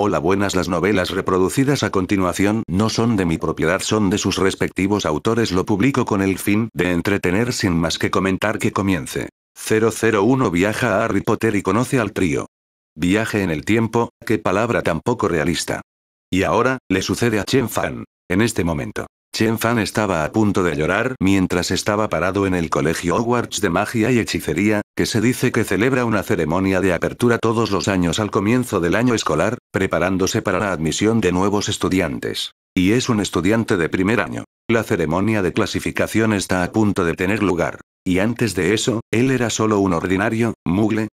Hola buenas las novelas reproducidas a continuación no son de mi propiedad son de sus respectivos autores lo publico con el fin de entretener sin más que comentar que comience. 001 viaja a Harry Potter y conoce al trío. Viaje en el tiempo, qué palabra tan poco realista. Y ahora, le sucede a Chen Fan. En este momento. Chen Fan estaba a punto de llorar mientras estaba parado en el Colegio Hogwarts de Magia y Hechicería, que se dice que celebra una ceremonia de apertura todos los años al comienzo del año escolar, preparándose para la admisión de nuevos estudiantes. Y es un estudiante de primer año. La ceremonia de clasificación está a punto de tener lugar. Y antes de eso, él era solo un ordinario, mugle.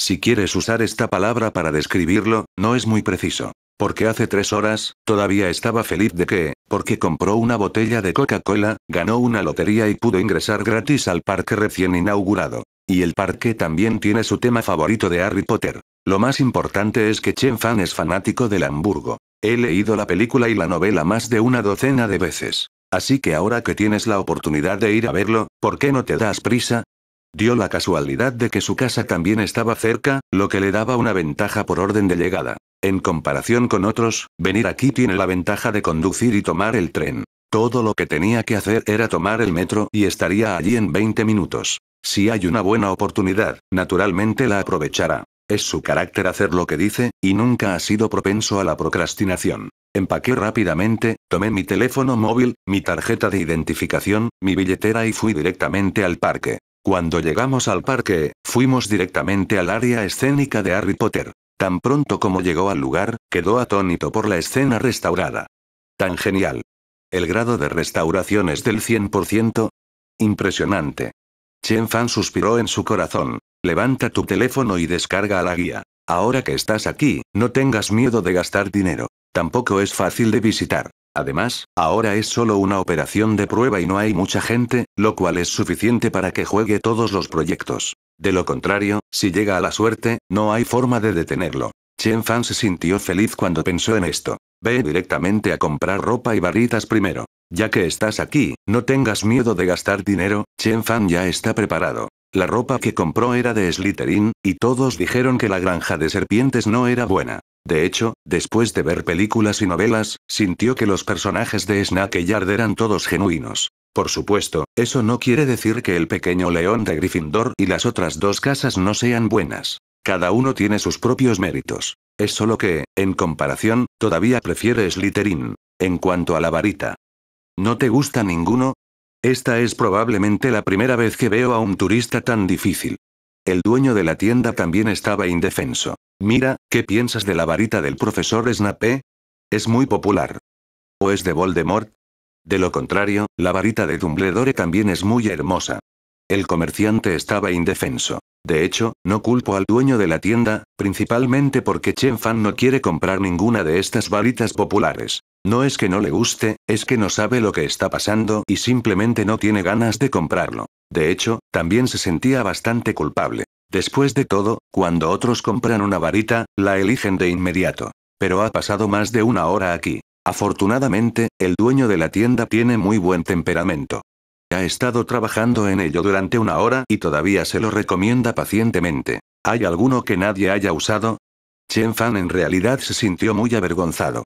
Si quieres usar esta palabra para describirlo, no es muy preciso. Porque hace tres horas, todavía estaba feliz de que, porque compró una botella de Coca-Cola, ganó una lotería y pudo ingresar gratis al parque recién inaugurado. Y el parque también tiene su tema favorito de Harry Potter. Lo más importante es que Chen Fan es fanático del Hamburgo. He leído la película y la novela más de una docena de veces. Así que ahora que tienes la oportunidad de ir a verlo, ¿por qué no te das prisa? Dio la casualidad de que su casa también estaba cerca, lo que le daba una ventaja por orden de llegada. En comparación con otros, venir aquí tiene la ventaja de conducir y tomar el tren. Todo lo que tenía que hacer era tomar el metro y estaría allí en 20 minutos. Si hay una buena oportunidad, naturalmente la aprovechará. Es su carácter hacer lo que dice, y nunca ha sido propenso a la procrastinación. Empaqué rápidamente, tomé mi teléfono móvil, mi tarjeta de identificación, mi billetera y fui directamente al parque. Cuando llegamos al parque, fuimos directamente al área escénica de Harry Potter. Tan pronto como llegó al lugar, quedó atónito por la escena restaurada. Tan genial. El grado de restauración es del 100%. Impresionante. Chen Fan suspiró en su corazón. Levanta tu teléfono y descarga a la guía. Ahora que estás aquí, no tengas miedo de gastar dinero. Tampoco es fácil de visitar. Además, ahora es solo una operación de prueba y no hay mucha gente, lo cual es suficiente para que juegue todos los proyectos. De lo contrario, si llega a la suerte, no hay forma de detenerlo. Chen Fan se sintió feliz cuando pensó en esto. Ve directamente a comprar ropa y barritas primero. Ya que estás aquí, no tengas miedo de gastar dinero, Chen Fan ya está preparado. La ropa que compró era de Slytherin, y todos dijeron que la granja de serpientes no era buena. De hecho, después de ver películas y novelas, sintió que los personajes de Snack Yard eran todos genuinos. Por supuesto, eso no quiere decir que el pequeño león de Gryffindor y las otras dos casas no sean buenas. Cada uno tiene sus propios méritos. Es solo que, en comparación, todavía prefiere Slytherin. En cuanto a la varita. ¿No te gusta ninguno? Esta es probablemente la primera vez que veo a un turista tan difícil. El dueño de la tienda también estaba indefenso. Mira, ¿qué piensas de la varita del profesor Snape? Es muy popular. ¿O es de Voldemort? De lo contrario, la varita de Dumbledore también es muy hermosa. El comerciante estaba indefenso. De hecho, no culpo al dueño de la tienda, principalmente porque Chen Fan no quiere comprar ninguna de estas varitas populares. No es que no le guste, es que no sabe lo que está pasando y simplemente no tiene ganas de comprarlo. De hecho, también se sentía bastante culpable. Después de todo, cuando otros compran una varita, la eligen de inmediato. Pero ha pasado más de una hora aquí. Afortunadamente, el dueño de la tienda tiene muy buen temperamento. Ha estado trabajando en ello durante una hora y todavía se lo recomienda pacientemente. ¿Hay alguno que nadie haya usado? Chen Fan en realidad se sintió muy avergonzado.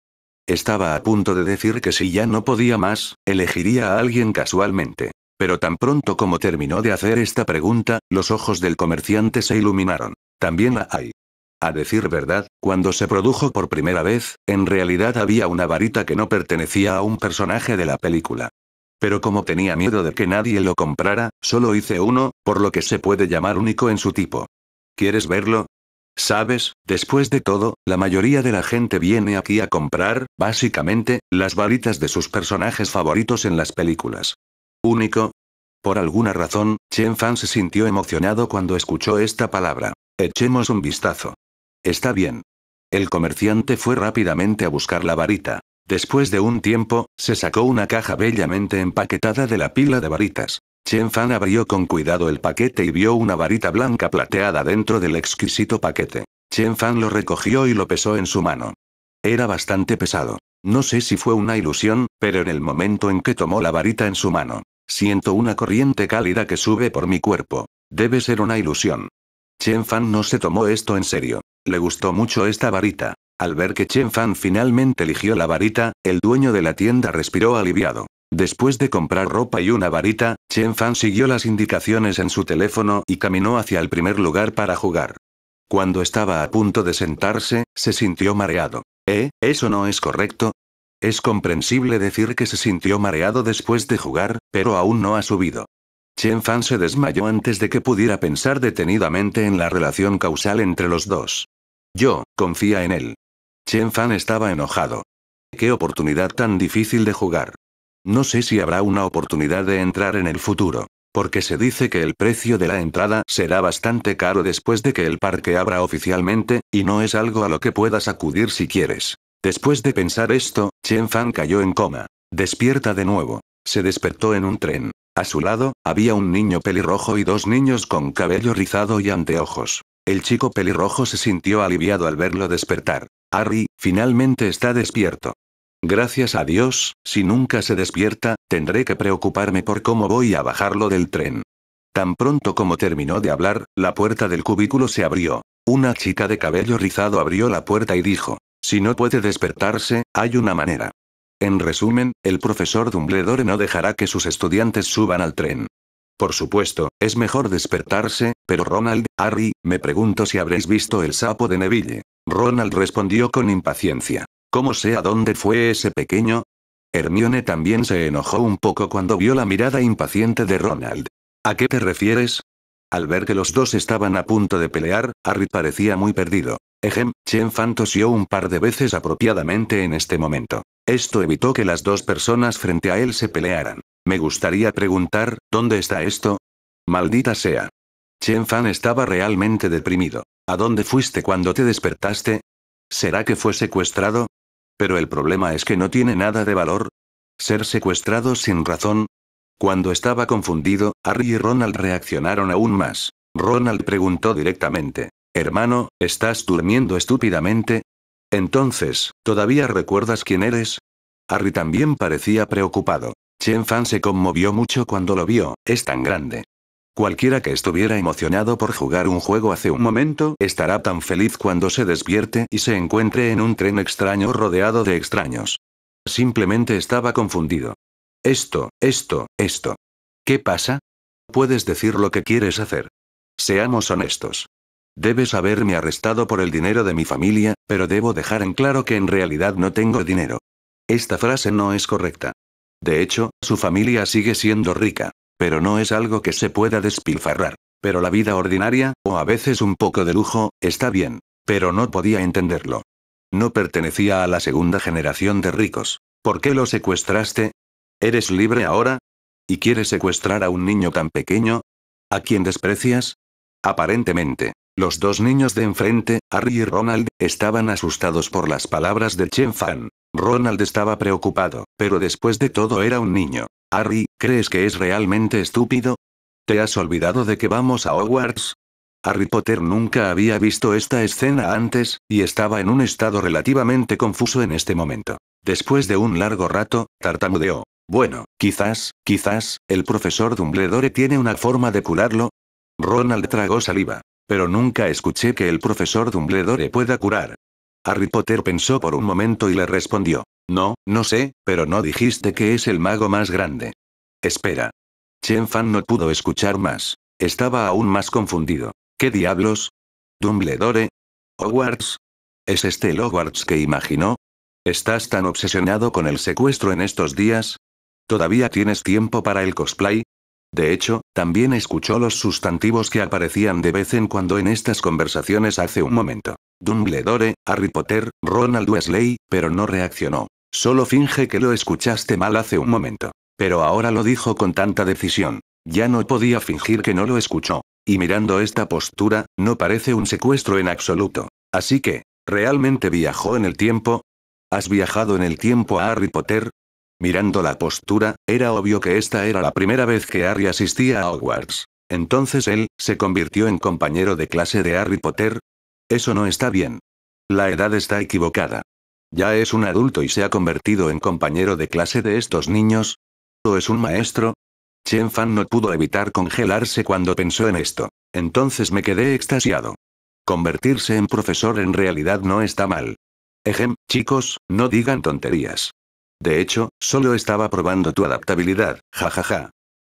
Estaba a punto de decir que si ya no podía más, elegiría a alguien casualmente. Pero tan pronto como terminó de hacer esta pregunta, los ojos del comerciante se iluminaron. También la hay. A decir verdad, cuando se produjo por primera vez, en realidad había una varita que no pertenecía a un personaje de la película. Pero como tenía miedo de que nadie lo comprara, solo hice uno, por lo que se puede llamar único en su tipo. ¿Quieres verlo? Sabes, después de todo, la mayoría de la gente viene aquí a comprar, básicamente, las varitas de sus personajes favoritos en las películas. Único. Por alguna razón, Chen Fan se sintió emocionado cuando escuchó esta palabra. Echemos un vistazo. Está bien. El comerciante fue rápidamente a buscar la varita. Después de un tiempo, se sacó una caja bellamente empaquetada de la pila de varitas. Chen Fan abrió con cuidado el paquete y vio una varita blanca plateada dentro del exquisito paquete. Chen Fan lo recogió y lo pesó en su mano. Era bastante pesado. No sé si fue una ilusión, pero en el momento en que tomó la varita en su mano, siento una corriente cálida que sube por mi cuerpo. Debe ser una ilusión. Chen Fan no se tomó esto en serio. Le gustó mucho esta varita. Al ver que Chen Fan finalmente eligió la varita, el dueño de la tienda respiró aliviado. Después de comprar ropa y una varita, Chen Fan siguió las indicaciones en su teléfono y caminó hacia el primer lugar para jugar. Cuando estaba a punto de sentarse, se sintió mareado. ¿Eh? ¿Eso no es correcto? Es comprensible decir que se sintió mareado después de jugar, pero aún no ha subido. Chen Fan se desmayó antes de que pudiera pensar detenidamente en la relación causal entre los dos. Yo, confía en él. Chen Fan estaba enojado. Qué oportunidad tan difícil de jugar. No sé si habrá una oportunidad de entrar en el futuro. Porque se dice que el precio de la entrada será bastante caro después de que el parque abra oficialmente, y no es algo a lo que puedas acudir si quieres. Después de pensar esto, Chen Fan cayó en coma. Despierta de nuevo. Se despertó en un tren. A su lado, había un niño pelirrojo y dos niños con cabello rizado y anteojos. El chico pelirrojo se sintió aliviado al verlo despertar. Harry, finalmente está despierto. Gracias a Dios, si nunca se despierta, tendré que preocuparme por cómo voy a bajarlo del tren. Tan pronto como terminó de hablar, la puerta del cubículo se abrió. Una chica de cabello rizado abrió la puerta y dijo, si no puede despertarse, hay una manera. En resumen, el profesor Dumbledore no dejará que sus estudiantes suban al tren. Por supuesto, es mejor despertarse, pero Ronald, Harry, me pregunto si habréis visto el sapo de Neville. Ronald respondió con impaciencia. ¿Cómo sé a dónde fue ese pequeño? Hermione también se enojó un poco cuando vio la mirada impaciente de Ronald. ¿A qué te refieres? Al ver que los dos estaban a punto de pelear, Harry parecía muy perdido. Ejem, Chen fantoseó un par de veces apropiadamente en este momento. Esto evitó que las dos personas frente a él se pelearan. Me gustaría preguntar, ¿dónde está esto? Maldita sea. Chen Fan estaba realmente deprimido. ¿A dónde fuiste cuando te despertaste? ¿Será que fue secuestrado? Pero el problema es que no tiene nada de valor. Ser secuestrado sin razón. Cuando estaba confundido, Harry y Ronald reaccionaron aún más. Ronald preguntó directamente. Hermano, ¿estás durmiendo estúpidamente? Entonces, ¿todavía recuerdas quién eres? Harry también parecía preocupado. Chen Fan se conmovió mucho cuando lo vio, es tan grande. Cualquiera que estuviera emocionado por jugar un juego hace un momento estará tan feliz cuando se despierte y se encuentre en un tren extraño rodeado de extraños. Simplemente estaba confundido. Esto, esto, esto. ¿Qué pasa? Puedes decir lo que quieres hacer. Seamos honestos. Debes haberme arrestado por el dinero de mi familia, pero debo dejar en claro que en realidad no tengo dinero. Esta frase no es correcta. De hecho, su familia sigue siendo rica. Pero no es algo que se pueda despilfarrar. Pero la vida ordinaria, o a veces un poco de lujo, está bien. Pero no podía entenderlo. No pertenecía a la segunda generación de ricos. ¿Por qué lo secuestraste? ¿Eres libre ahora? ¿Y quieres secuestrar a un niño tan pequeño? ¿A quien desprecias? Aparentemente. Los dos niños de enfrente, Harry y Ronald, estaban asustados por las palabras de Chen Fan. Ronald estaba preocupado, pero después de todo era un niño. Harry, ¿crees que es realmente estúpido? ¿Te has olvidado de que vamos a Hogwarts? Harry Potter nunca había visto esta escena antes, y estaba en un estado relativamente confuso en este momento. Después de un largo rato, tartamudeó. Bueno, quizás, quizás, el profesor Dumbledore tiene una forma de curarlo. Ronald tragó saliva. Pero nunca escuché que el profesor Dumbledore pueda curar. Harry Potter pensó por un momento y le respondió. No, no sé, pero no dijiste que es el mago más grande. Espera. Chen Fan no pudo escuchar más. Estaba aún más confundido. ¿Qué diablos? ¿Dumbledore? ¿Hogwarts? ¿Es este el Hogwarts que imaginó? ¿Estás tan obsesionado con el secuestro en estos días? ¿Todavía tienes tiempo para el cosplay? De hecho, también escuchó los sustantivos que aparecían de vez en cuando en estas conversaciones hace un momento. Dumbledore, Harry Potter, Ronald Wesley, pero no reaccionó. Solo finge que lo escuchaste mal hace un momento. Pero ahora lo dijo con tanta decisión. Ya no podía fingir que no lo escuchó. Y mirando esta postura, no parece un secuestro en absoluto. Así que, ¿realmente viajó en el tiempo? ¿Has viajado en el tiempo a Harry Potter? Mirando la postura, era obvio que esta era la primera vez que Harry asistía a Hogwarts. Entonces él, se convirtió en compañero de clase de Harry Potter. Eso no está bien. La edad está equivocada. Ya es un adulto y se ha convertido en compañero de clase de estos niños. ¿O es un maestro? Chen Fan no pudo evitar congelarse cuando pensó en esto. Entonces me quedé extasiado. Convertirse en profesor en realidad no está mal. Ejem, chicos, no digan tonterías. De hecho, solo estaba probando tu adaptabilidad, jajaja.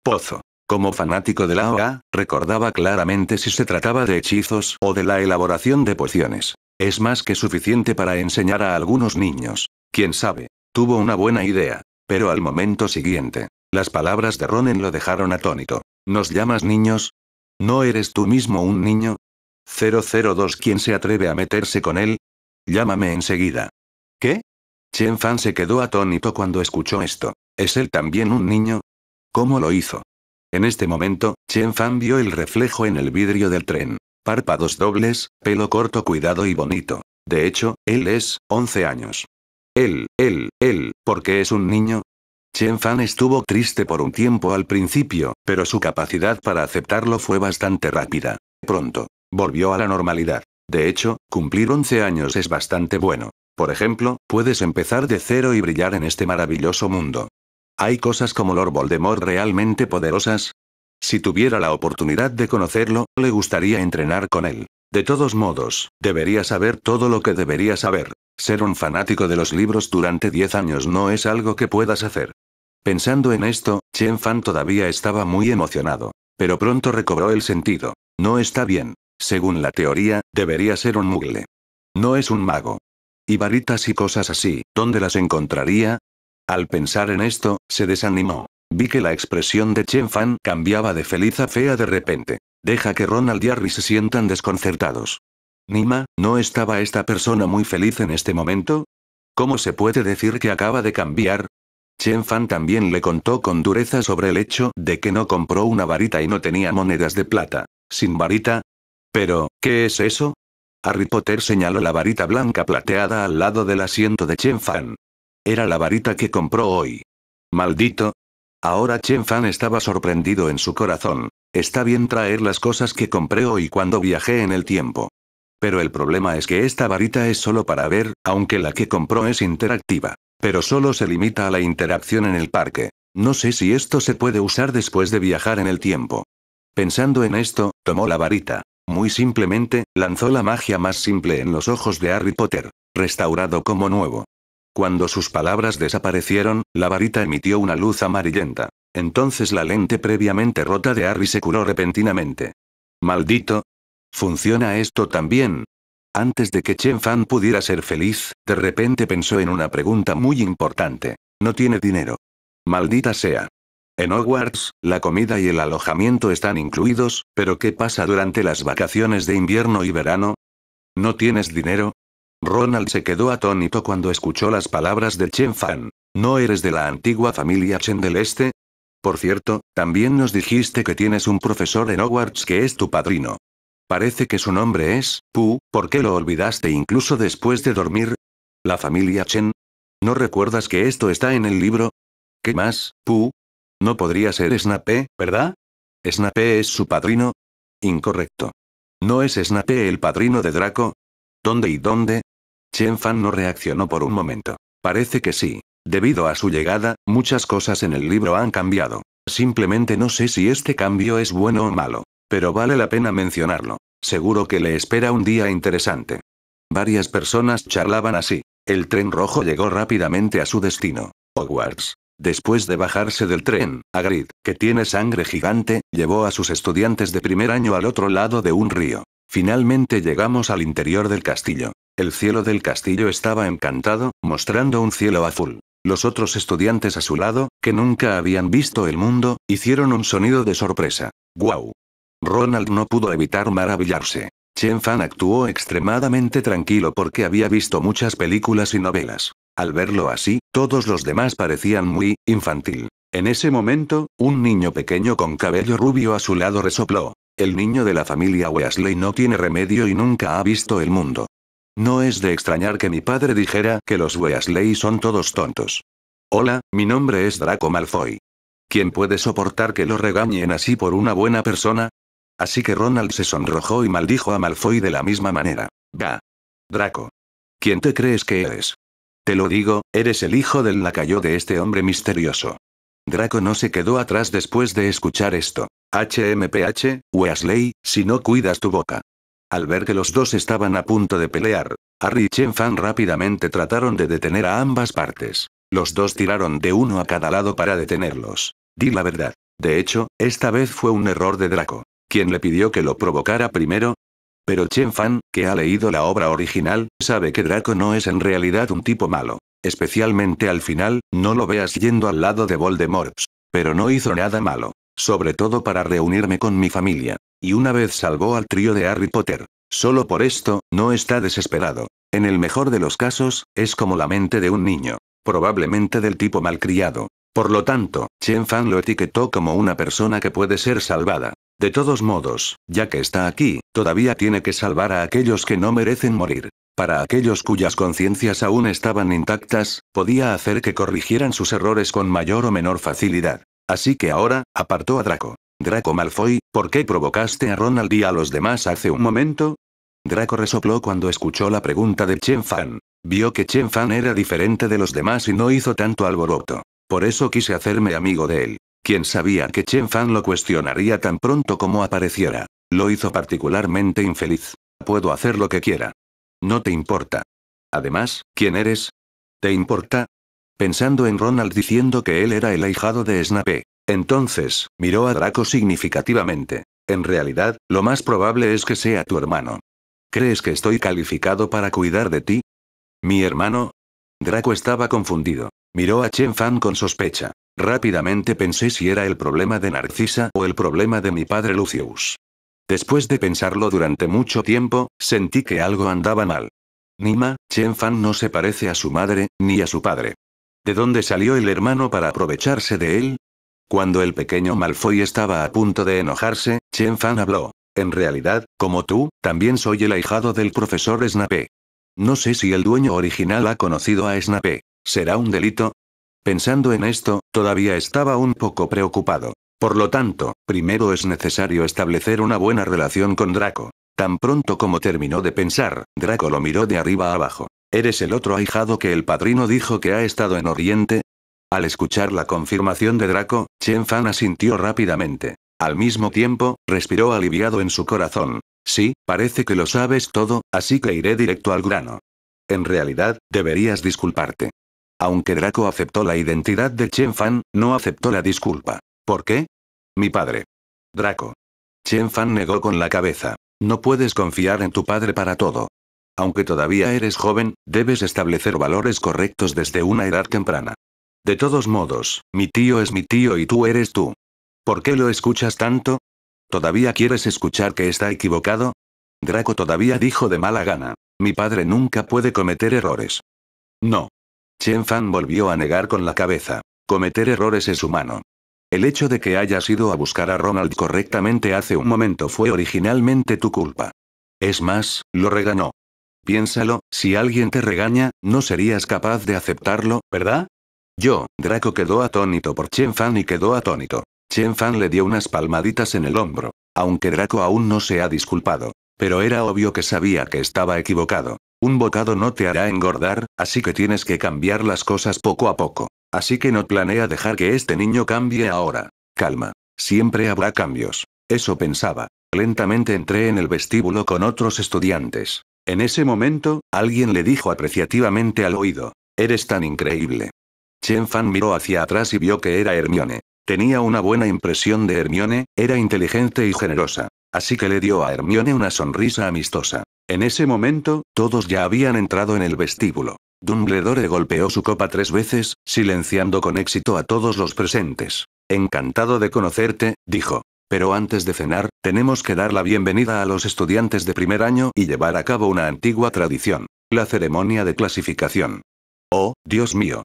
Pozo. Como fanático de la OA, recordaba claramente si se trataba de hechizos o de la elaboración de pociones. Es más que suficiente para enseñar a algunos niños. Quién sabe. Tuvo una buena idea. Pero al momento siguiente, las palabras de Ronen lo dejaron atónito. ¿Nos llamas niños? ¿No eres tú mismo un niño? 002 ¿Quién se atreve a meterse con él? Llámame enseguida. ¿Qué? Chen Fan se quedó atónito cuando escuchó esto. ¿Es él también un niño? ¿Cómo lo hizo? En este momento, Chen Fan vio el reflejo en el vidrio del tren. Párpados dobles, pelo corto cuidado y bonito. De hecho, él es, 11 años. Él, él, él, porque es un niño? Chen Fan estuvo triste por un tiempo al principio, pero su capacidad para aceptarlo fue bastante rápida. Pronto, volvió a la normalidad. De hecho, cumplir 11 años es bastante bueno. Por ejemplo, puedes empezar de cero y brillar en este maravilloso mundo. ¿Hay cosas como Lord Voldemort realmente poderosas? Si tuviera la oportunidad de conocerlo, le gustaría entrenar con él. De todos modos, debería saber todo lo que debería saber. Ser un fanático de los libros durante 10 años no es algo que puedas hacer. Pensando en esto, Chen Fan todavía estaba muy emocionado. Pero pronto recobró el sentido. No está bien. Según la teoría, debería ser un mugle. No es un mago. Y varitas y cosas así, ¿dónde las encontraría? Al pensar en esto, se desanimó. Vi que la expresión de Chen Fan cambiaba de feliz a fea de repente. Deja que Ronald y Harry se sientan desconcertados. Nima, ¿no estaba esta persona muy feliz en este momento? ¿Cómo se puede decir que acaba de cambiar? Chen Fan también le contó con dureza sobre el hecho de que no compró una varita y no tenía monedas de plata. Sin varita. Pero, ¿qué es eso? Harry Potter señaló la varita blanca plateada al lado del asiento de Chen Fan. Era la varita que compró hoy. Maldito. Ahora Chen Fan estaba sorprendido en su corazón. Está bien traer las cosas que compré hoy cuando viajé en el tiempo. Pero el problema es que esta varita es solo para ver, aunque la que compró es interactiva. Pero solo se limita a la interacción en el parque. No sé si esto se puede usar después de viajar en el tiempo. Pensando en esto, tomó la varita. Muy simplemente, lanzó la magia más simple en los ojos de Harry Potter, restaurado como nuevo. Cuando sus palabras desaparecieron, la varita emitió una luz amarillenta. Entonces la lente previamente rota de Harry se curó repentinamente. Maldito. ¿Funciona esto también? Antes de que Chen Fan pudiera ser feliz, de repente pensó en una pregunta muy importante. No tiene dinero. Maldita sea. En Hogwarts, la comida y el alojamiento están incluidos, pero ¿qué pasa durante las vacaciones de invierno y verano? ¿No tienes dinero? Ronald se quedó atónito cuando escuchó las palabras de Chen Fan. ¿No eres de la antigua familia Chen del Este? Por cierto, también nos dijiste que tienes un profesor en Hogwarts que es tu padrino. Parece que su nombre es, Pu, ¿por qué lo olvidaste incluso después de dormir? La familia Chen. ¿No recuerdas que esto está en el libro? ¿Qué más, Pu? No podría ser Snape, ¿verdad? ¿Snape es su padrino? Incorrecto. ¿No es Snape el padrino de Draco? ¿Dónde y dónde? Chen Fan no reaccionó por un momento. Parece que sí. Debido a su llegada, muchas cosas en el libro han cambiado. Simplemente no sé si este cambio es bueno o malo. Pero vale la pena mencionarlo. Seguro que le espera un día interesante. Varias personas charlaban así. El tren rojo llegó rápidamente a su destino, Hogwarts. Después de bajarse del tren, Agrid, que tiene sangre gigante, llevó a sus estudiantes de primer año al otro lado de un río. Finalmente llegamos al interior del castillo. El cielo del castillo estaba encantado, mostrando un cielo azul. Los otros estudiantes a su lado, que nunca habían visto el mundo, hicieron un sonido de sorpresa. ¡Guau! Ronald no pudo evitar maravillarse. Chen Fan actuó extremadamente tranquilo porque había visto muchas películas y novelas. Al verlo así, todos los demás parecían muy infantil. En ese momento, un niño pequeño con cabello rubio a su lado resopló. El niño de la familia Weasley no tiene remedio y nunca ha visto el mundo. No es de extrañar que mi padre dijera que los Weasley son todos tontos. Hola, mi nombre es Draco Malfoy. ¿Quién puede soportar que lo regañen así por una buena persona? Así que Ronald se sonrojó y maldijo a Malfoy de la misma manera. Va. Draco. ¿Quién te crees que eres? Te lo digo, eres el hijo del lacayo de este hombre misterioso. Draco no se quedó atrás después de escuchar esto. HMPH, Weasley, si no cuidas tu boca. Al ver que los dos estaban a punto de pelear, Harry y Chen Fan rápidamente trataron de detener a ambas partes. Los dos tiraron de uno a cada lado para detenerlos. Di la verdad. De hecho, esta vez fue un error de Draco, quien le pidió que lo provocara primero, pero Chen Fan, que ha leído la obra original, sabe que Draco no es en realidad un tipo malo. Especialmente al final, no lo veas yendo al lado de Voldemort. Pero no hizo nada malo. Sobre todo para reunirme con mi familia. Y una vez salvó al trío de Harry Potter. Solo por esto, no está desesperado. En el mejor de los casos, es como la mente de un niño. Probablemente del tipo malcriado. Por lo tanto, Chen Fan lo etiquetó como una persona que puede ser salvada. De todos modos, ya que está aquí, todavía tiene que salvar a aquellos que no merecen morir. Para aquellos cuyas conciencias aún estaban intactas, podía hacer que corrigieran sus errores con mayor o menor facilidad. Así que ahora, apartó a Draco. Draco Malfoy, ¿por qué provocaste a Ronald y a los demás hace un momento? Draco resopló cuando escuchó la pregunta de Chen Fan. Vio que Chen Fan era diferente de los demás y no hizo tanto alboroto. Por eso quise hacerme amigo de él. Quien sabía que Chen Fan lo cuestionaría tan pronto como apareciera. Lo hizo particularmente infeliz. Puedo hacer lo que quiera. No te importa. Además, ¿quién eres? ¿Te importa? Pensando en Ronald diciendo que él era el ahijado de Snape. Entonces, miró a Draco significativamente. En realidad, lo más probable es que sea tu hermano. ¿Crees que estoy calificado para cuidar de ti? ¿Mi hermano? Draco estaba confundido. Miró a Chen Fan con sospecha. Rápidamente pensé si era el problema de Narcisa o el problema de mi padre Lucius. Después de pensarlo durante mucho tiempo, sentí que algo andaba mal. Nima, Chen Fan no se parece a su madre, ni a su padre. ¿De dónde salió el hermano para aprovecharse de él? Cuando el pequeño Malfoy estaba a punto de enojarse, Chen Fan habló. En realidad, como tú, también soy el ahijado del profesor Snape. No sé si el dueño original ha conocido a Snape. ¿Será un delito? Pensando en esto, todavía estaba un poco preocupado. Por lo tanto, primero es necesario establecer una buena relación con Draco. Tan pronto como terminó de pensar, Draco lo miró de arriba abajo. ¿Eres el otro ahijado que el padrino dijo que ha estado en Oriente? Al escuchar la confirmación de Draco, Chen Fan asintió rápidamente. Al mismo tiempo, respiró aliviado en su corazón. Sí, parece que lo sabes todo, así que iré directo al grano. En realidad, deberías disculparte. Aunque Draco aceptó la identidad de Chen Fan, no aceptó la disculpa. ¿Por qué? Mi padre. Draco. Chen Fan negó con la cabeza. No puedes confiar en tu padre para todo. Aunque todavía eres joven, debes establecer valores correctos desde una edad temprana. De todos modos, mi tío es mi tío y tú eres tú. ¿Por qué lo escuchas tanto? ¿Todavía quieres escuchar que está equivocado? Draco todavía dijo de mala gana. Mi padre nunca puede cometer errores. No. Chen Fan volvió a negar con la cabeza. Cometer errores es humano. El hecho de que hayas ido a buscar a Ronald correctamente hace un momento fue originalmente tu culpa. Es más, lo reganó. Piénsalo, si alguien te regaña, no serías capaz de aceptarlo, ¿verdad? Yo, Draco quedó atónito por Chen Fan y quedó atónito. Chen Fan le dio unas palmaditas en el hombro, aunque Draco aún no se ha disculpado. Pero era obvio que sabía que estaba equivocado. Un bocado no te hará engordar, así que tienes que cambiar las cosas poco a poco. Así que no planea dejar que este niño cambie ahora. Calma. Siempre habrá cambios. Eso pensaba. Lentamente entré en el vestíbulo con otros estudiantes. En ese momento, alguien le dijo apreciativamente al oído. Eres tan increíble. Chen Fan miró hacia atrás y vio que era Hermione. Tenía una buena impresión de Hermione, era inteligente y generosa. Así que le dio a Hermione una sonrisa amistosa. En ese momento, todos ya habían entrado en el vestíbulo. Dumbledore golpeó su copa tres veces, silenciando con éxito a todos los presentes. Encantado de conocerte, dijo. Pero antes de cenar, tenemos que dar la bienvenida a los estudiantes de primer año y llevar a cabo una antigua tradición. La ceremonia de clasificación. Oh, Dios mío.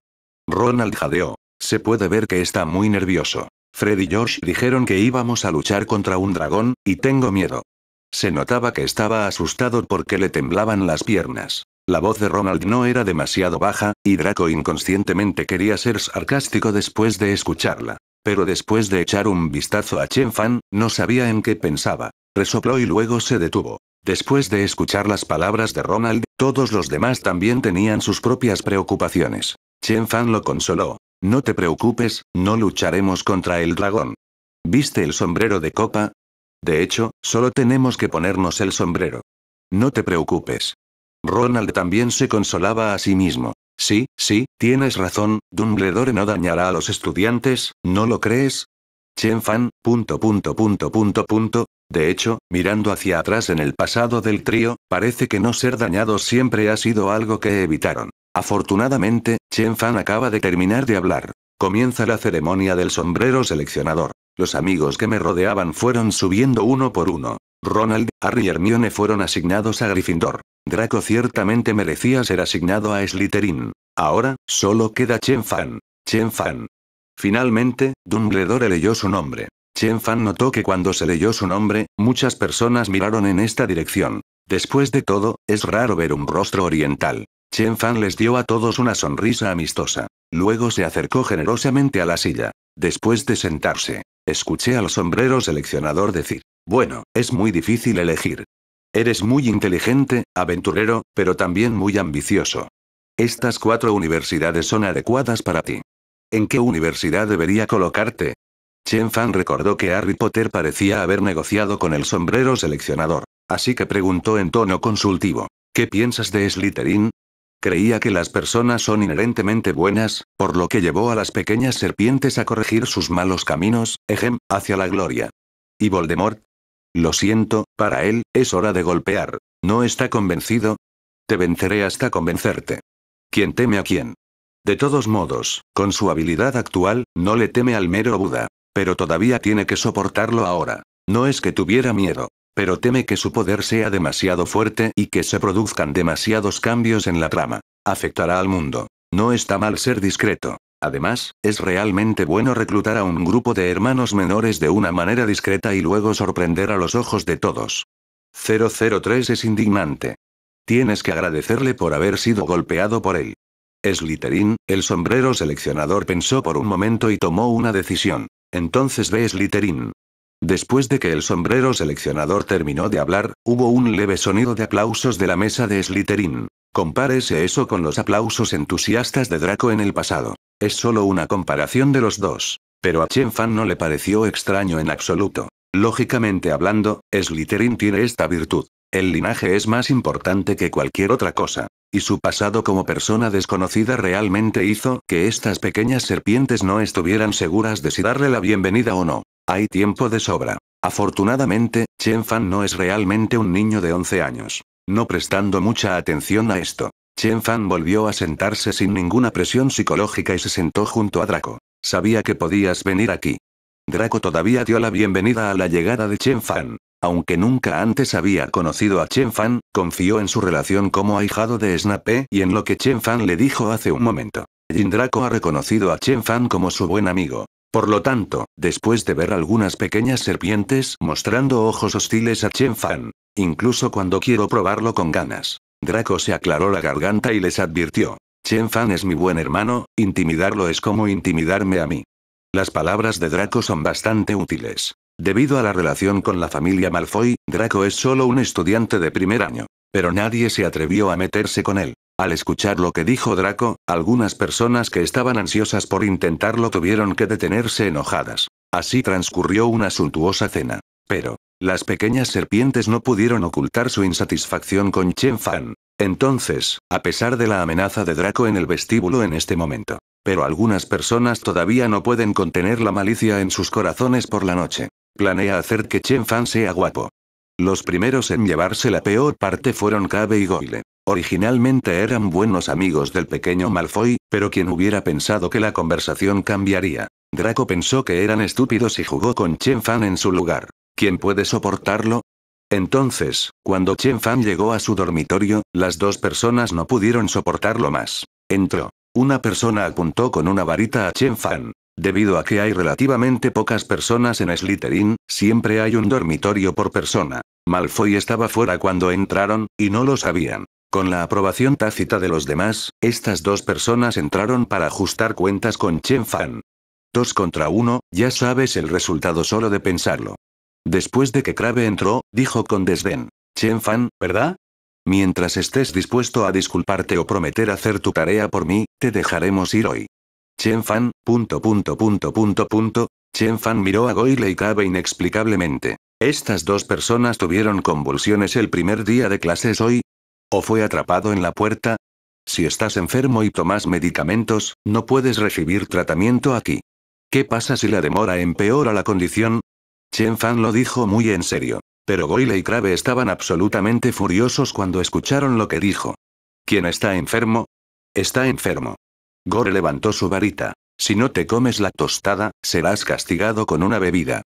Ronald jadeó. Se puede ver que está muy nervioso. Fred y Josh dijeron que íbamos a luchar contra un dragón, y tengo miedo. Se notaba que estaba asustado porque le temblaban las piernas. La voz de Ronald no era demasiado baja, y Draco inconscientemente quería ser sarcástico después de escucharla. Pero después de echar un vistazo a Chen Fan, no sabía en qué pensaba. Resopló y luego se detuvo. Después de escuchar las palabras de Ronald, todos los demás también tenían sus propias preocupaciones. Chen Fan lo consoló. No te preocupes, no lucharemos contra el dragón. ¿Viste el sombrero de copa? De hecho, solo tenemos que ponernos el sombrero. No te preocupes. Ronald también se consolaba a sí mismo. Sí, sí, tienes razón, Dumbledore no dañará a los estudiantes, ¿no lo crees? Chen Fan, punto punto punto punto punto. De hecho, mirando hacia atrás en el pasado del trío, parece que no ser dañados siempre ha sido algo que evitaron. Afortunadamente, Chen Fan acaba de terminar de hablar. Comienza la ceremonia del sombrero seleccionador. Los amigos que me rodeaban fueron subiendo uno por uno. Ronald, Harry y Hermione fueron asignados a Gryffindor. Draco ciertamente merecía ser asignado a Slytherin. Ahora, solo queda Chen Fan. Chen Fan. Finalmente, Dumbledore leyó su nombre. Chen Fan notó que cuando se leyó su nombre, muchas personas miraron en esta dirección. Después de todo, es raro ver un rostro oriental. Chen Fan les dio a todos una sonrisa amistosa. Luego se acercó generosamente a la silla. Después de sentarse, Escuché al sombrero seleccionador decir. Bueno, es muy difícil elegir. Eres muy inteligente, aventurero, pero también muy ambicioso. Estas cuatro universidades son adecuadas para ti. ¿En qué universidad debería colocarte? Chen Fan recordó que Harry Potter parecía haber negociado con el sombrero seleccionador, así que preguntó en tono consultivo. ¿Qué piensas de Slytherin? Creía que las personas son inherentemente buenas, por lo que llevó a las pequeñas serpientes a corregir sus malos caminos, ejem, hacia la gloria. ¿Y Voldemort? Lo siento, para él, es hora de golpear. ¿No está convencido? Te venceré hasta convencerte. ¿Quién teme a quién? De todos modos, con su habilidad actual, no le teme al mero Buda. Pero todavía tiene que soportarlo ahora. No es que tuviera miedo, pero teme que su poder sea demasiado fuerte y que se produzcan demasiados cambios en la trama. Afectará al mundo. No está mal ser discreto. Además, es realmente bueno reclutar a un grupo de hermanos menores de una manera discreta y luego sorprender a los ojos de todos. 003 es indignante. Tienes que agradecerle por haber sido golpeado por él. Slytherin, el sombrero seleccionador pensó por un momento y tomó una decisión. Entonces ve Slytherin. Después de que el sombrero seleccionador terminó de hablar, hubo un leve sonido de aplausos de la mesa de Slytherin. Compárese eso con los aplausos entusiastas de Draco en el pasado. Es solo una comparación de los dos. Pero a Chen Fan no le pareció extraño en absoluto. Lógicamente hablando, Slytherin tiene esta virtud. El linaje es más importante que cualquier otra cosa. Y su pasado como persona desconocida realmente hizo que estas pequeñas serpientes no estuvieran seguras de si darle la bienvenida o no. Hay tiempo de sobra. Afortunadamente, Chen Fan no es realmente un niño de 11 años. No prestando mucha atención a esto, Chen Fan volvió a sentarse sin ninguna presión psicológica y se sentó junto a Draco. Sabía que podías venir aquí. Draco todavía dio la bienvenida a la llegada de Chen Fan. Aunque nunca antes había conocido a Chen Fan, confió en su relación como ahijado de Snape y en lo que Chen Fan le dijo hace un momento. Jin Draco ha reconocido a Chen Fan como su buen amigo. Por lo tanto, después de ver algunas pequeñas serpientes mostrando ojos hostiles a Chen Fan, incluso cuando quiero probarlo con ganas, Draco se aclaró la garganta y les advirtió. Chen Fan es mi buen hermano, intimidarlo es como intimidarme a mí. Las palabras de Draco son bastante útiles. Debido a la relación con la familia Malfoy, Draco es solo un estudiante de primer año. Pero nadie se atrevió a meterse con él. Al escuchar lo que dijo Draco, algunas personas que estaban ansiosas por intentarlo tuvieron que detenerse enojadas. Así transcurrió una suntuosa cena. Pero, las pequeñas serpientes no pudieron ocultar su insatisfacción con Chen Fan. Entonces, a pesar de la amenaza de Draco en el vestíbulo en este momento, pero algunas personas todavía no pueden contener la malicia en sus corazones por la noche. Planea hacer que Chen Fan sea guapo. Los primeros en llevarse la peor parte fueron Cabe y Goyle. Originalmente eran buenos amigos del pequeño Malfoy, pero quien hubiera pensado que la conversación cambiaría. Draco pensó que eran estúpidos y jugó con Chen Fan en su lugar. ¿Quién puede soportarlo? Entonces, cuando Chen Fan llegó a su dormitorio, las dos personas no pudieron soportarlo más. Entró. Una persona apuntó con una varita a Chen Fan. Debido a que hay relativamente pocas personas en Slytherin, siempre hay un dormitorio por persona. Malfoy estaba fuera cuando entraron, y no lo sabían. Con la aprobación tácita de los demás, estas dos personas entraron para ajustar cuentas con Chen Fan. Dos contra uno, ya sabes el resultado solo de pensarlo. Después de que Krabe entró, dijo con desdén. Chen Fan, ¿verdad? Mientras estés dispuesto a disculparte o prometer hacer tu tarea por mí, te dejaremos ir hoy. Chen Fan, punto punto punto punto Chen Fan miró a Goyle y Kabe inexplicablemente. Estas dos personas tuvieron convulsiones el primer día de clases hoy, ¿O fue atrapado en la puerta? Si estás enfermo y tomas medicamentos, no puedes recibir tratamiento aquí. ¿Qué pasa si la demora empeora la condición? Chen Fan lo dijo muy en serio. Pero Goyle y Crave estaban absolutamente furiosos cuando escucharon lo que dijo. ¿Quién está enfermo? Está enfermo. Gore levantó su varita. Si no te comes la tostada, serás castigado con una bebida.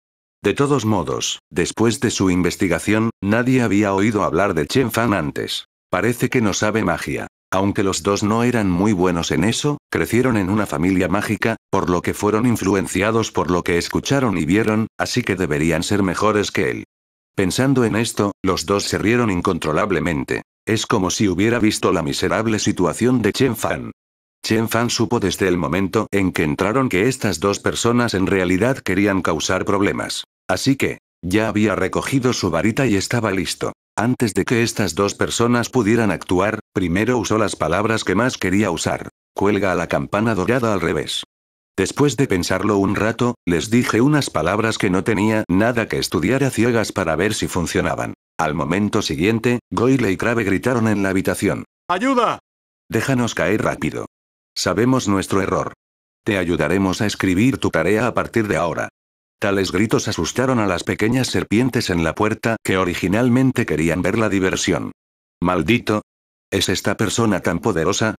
De todos modos, después de su investigación, nadie había oído hablar de Chen Fan antes. Parece que no sabe magia. Aunque los dos no eran muy buenos en eso, crecieron en una familia mágica, por lo que fueron influenciados por lo que escucharon y vieron, así que deberían ser mejores que él. Pensando en esto, los dos se rieron incontrolablemente. Es como si hubiera visto la miserable situación de Chen Fan. Chen Fan supo desde el momento en que entraron que estas dos personas en realidad querían causar problemas. Así que, ya había recogido su varita y estaba listo. Antes de que estas dos personas pudieran actuar, primero usó las palabras que más quería usar. Cuelga a la campana dorada al revés. Después de pensarlo un rato, les dije unas palabras que no tenía nada que estudiar a ciegas para ver si funcionaban. Al momento siguiente, Goyle y Crave gritaron en la habitación. ¡Ayuda! Déjanos caer rápido. Sabemos nuestro error. Te ayudaremos a escribir tu tarea a partir de ahora. Tales gritos asustaron a las pequeñas serpientes en la puerta que originalmente querían ver la diversión. Maldito. ¿Es esta persona tan poderosa?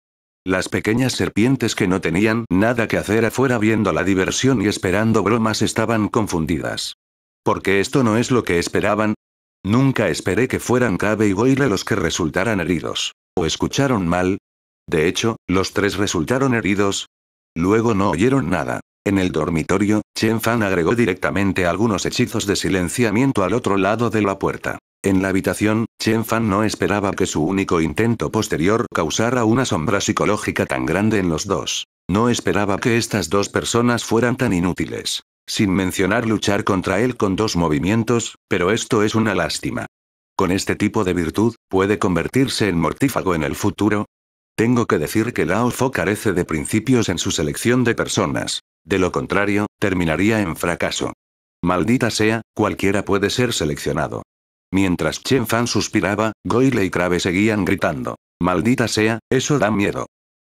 Las pequeñas serpientes que no tenían nada que hacer afuera viendo la diversión y esperando bromas estaban confundidas. Porque esto no es lo que esperaban. Nunca esperé que fueran Cabe y Boyle los que resultaran heridos. ¿O escucharon mal? De hecho, los tres resultaron heridos. Luego no oyeron nada. En el dormitorio, Chen Fan agregó directamente algunos hechizos de silenciamiento al otro lado de la puerta. En la habitación, Chen Fan no esperaba que su único intento posterior causara una sombra psicológica tan grande en los dos. No esperaba que estas dos personas fueran tan inútiles. Sin mencionar luchar contra él con dos movimientos, pero esto es una lástima. Con este tipo de virtud, puede convertirse en mortífago en el futuro, tengo que decir que Lao Fo carece de principios en su selección de personas. De lo contrario, terminaría en fracaso. Maldita sea, cualquiera puede ser seleccionado. Mientras Chen Fan suspiraba, Goyle y Crave seguían gritando. Maldita sea, eso da miedo.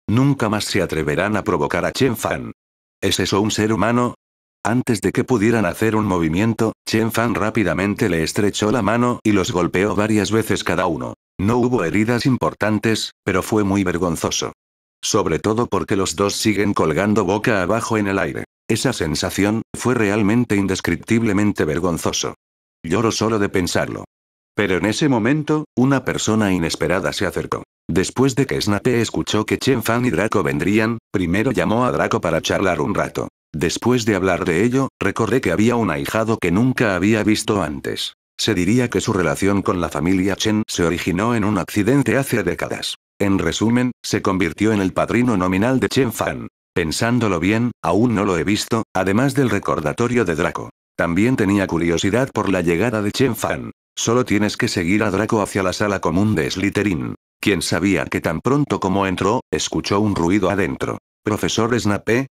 Nunca más se atreverán a provocar a Chen Fan. ¿Es eso un ser humano? Antes de que pudieran hacer un movimiento, Chen Fan rápidamente le estrechó la mano y los golpeó varias veces cada uno. No hubo heridas importantes, pero fue muy vergonzoso. Sobre todo porque los dos siguen colgando boca abajo en el aire. Esa sensación, fue realmente indescriptiblemente vergonzoso. Lloro solo de pensarlo. Pero en ese momento, una persona inesperada se acercó. Después de que Snape escuchó que Chen Fan y Draco vendrían, primero llamó a Draco para charlar un rato. Después de hablar de ello, recordé que había un ahijado que nunca había visto antes. Se diría que su relación con la familia Chen se originó en un accidente hace décadas. En resumen, se convirtió en el padrino nominal de Chen Fan. Pensándolo bien, aún no lo he visto, además del recordatorio de Draco. También tenía curiosidad por la llegada de Chen Fan. Solo tienes que seguir a Draco hacia la sala común de Slytherin. Quien sabía que tan pronto como entró, escuchó un ruido adentro. ¿Profesor Snape?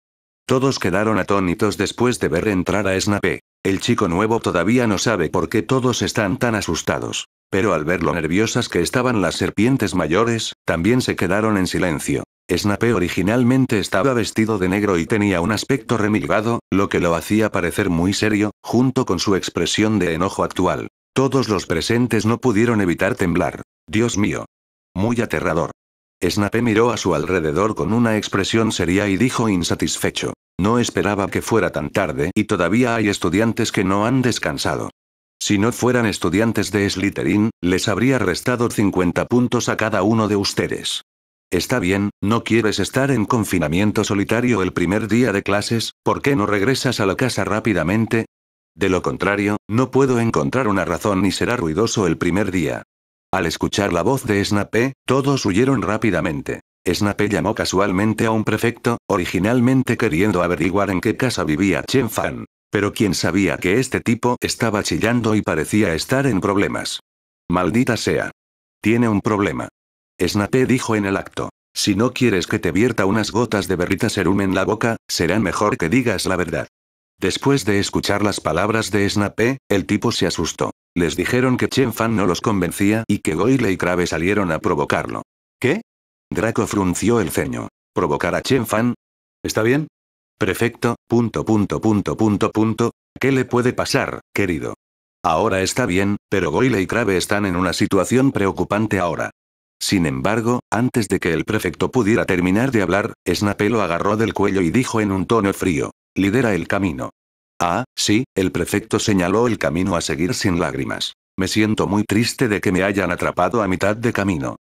Todos quedaron atónitos después de ver entrar a Snape. El chico nuevo todavía no sabe por qué todos están tan asustados. Pero al ver lo nerviosas que estaban las serpientes mayores, también se quedaron en silencio. Snape originalmente estaba vestido de negro y tenía un aspecto remilgado, lo que lo hacía parecer muy serio, junto con su expresión de enojo actual. Todos los presentes no pudieron evitar temblar. Dios mío. Muy aterrador. Snape miró a su alrededor con una expresión seria y dijo insatisfecho. No esperaba que fuera tan tarde y todavía hay estudiantes que no han descansado. Si no fueran estudiantes de Slytherin, les habría restado 50 puntos a cada uno de ustedes. Está bien, no quieres estar en confinamiento solitario el primer día de clases, ¿por qué no regresas a la casa rápidamente? De lo contrario, no puedo encontrar una razón y será ruidoso el primer día. Al escuchar la voz de Snape, todos huyeron rápidamente. Snape llamó casualmente a un prefecto, originalmente queriendo averiguar en qué casa vivía Chen Fan. Pero quién sabía que este tipo estaba chillando y parecía estar en problemas. Maldita sea. Tiene un problema. Snape dijo en el acto. Si no quieres que te vierta unas gotas de berrita serum en la boca, será mejor que digas la verdad. Después de escuchar las palabras de Snape, el tipo se asustó. Les dijeron que Chen Fan no los convencía y que Goyle y Crave salieron a provocarlo. ¿Qué? Draco frunció el ceño. ¿Provocar a Chen Fan? ¿Está bien? Prefecto, punto punto punto punto punto. ¿Qué le puede pasar, querido? Ahora está bien, pero Goyle y Crave están en una situación preocupante ahora. Sin embargo, antes de que el prefecto pudiera terminar de hablar, Snape lo agarró del cuello y dijo en un tono frío, lidera el camino. Ah, sí, el prefecto señaló el camino a seguir sin lágrimas. Me siento muy triste de que me hayan atrapado a mitad de camino.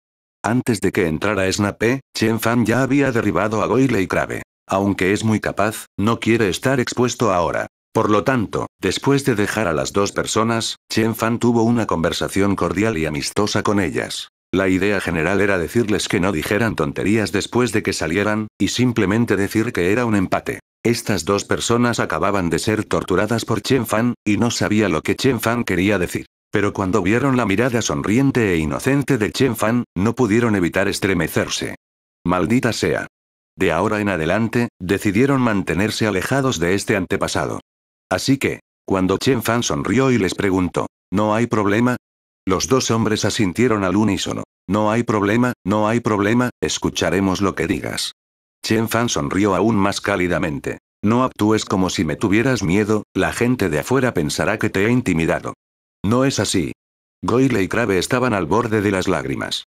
Antes de que entrara Snape, Chen Fan ya había derribado a Goyle y Crave. Aunque es muy capaz, no quiere estar expuesto ahora. Por lo tanto, después de dejar a las dos personas, Chen Fan tuvo una conversación cordial y amistosa con ellas. La idea general era decirles que no dijeran tonterías después de que salieran, y simplemente decir que era un empate. Estas dos personas acababan de ser torturadas por Chen Fan, y no sabía lo que Chen Fan quería decir. Pero cuando vieron la mirada sonriente e inocente de Chen Fan, no pudieron evitar estremecerse. Maldita sea. De ahora en adelante, decidieron mantenerse alejados de este antepasado. Así que, cuando Chen Fan sonrió y les preguntó, ¿no hay problema? Los dos hombres asintieron al unísono. No hay problema, no hay problema, escucharemos lo que digas. Chen Fan sonrió aún más cálidamente. No actúes como si me tuvieras miedo, la gente de afuera pensará que te he intimidado. No es así. Goyle y Crave estaban al borde de las lágrimas.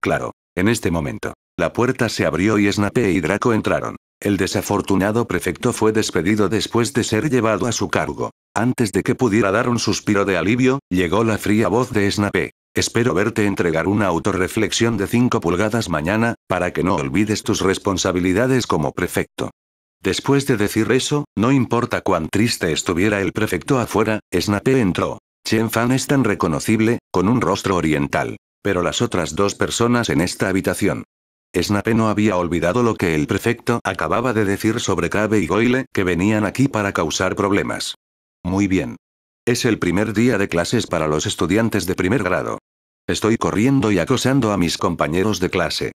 Claro. En este momento, la puerta se abrió y Snape y Draco entraron. El desafortunado prefecto fue despedido después de ser llevado a su cargo. Antes de que pudiera dar un suspiro de alivio, llegó la fría voz de Snape. Espero verte entregar una autorreflexión de 5 pulgadas mañana, para que no olvides tus responsabilidades como prefecto. Después de decir eso, no importa cuán triste estuviera el prefecto afuera, Snape entró. Chen Fan es tan reconocible, con un rostro oriental. Pero las otras dos personas en esta habitación. Snape no había olvidado lo que el prefecto acababa de decir sobre Cabe y Goyle, que venían aquí para causar problemas. Muy bien. Es el primer día de clases para los estudiantes de primer grado. Estoy corriendo y acosando a mis compañeros de clase.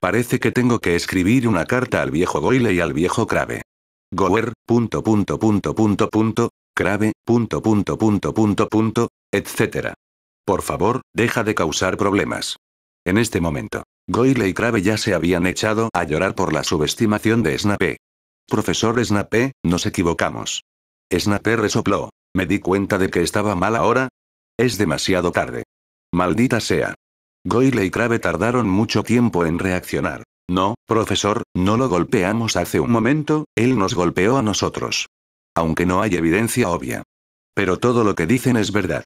Parece que tengo que escribir una carta al viejo Goyle y al viejo Crave. Gower, grave, punto punto punto punto punto, etc. Por favor, deja de causar problemas. En este momento, Goyle y Crave ya se habían echado a llorar por la subestimación de Snape. Profesor Snape, nos equivocamos. Snape resopló. Me di cuenta de que estaba mal ahora. Es demasiado tarde. Maldita sea. Goyle y Crave tardaron mucho tiempo en reaccionar. No, profesor, no lo golpeamos hace un momento, él nos golpeó a nosotros aunque no hay evidencia obvia. Pero todo lo que dicen es verdad.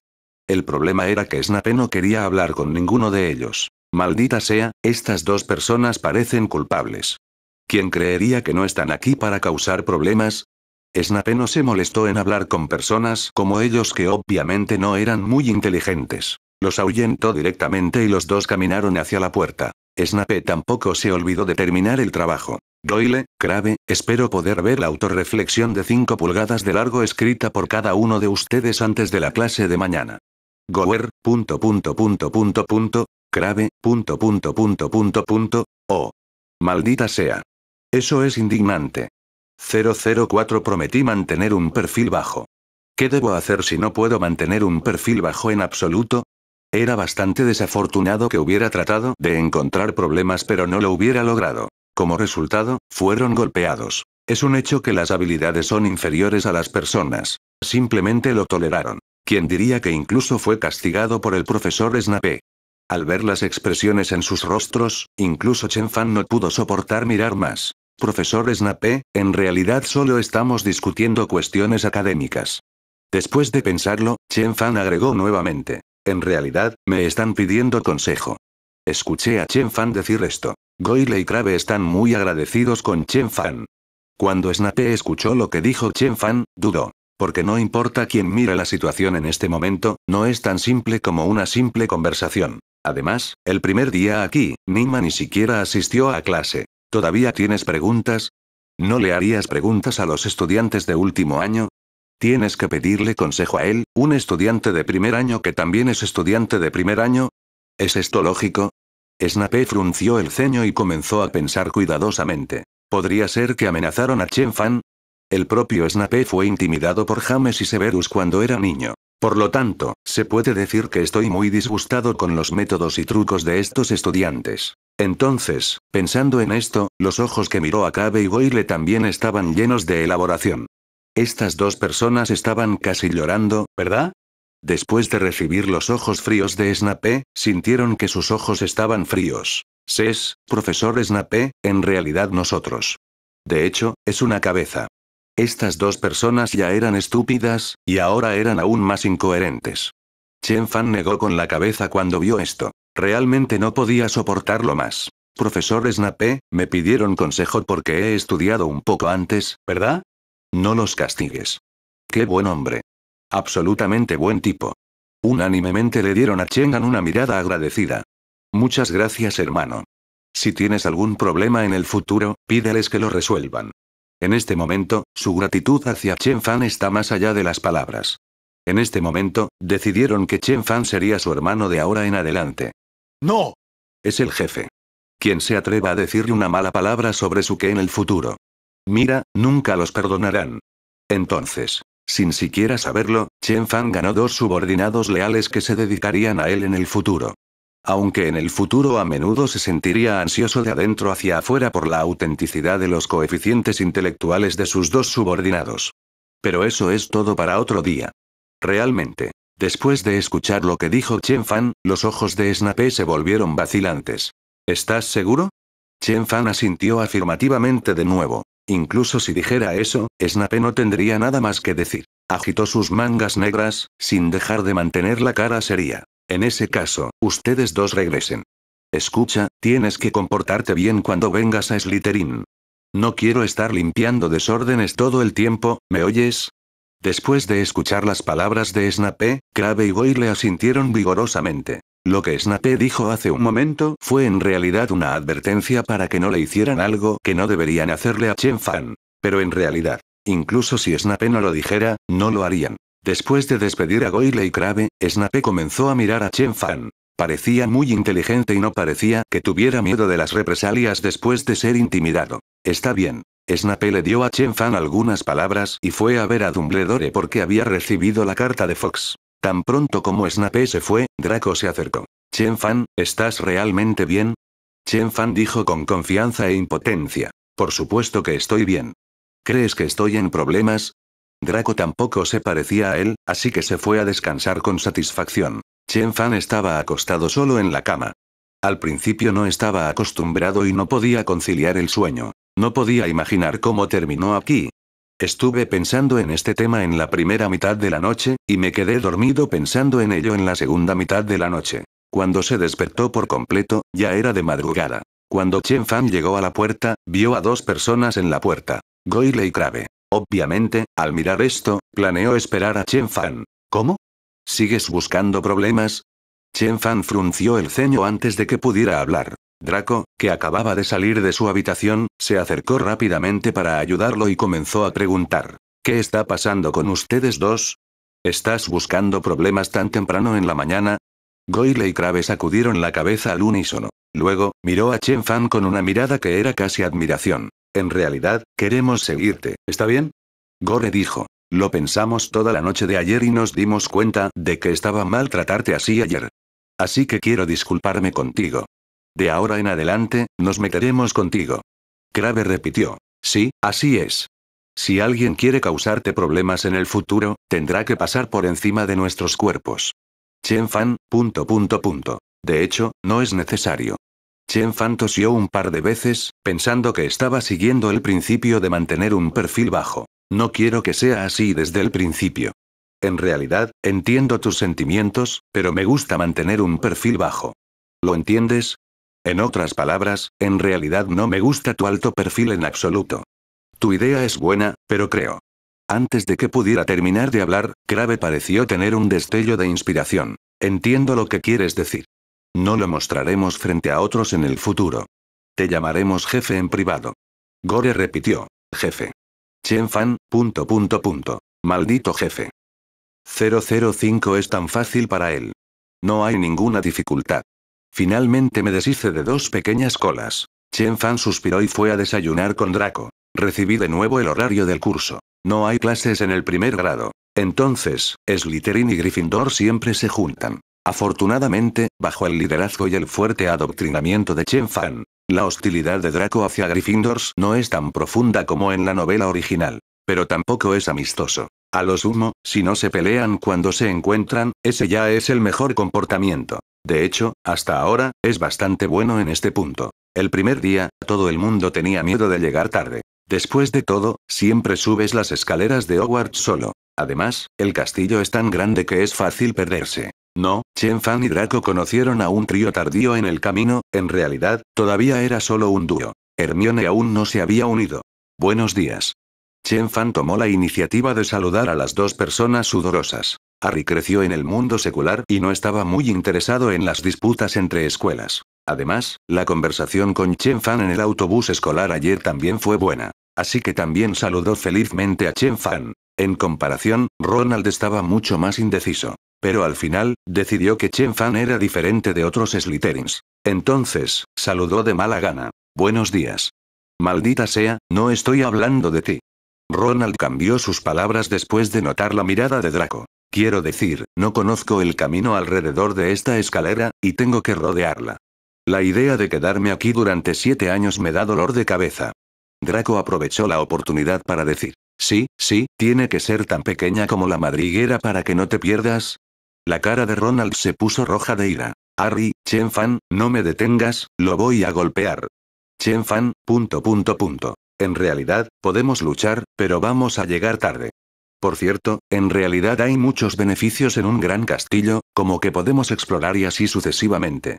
El problema era que Snape no quería hablar con ninguno de ellos. Maldita sea, estas dos personas parecen culpables. ¿Quién creería que no están aquí para causar problemas? Snape no se molestó en hablar con personas como ellos que obviamente no eran muy inteligentes. Los ahuyentó directamente y los dos caminaron hacia la puerta. Snape tampoco se olvidó de terminar el trabajo. Doyle, Crave, espero poder ver la autorreflexión de 5 pulgadas de largo escrita por cada uno de ustedes antes de la clase de mañana. Gower, punto punto punto punto punto, Crave, punto punto punto punto punto, oh. Maldita sea. Eso es indignante. 004 Prometí mantener un perfil bajo. ¿Qué debo hacer si no puedo mantener un perfil bajo en absoluto? Era bastante desafortunado que hubiera tratado de encontrar problemas pero no lo hubiera logrado. Como resultado, fueron golpeados. Es un hecho que las habilidades son inferiores a las personas. Simplemente lo toleraron. Quien diría que incluso fue castigado por el profesor Snape. Al ver las expresiones en sus rostros, incluso Chen Fan no pudo soportar mirar más. Profesor Snape, en realidad solo estamos discutiendo cuestiones académicas. Después de pensarlo, Chen Fan agregó nuevamente. En realidad, me están pidiendo consejo. Escuché a Chen Fan decir esto. Goyle y Crave están muy agradecidos con Chen Fan. Cuando Snape escuchó lo que dijo Chen Fan, dudó. Porque no importa quién mira la situación en este momento, no es tan simple como una simple conversación. Además, el primer día aquí, Nima ni siquiera asistió a clase. ¿Todavía tienes preguntas? ¿No le harías preguntas a los estudiantes de último año? ¿Tienes que pedirle consejo a él, un estudiante de primer año que también es estudiante de primer año? ¿Es esto lógico? Snape frunció el ceño y comenzó a pensar cuidadosamente. ¿Podría ser que amenazaron a Chen Fan? El propio Snape fue intimidado por James y Severus cuando era niño. Por lo tanto, se puede decir que estoy muy disgustado con los métodos y trucos de estos estudiantes. Entonces, pensando en esto, los ojos que miró a Cabe y Goyle también estaban llenos de elaboración. Estas dos personas estaban casi llorando, ¿verdad? Después de recibir los ojos fríos de Snape, sintieron que sus ojos estaban fríos. Ses, profesor Snape, en realidad nosotros. De hecho, es una cabeza. Estas dos personas ya eran estúpidas, y ahora eran aún más incoherentes. Chen Fan negó con la cabeza cuando vio esto. Realmente no podía soportarlo más. Profesor Snape, me pidieron consejo porque he estudiado un poco antes, ¿verdad? No los castigues. Qué buen hombre. Absolutamente buen tipo. Unánimemente le dieron a Chengan una mirada agradecida. Muchas gracias, hermano. Si tienes algún problema en el futuro, pídeles que lo resuelvan. En este momento, su gratitud hacia Chen Fan está más allá de las palabras. En este momento, decidieron que Chen Fan sería su hermano de ahora en adelante. ¡No! Es el jefe. Quien se atreva a decirle una mala palabra sobre su que en el futuro. Mira, nunca los perdonarán. Entonces, sin siquiera saberlo, Chen Fan ganó dos subordinados leales que se dedicarían a él en el futuro. Aunque en el futuro a menudo se sentiría ansioso de adentro hacia afuera por la autenticidad de los coeficientes intelectuales de sus dos subordinados. Pero eso es todo para otro día. Realmente. Después de escuchar lo que dijo Chen Fan, los ojos de Snape se volvieron vacilantes. ¿Estás seguro? Chen Fan asintió afirmativamente de nuevo. Incluso si dijera eso, Snape no tendría nada más que decir. Agitó sus mangas negras, sin dejar de mantener la cara seria. En ese caso, ustedes dos regresen. Escucha, tienes que comportarte bien cuando vengas a Slytherin. No quiero estar limpiando desórdenes todo el tiempo, ¿me oyes? Después de escuchar las palabras de Snape, Crabbe y le asintieron vigorosamente. Lo que Snape dijo hace un momento fue en realidad una advertencia para que no le hicieran algo que no deberían hacerle a Chen Fan. Pero en realidad, incluso si Snape no lo dijera, no lo harían. Después de despedir a Goyle y Crave, Snape comenzó a mirar a Chen Fan. Parecía muy inteligente y no parecía que tuviera miedo de las represalias después de ser intimidado. Está bien. Snape le dio a Chen Fan algunas palabras y fue a ver a Dumbledore porque había recibido la carta de Fox. Tan pronto como Snape se fue, Draco se acercó. Chen Fan, ¿estás realmente bien? Chen Fan dijo con confianza e impotencia. Por supuesto que estoy bien. ¿Crees que estoy en problemas? Draco tampoco se parecía a él, así que se fue a descansar con satisfacción. Chen Fan estaba acostado solo en la cama. Al principio no estaba acostumbrado y no podía conciliar el sueño. No podía imaginar cómo terminó aquí, Estuve pensando en este tema en la primera mitad de la noche, y me quedé dormido pensando en ello en la segunda mitad de la noche. Cuando se despertó por completo, ya era de madrugada. Cuando Chen Fan llegó a la puerta, vio a dos personas en la puerta, Goyle y Crave. Obviamente, al mirar esto, planeó esperar a Chen Fan. ¿Cómo? ¿Sigues buscando problemas? Chen Fan frunció el ceño antes de que pudiera hablar. Draco, que acababa de salir de su habitación, se acercó rápidamente para ayudarlo y comenzó a preguntar. ¿Qué está pasando con ustedes dos? ¿Estás buscando problemas tan temprano en la mañana? Goyle y Crave sacudieron la cabeza al unísono. Luego, miró a Chen Fan con una mirada que era casi admiración. En realidad, queremos seguirte, ¿está bien? Gore dijo. Lo pensamos toda la noche de ayer y nos dimos cuenta de que estaba mal tratarte así ayer. Así que quiero disculparme contigo. De ahora en adelante, nos meteremos contigo. grave repitió. Sí, así es. Si alguien quiere causarte problemas en el futuro, tendrá que pasar por encima de nuestros cuerpos. Chen Fan, punto punto punto. De hecho, no es necesario. Chen Fan tosió un par de veces, pensando que estaba siguiendo el principio de mantener un perfil bajo. No quiero que sea así desde el principio. En realidad, entiendo tus sentimientos, pero me gusta mantener un perfil bajo. ¿Lo entiendes? En otras palabras, en realidad no me gusta tu alto perfil en absoluto. Tu idea es buena, pero creo. Antes de que pudiera terminar de hablar, Crave pareció tener un destello de inspiración. Entiendo lo que quieres decir. No lo mostraremos frente a otros en el futuro. Te llamaremos jefe en privado. Gore repitió. Jefe. Chen Fan, punto punto punto. Maldito jefe. 005 es tan fácil para él. No hay ninguna dificultad. Finalmente me deshice de dos pequeñas colas. Chen Fan suspiró y fue a desayunar con Draco. Recibí de nuevo el horario del curso. No hay clases en el primer grado. Entonces, Slytherin y Gryffindor siempre se juntan. Afortunadamente, bajo el liderazgo y el fuerte adoctrinamiento de Chen Fan, la hostilidad de Draco hacia Gryffindors no es tan profunda como en la novela original, pero tampoco es amistoso. A lo sumo, si no se pelean cuando se encuentran, ese ya es el mejor comportamiento. De hecho, hasta ahora, es bastante bueno en este punto. El primer día, todo el mundo tenía miedo de llegar tarde. Después de todo, siempre subes las escaleras de Hogwarts solo. Además, el castillo es tan grande que es fácil perderse. No, Chen Fan y Draco conocieron a un trío tardío en el camino, en realidad, todavía era solo un dúo. Hermione aún no se había unido. Buenos días. Chen Fan tomó la iniciativa de saludar a las dos personas sudorosas. Harry creció en el mundo secular y no estaba muy interesado en las disputas entre escuelas. Además, la conversación con Chen Fan en el autobús escolar ayer también fue buena. Así que también saludó felizmente a Chen Fan. En comparación, Ronald estaba mucho más indeciso. Pero al final, decidió que Chen Fan era diferente de otros Slytherins. Entonces, saludó de mala gana. Buenos días. Maldita sea, no estoy hablando de ti. Ronald cambió sus palabras después de notar la mirada de Draco. Quiero decir, no conozco el camino alrededor de esta escalera, y tengo que rodearla. La idea de quedarme aquí durante siete años me da dolor de cabeza. Draco aprovechó la oportunidad para decir, sí, sí, tiene que ser tan pequeña como la madriguera para que no te pierdas. La cara de Ronald se puso roja de ira. Harry, Chen Fan, no me detengas, lo voy a golpear. Chen Fan, punto punto punto. En realidad, podemos luchar, pero vamos a llegar tarde. Por cierto, en realidad hay muchos beneficios en un gran castillo, como que podemos explorar y así sucesivamente.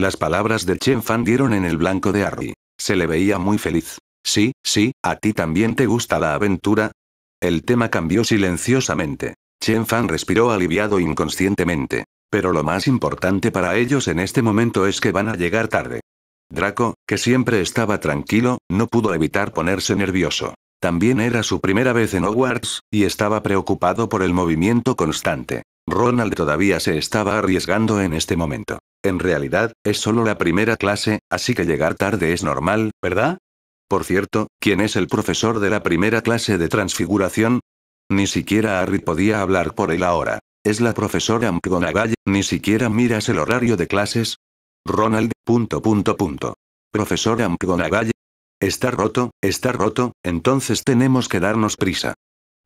Las palabras de Chen Fan dieron en el blanco de Harry. Se le veía muy feliz. Sí, sí, ¿a ti también te gusta la aventura? El tema cambió silenciosamente. Chen Fan respiró aliviado inconscientemente. Pero lo más importante para ellos en este momento es que van a llegar tarde. Draco, que siempre estaba tranquilo, no pudo evitar ponerse nervioso. También era su primera vez en Hogwarts, y estaba preocupado por el movimiento constante. Ronald todavía se estaba arriesgando en este momento. En realidad, es solo la primera clase, así que llegar tarde es normal, ¿verdad? Por cierto, ¿quién es el profesor de la primera clase de transfiguración? Ni siquiera Harry podía hablar por él ahora. Es la profesora McGonagall, ni siquiera miras el horario de clases. Ronald, punto punto punto. Profesora McGonagall, Está roto, está roto, entonces tenemos que darnos prisa.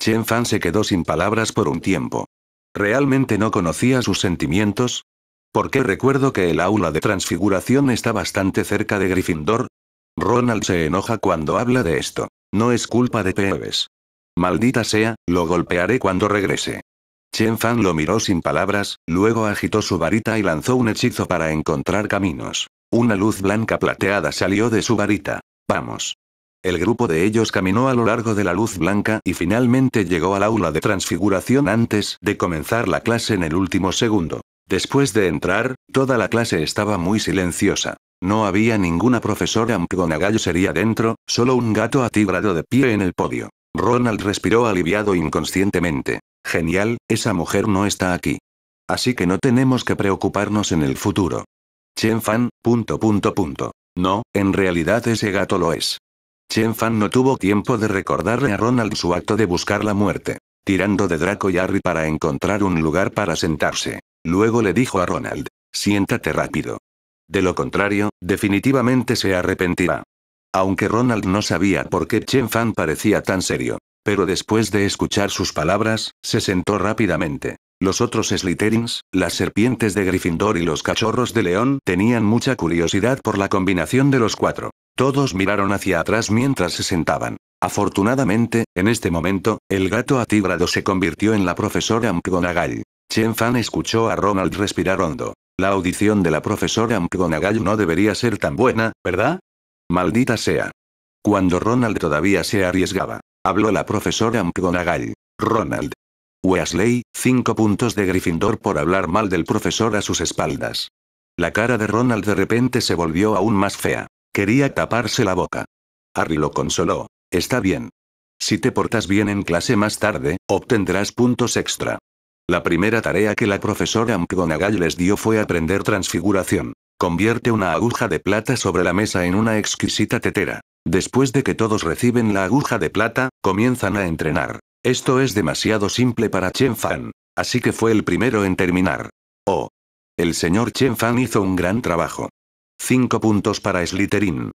Chen Fan se quedó sin palabras por un tiempo. ¿Realmente no conocía sus sentimientos? ¿Por qué recuerdo que el aula de transfiguración está bastante cerca de Gryffindor? Ronald se enoja cuando habla de esto. No es culpa de Peeves. Maldita sea, lo golpearé cuando regrese. Chen Fan lo miró sin palabras, luego agitó su varita y lanzó un hechizo para encontrar caminos. Una luz blanca plateada salió de su varita. Vamos. El grupo de ellos caminó a lo largo de la luz blanca y finalmente llegó al aula de transfiguración antes de comenzar la clase en el último segundo. Después de entrar, toda la clase estaba muy silenciosa. No había ninguna profesora McGonagall sería dentro, solo un gato atigrado de pie en el podio. Ronald respiró aliviado inconscientemente. Genial, esa mujer no está aquí. Así que no tenemos que preocuparnos en el futuro. Chen Fan, punto punto punto. No, en realidad ese gato lo es. Chen Fan no tuvo tiempo de recordarle a Ronald su acto de buscar la muerte. Tirando de Draco y Harry para encontrar un lugar para sentarse. Luego le dijo a Ronald, siéntate rápido. De lo contrario, definitivamente se arrepentirá. Aunque Ronald no sabía por qué Chen Fan parecía tan serio. Pero después de escuchar sus palabras, se sentó rápidamente. Los otros Slytherins, las serpientes de Gryffindor y los cachorros de león tenían mucha curiosidad por la combinación de los cuatro. Todos miraron hacia atrás mientras se sentaban. Afortunadamente, en este momento, el gato atigrado se convirtió en la profesora McGonagall. Chen Fan escuchó a Ronald respirar hondo. La audición de la profesora McGonagall no debería ser tan buena, ¿verdad? Maldita sea. Cuando Ronald todavía se arriesgaba, habló la profesora McGonagall. Ronald, Wesley, 5 puntos de Gryffindor por hablar mal del profesor a sus espaldas. La cara de Ronald de repente se volvió aún más fea. Quería taparse la boca. Harry lo consoló. Está bien. Si te portas bien en clase más tarde, obtendrás puntos extra. La primera tarea que la profesora McGonagall les dio fue aprender transfiguración. Convierte una aguja de plata sobre la mesa en una exquisita tetera. Después de que todos reciben la aguja de plata, comienzan a entrenar. Esto es demasiado simple para Chen Fan. Así que fue el primero en terminar. Oh. El señor Chen Fan hizo un gran trabajo. Cinco puntos para Slytherin.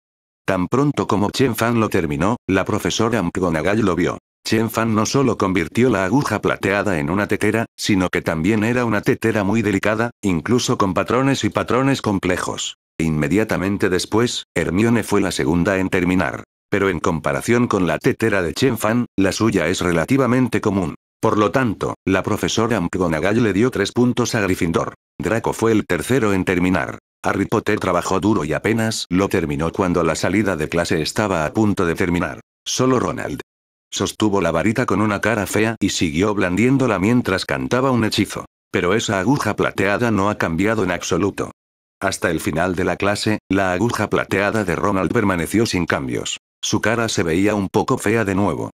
Tan pronto como Chen Fan lo terminó, la profesora McGonagall lo vio. Chen Fan no solo convirtió la aguja plateada en una tetera, sino que también era una tetera muy delicada, incluso con patrones y patrones complejos. Inmediatamente después, Hermione fue la segunda en terminar. Pero en comparación con la tetera de Chen Fan, la suya es relativamente común. Por lo tanto, la profesora McGonagall le dio tres puntos a Gryffindor. Draco fue el tercero en terminar. Harry Potter trabajó duro y apenas lo terminó cuando la salida de clase estaba a punto de terminar. Solo Ronald. Sostuvo la varita con una cara fea y siguió blandiéndola mientras cantaba un hechizo. Pero esa aguja plateada no ha cambiado en absoluto. Hasta el final de la clase, la aguja plateada de Ronald permaneció sin cambios. Su cara se veía un poco fea de nuevo.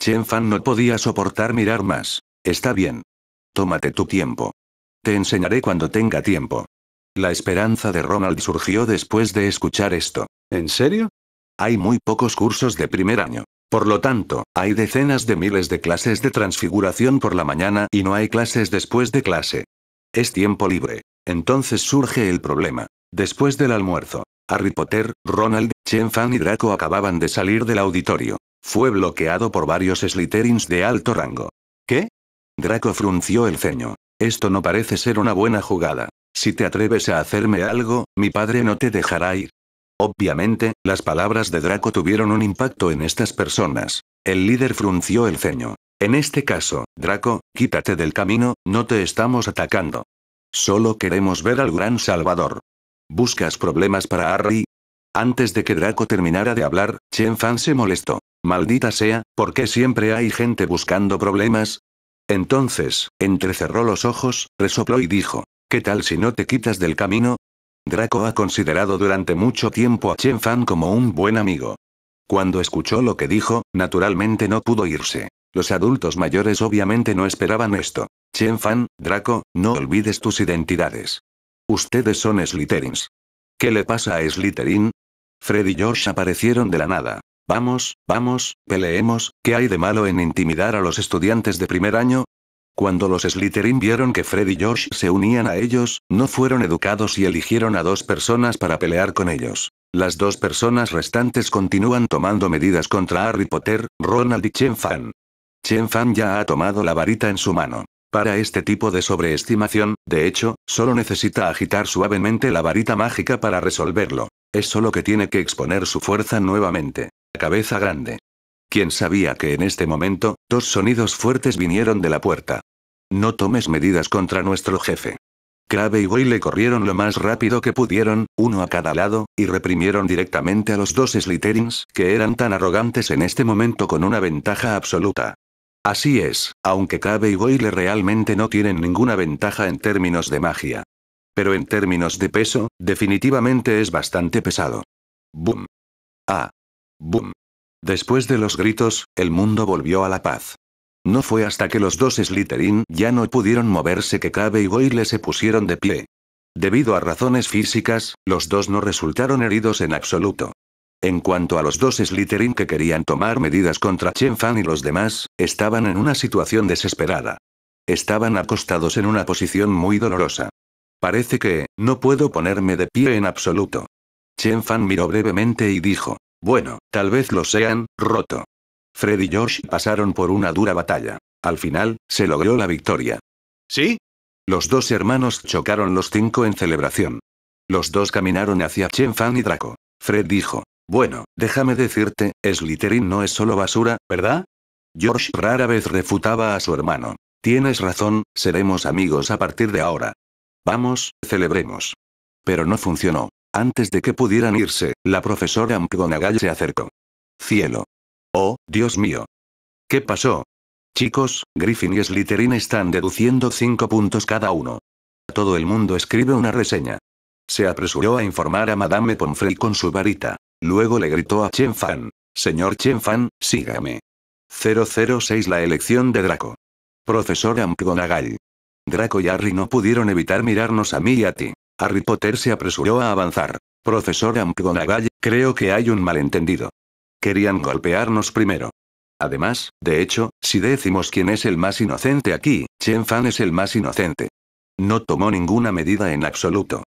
Chen Fan no podía soportar mirar más. Está bien. Tómate tu tiempo. Te enseñaré cuando tenga tiempo. La esperanza de Ronald surgió después de escuchar esto. ¿En serio? Hay muy pocos cursos de primer año. Por lo tanto, hay decenas de miles de clases de transfiguración por la mañana y no hay clases después de clase. Es tiempo libre. Entonces surge el problema. Después del almuerzo, Harry Potter, Ronald, Chen Fan y Draco acababan de salir del auditorio. Fue bloqueado por varios Slytherins de alto rango. ¿Qué? Draco frunció el ceño. Esto no parece ser una buena jugada. Si te atreves a hacerme algo, mi padre no te dejará ir. Obviamente, las palabras de Draco tuvieron un impacto en estas personas. El líder frunció el ceño. En este caso, Draco, quítate del camino, no te estamos atacando. Solo queremos ver al gran Salvador. ¿Buscas problemas para Harry? Antes de que Draco terminara de hablar, Chen Fan se molestó. Maldita sea, ¿por qué siempre hay gente buscando problemas? Entonces, entrecerró los ojos, resopló y dijo, ¿qué tal si no te quitas del camino? Draco ha considerado durante mucho tiempo a Chen Fan como un buen amigo. Cuando escuchó lo que dijo, naturalmente no pudo irse. Los adultos mayores obviamente no esperaban esto. Chen Fan, Draco, no olvides tus identidades. Ustedes son Slytherins. ¿Qué le pasa a Slytherin? Fred y George aparecieron de la nada. Vamos, vamos, peleemos, ¿qué hay de malo en intimidar a los estudiantes de primer año? Cuando los Slytherin vieron que Fred y George se unían a ellos, no fueron educados y eligieron a dos personas para pelear con ellos. Las dos personas restantes continúan tomando medidas contra Harry Potter, Ronald y Chen Fan. Chen Fan ya ha tomado la varita en su mano. Para este tipo de sobreestimación, de hecho, solo necesita agitar suavemente la varita mágica para resolverlo. Es solo que tiene que exponer su fuerza nuevamente. Cabeza grande. ¿Quién sabía que en este momento, dos sonidos fuertes vinieron de la puerta? No tomes medidas contra nuestro jefe. Crabbe y le corrieron lo más rápido que pudieron, uno a cada lado, y reprimieron directamente a los dos Slytherins, que eran tan arrogantes en este momento con una ventaja absoluta. Así es, aunque Cabe y Goyle realmente no tienen ninguna ventaja en términos de magia. Pero en términos de peso, definitivamente es bastante pesado. Boom. Ah. Boom. Después de los gritos, el mundo volvió a la paz. No fue hasta que los dos Slytherin ya no pudieron moverse que Cabe y Goyle se pusieron de pie. Debido a razones físicas, los dos no resultaron heridos en absoluto. En cuanto a los dos Slytherin que querían tomar medidas contra Chen Fan y los demás, estaban en una situación desesperada. Estaban acostados en una posición muy dolorosa. Parece que, no puedo ponerme de pie en absoluto. Chen Fan miró brevemente y dijo, bueno, tal vez lo sean, roto. Fred y George pasaron por una dura batalla. Al final, se logró la victoria. ¿Sí? Los dos hermanos chocaron los cinco en celebración. Los dos caminaron hacia Chen Fan y Draco. Fred dijo, bueno, déjame decirte, Slytherin no es solo basura, ¿verdad? George rara vez refutaba a su hermano. Tienes razón, seremos amigos a partir de ahora. Vamos, celebremos. Pero no funcionó. Antes de que pudieran irse, la profesora McGonagall se acercó. Cielo. Oh, Dios mío. ¿Qué pasó? Chicos, Griffin y Slytherin están deduciendo cinco puntos cada uno. Todo el mundo escribe una reseña. Se apresuró a informar a Madame Pomfrey con su varita. Luego le gritó a Chen Fan. Señor Chen Fan, sígame. 006 La elección de Draco. Profesor Amkgonagal. Draco y Harry no pudieron evitar mirarnos a mí y a ti. Harry Potter se apresuró a avanzar. Profesor Amkgonagal, creo que hay un malentendido. Querían golpearnos primero. Además, de hecho, si decimos quién es el más inocente aquí, Chen Fan es el más inocente. No tomó ninguna medida en absoluto.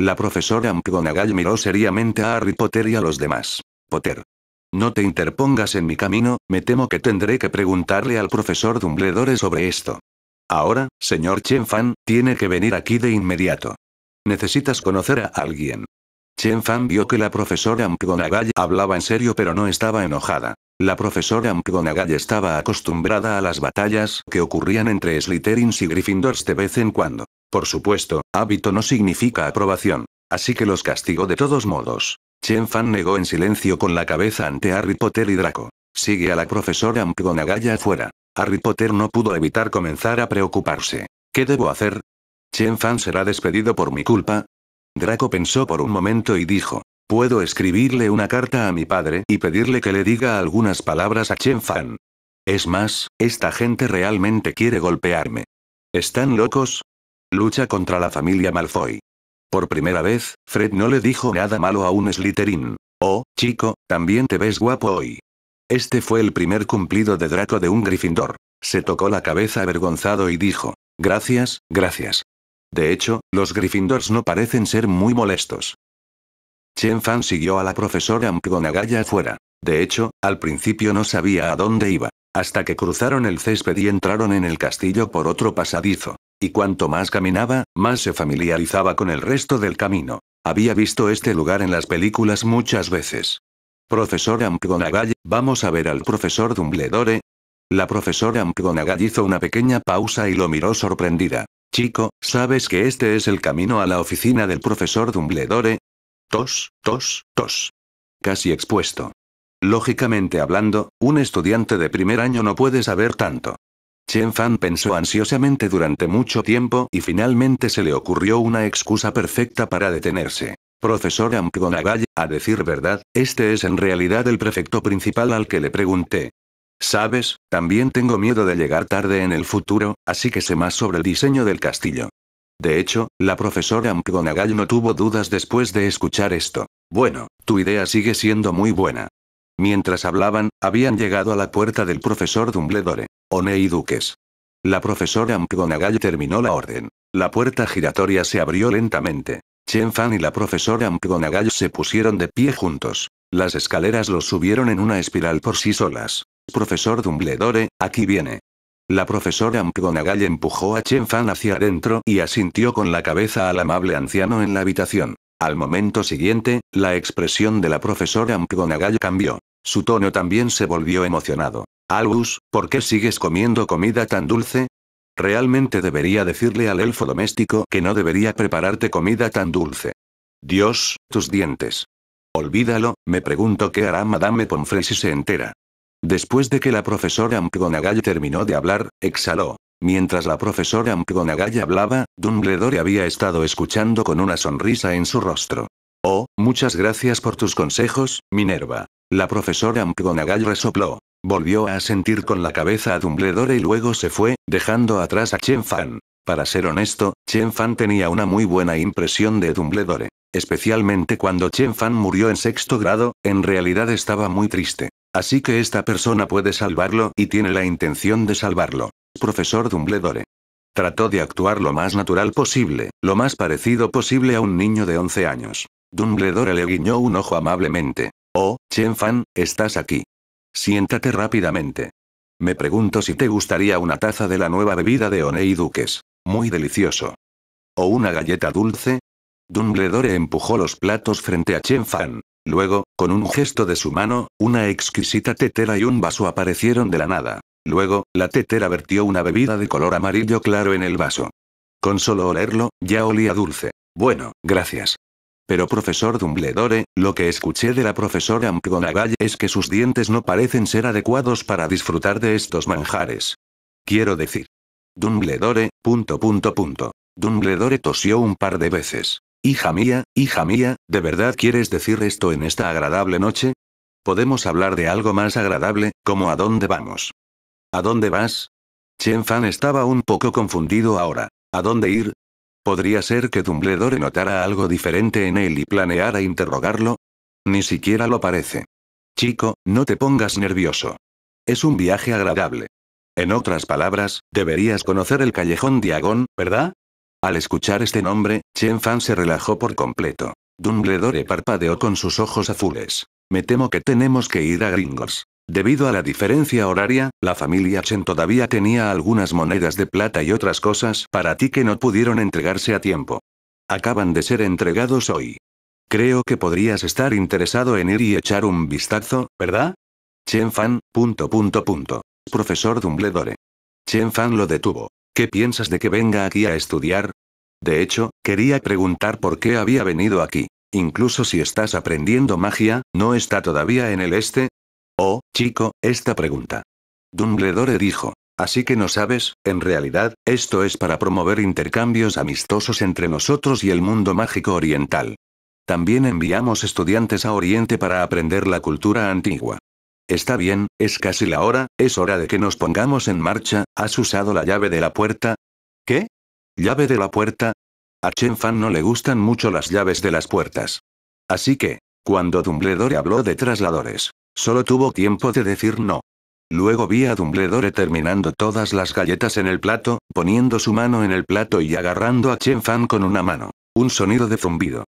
La profesora McGonagall miró seriamente a Harry Potter y a los demás. Potter. No te interpongas en mi camino, me temo que tendré que preguntarle al profesor Dumbledore sobre esto. Ahora, señor Chen Fan, tiene que venir aquí de inmediato. Necesitas conocer a alguien. Chen Fan vio que la profesora McGonagall hablaba en serio pero no estaba enojada. La profesora McGonagall estaba acostumbrada a las batallas que ocurrían entre Slytherins y Gryffindors de vez en cuando. Por supuesto, hábito no significa aprobación. Así que los castigó de todos modos. Chen Fan negó en silencio con la cabeza ante Harry Potter y Draco. Sigue a la profesora McGonagall afuera. Harry Potter no pudo evitar comenzar a preocuparse. ¿Qué debo hacer? ¿Chen Fan será despedido por mi culpa? Draco pensó por un momento y dijo. Puedo escribirle una carta a mi padre y pedirle que le diga algunas palabras a Chen Fan. Es más, esta gente realmente quiere golpearme. Están locos, Lucha contra la familia Malfoy. Por primera vez, Fred no le dijo nada malo a un Slytherin. Oh, chico, también te ves guapo hoy. Este fue el primer cumplido de Draco de un Gryffindor. Se tocó la cabeza avergonzado y dijo, gracias, gracias. De hecho, los Gryffindors no parecen ser muy molestos. Chen Fan siguió a la profesora McGonagall afuera. De hecho, al principio no sabía a dónde iba, hasta que cruzaron el césped y entraron en el castillo por otro pasadizo y cuanto más caminaba, más se familiarizaba con el resto del camino. Había visto este lugar en las películas muchas veces. Profesor Amcgonagall, vamos a ver al profesor Dumbledore. La profesora Amcgonagall hizo una pequeña pausa y lo miró sorprendida. Chico, ¿sabes que este es el camino a la oficina del profesor Dumbledore? Tos, tos, tos. Casi expuesto. Lógicamente hablando, un estudiante de primer año no puede saber tanto. Chen Fan pensó ansiosamente durante mucho tiempo y finalmente se le ocurrió una excusa perfecta para detenerse. Profesor Amkgonagall, a decir verdad, este es en realidad el prefecto principal al que le pregunté. Sabes, también tengo miedo de llegar tarde en el futuro, así que sé más sobre el diseño del castillo. De hecho, la profesora Amkgonagall no tuvo dudas después de escuchar esto. Bueno, tu idea sigue siendo muy buena. Mientras hablaban, habían llegado a la puerta del profesor Dumbledore. One Duques. La profesora McGonagall terminó la orden. La puerta giratoria se abrió lentamente. Chen Fan y la profesora McGonagall se pusieron de pie juntos. Las escaleras los subieron en una espiral por sí solas. Profesor Dumbledore, aquí viene. La profesora McGonagall empujó a Chen Fan hacia adentro y asintió con la cabeza al amable anciano en la habitación. Al momento siguiente, la expresión de la profesora McGonagall cambió. Su tono también se volvió emocionado. Albus, ¿por qué sigues comiendo comida tan dulce? Realmente debería decirle al elfo doméstico que no debería prepararte comida tan dulce. Dios, tus dientes. Olvídalo, me pregunto qué hará Madame Pomfrey si se entera. Después de que la profesora McGonagall terminó de hablar, exhaló. Mientras la profesora McGonagall hablaba, Dumbledore había estado escuchando con una sonrisa en su rostro. Oh, muchas gracias por tus consejos, Minerva. La profesora McGonagall resopló. Volvió a sentir con la cabeza a Dumbledore y luego se fue, dejando atrás a Chen Fan. Para ser honesto, Chen Fan tenía una muy buena impresión de Dumbledore. Especialmente cuando Chen Fan murió en sexto grado, en realidad estaba muy triste. Así que esta persona puede salvarlo y tiene la intención de salvarlo. Profesor Dumbledore. Trató de actuar lo más natural posible, lo más parecido posible a un niño de 11 años. Dumbledore le guiñó un ojo amablemente. Oh, Chen Fan, estás aquí. Siéntate rápidamente. Me pregunto si te gustaría una taza de la nueva bebida de Oney Duques. Muy delicioso. ¿O una galleta dulce? Dumbledore empujó los platos frente a Chen Fan. Luego, con un gesto de su mano, una exquisita tetera y un vaso aparecieron de la nada. Luego, la tetera vertió una bebida de color amarillo claro en el vaso. Con solo olerlo, ya olía dulce. Bueno, gracias. Pero profesor Dumbledore, lo que escuché de la profesora McGonagall es que sus dientes no parecen ser adecuados para disfrutar de estos manjares. Quiero decir. Dumbledore, punto punto punto. Dumbledore tosió un par de veces. Hija mía, hija mía, ¿de verdad quieres decir esto en esta agradable noche? Podemos hablar de algo más agradable, como a dónde vamos. ¿A dónde vas? Chen Fan estaba un poco confundido ahora. ¿A dónde ir? Podría ser que Dumbledore notara algo diferente en él y planeara interrogarlo. Ni siquiera lo parece. Chico, no te pongas nervioso. Es un viaje agradable. En otras palabras, deberías conocer el callejón Diagón, ¿verdad? Al escuchar este nombre, Chen Fan se relajó por completo. Dumbledore parpadeó con sus ojos azules. Me temo que tenemos que ir a Gringos. Debido a la diferencia horaria, la familia Chen todavía tenía algunas monedas de plata y otras cosas para ti que no pudieron entregarse a tiempo. Acaban de ser entregados hoy. Creo que podrías estar interesado en ir y echar un vistazo, ¿verdad? Chen Fan, punto punto punto. Profesor Dumbledore. Chen Fan lo detuvo. ¿Qué piensas de que venga aquí a estudiar? De hecho, quería preguntar por qué había venido aquí. Incluso si estás aprendiendo magia, no está todavía en el este, Oh, chico, esta pregunta. Dumbledore dijo. Así que no sabes, en realidad, esto es para promover intercambios amistosos entre nosotros y el mundo mágico oriental. También enviamos estudiantes a Oriente para aprender la cultura antigua. Está bien, es casi la hora, es hora de que nos pongamos en marcha, ¿has usado la llave de la puerta? ¿Qué? ¿Llave de la puerta? A Chen Fan no le gustan mucho las llaves de las puertas. Así que, cuando Dumbledore habló de trasladores, Solo tuvo tiempo de decir no. Luego vi a Dumbledore terminando todas las galletas en el plato, poniendo su mano en el plato y agarrando a Chen Fan con una mano. Un sonido de zumbido.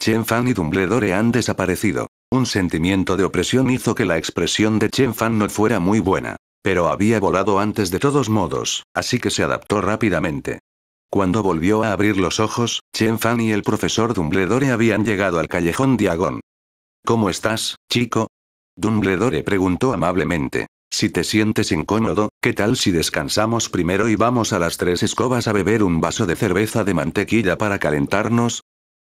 Chen Fan y Dumbledore han desaparecido. Un sentimiento de opresión hizo que la expresión de Chen Fan no fuera muy buena. Pero había volado antes de todos modos, así que se adaptó rápidamente. Cuando volvió a abrir los ojos, Chen Fan y el profesor Dumbledore habían llegado al callejón Diagon. ¿Cómo estás, chico? Dumbledore preguntó amablemente. Si te sientes incómodo, ¿qué tal si descansamos primero y vamos a las tres escobas a beber un vaso de cerveza de mantequilla para calentarnos?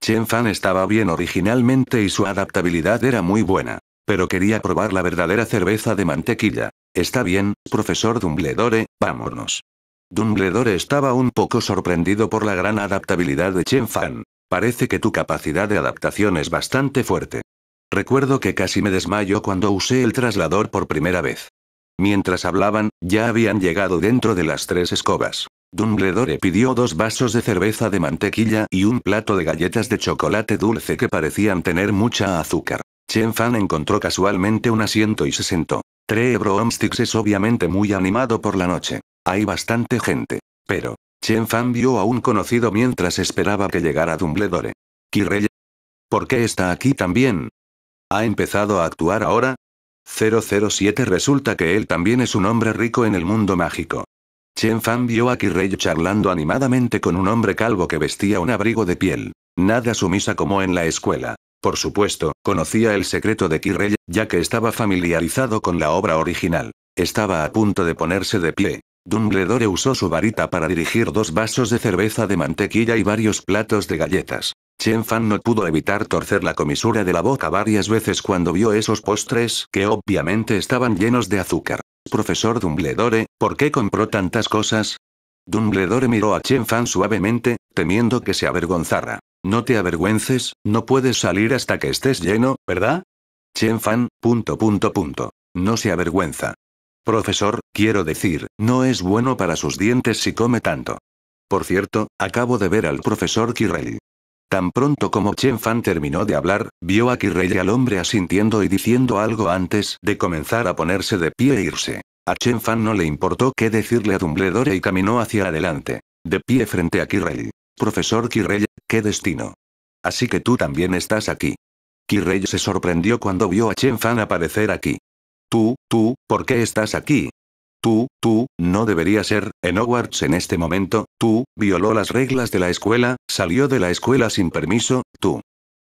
Chen Fan estaba bien originalmente y su adaptabilidad era muy buena. Pero quería probar la verdadera cerveza de mantequilla. Está bien, profesor Dumbledore, vámonos. Dumbledore estaba un poco sorprendido por la gran adaptabilidad de Chen Fan. Parece que tu capacidad de adaptación es bastante fuerte. Recuerdo que casi me desmayo cuando usé el traslador por primera vez. Mientras hablaban, ya habían llegado dentro de las tres escobas. Dumbledore pidió dos vasos de cerveza de mantequilla y un plato de galletas de chocolate dulce que parecían tener mucha azúcar. Chen Fan encontró casualmente un asiento y se sentó. Trevor es obviamente muy animado por la noche. Hay bastante gente. Pero, Chen Fan vio a un conocido mientras esperaba que llegara Dumbledore. Kirrey. ¿Por qué está aquí también? ¿Ha empezado a actuar ahora? 007 Resulta que él también es un hombre rico en el mundo mágico. Chen Fan vio a Quirrell charlando animadamente con un hombre calvo que vestía un abrigo de piel. Nada sumisa como en la escuela. Por supuesto, conocía el secreto de Quirrell ya que estaba familiarizado con la obra original. Estaba a punto de ponerse de pie. Dumbledore usó su varita para dirigir dos vasos de cerveza de mantequilla y varios platos de galletas. Chen Fan no pudo evitar torcer la comisura de la boca varias veces cuando vio esos postres que obviamente estaban llenos de azúcar. Profesor Dumbledore, ¿por qué compró tantas cosas? Dumbledore miró a Chen Fan suavemente, temiendo que se avergonzara. No te avergüences, no puedes salir hasta que estés lleno, ¿verdad? Chen Fan, punto punto punto. No se avergüenza. Profesor, quiero decir, no es bueno para sus dientes si come tanto. Por cierto, acabo de ver al profesor Kirrell. Tan pronto como Chen Fan terminó de hablar, vio a Kirei al hombre asintiendo y diciendo algo antes de comenzar a ponerse de pie e irse. A Chen Fan no le importó qué decirle a Dumbledore y caminó hacia adelante. De pie frente a Kirei. Profesor Kirei, qué destino. Así que tú también estás aquí. Kirei se sorprendió cuando vio a Chen Fan aparecer aquí. Tú, tú, ¿por qué estás aquí? Tú, tú, no deberías ser, en Hogwarts en este momento, tú, violó las reglas de la escuela, salió de la escuela sin permiso, tú.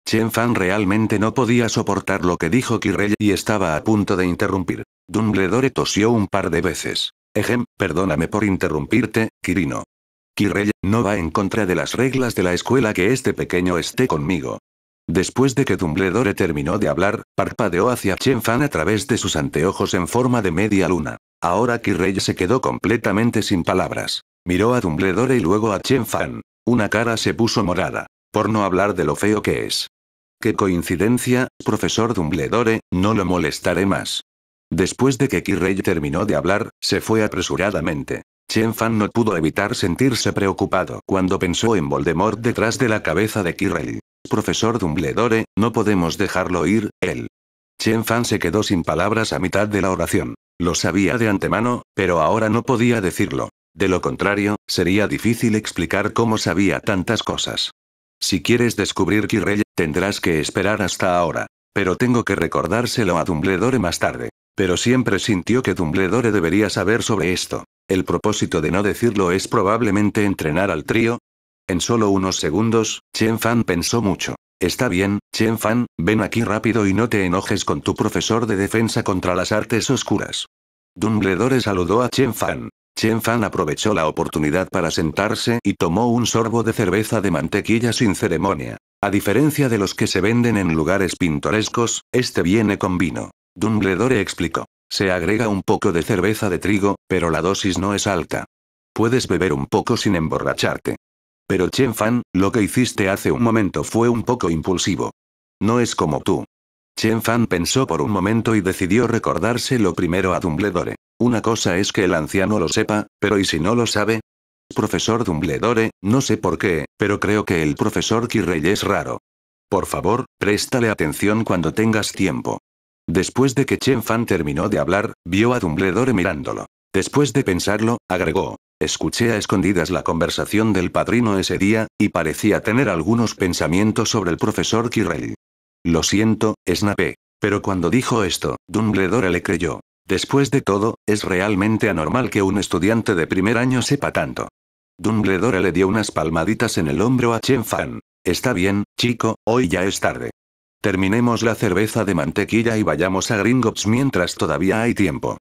Chen Fan realmente no podía soportar lo que dijo Kirrell y estaba a punto de interrumpir. Dumbledore tosió un par de veces. Ejem, perdóname por interrumpirte, Kirino. Kirrell, no va en contra de las reglas de la escuela que este pequeño esté conmigo. Después de que Dumbledore terminó de hablar, parpadeó hacia Chen Fan a través de sus anteojos en forma de media luna. Ahora Kirrey se quedó completamente sin palabras. Miró a Dumbledore y luego a Chen Fan. Una cara se puso morada. Por no hablar de lo feo que es. Qué coincidencia, profesor Dumbledore, no lo molestaré más. Después de que Kirrey terminó de hablar, se fue apresuradamente. Chen Fan no pudo evitar sentirse preocupado cuando pensó en Voldemort detrás de la cabeza de Kirrell. Profesor Dumbledore, no podemos dejarlo ir, él. Chen Fan se quedó sin palabras a mitad de la oración. Lo sabía de antemano, pero ahora no podía decirlo. De lo contrario, sería difícil explicar cómo sabía tantas cosas. Si quieres descubrir Kirrell, tendrás que esperar hasta ahora. Pero tengo que recordárselo a Dumbledore más tarde. Pero siempre sintió que Dumbledore debería saber sobre esto. El propósito de no decirlo es probablemente entrenar al trío. En solo unos segundos, Chen Fan pensó mucho. Está bien, Chen Fan, ven aquí rápido y no te enojes con tu profesor de defensa contra las artes oscuras. Dumbledore saludó a Chen Fan. Chen Fan aprovechó la oportunidad para sentarse y tomó un sorbo de cerveza de mantequilla sin ceremonia. A diferencia de los que se venden en lugares pintorescos, este viene con vino. Dumbledore explicó. Se agrega un poco de cerveza de trigo, pero la dosis no es alta. Puedes beber un poco sin emborracharte. Pero Chen Fan, lo que hiciste hace un momento fue un poco impulsivo. No es como tú. Chen Fan pensó por un momento y decidió recordárselo primero a Dumbledore. Una cosa es que el anciano lo sepa, pero ¿y si no lo sabe? Profesor Dumbledore, no sé por qué, pero creo que el profesor Kirrey es raro. Por favor, préstale atención cuando tengas tiempo. Después de que Chen Fan terminó de hablar, vio a Dumbledore mirándolo. Después de pensarlo, agregó. Escuché a escondidas la conversación del padrino ese día, y parecía tener algunos pensamientos sobre el profesor Quirrell. Lo siento, Snape. Pero cuando dijo esto, Dumbledore le creyó. Después de todo, es realmente anormal que un estudiante de primer año sepa tanto. Dumbledore le dio unas palmaditas en el hombro a Chen Fan. Está bien, chico, hoy ya es tarde. Terminemos la cerveza de mantequilla y vayamos a Gringotts mientras todavía hay tiempo.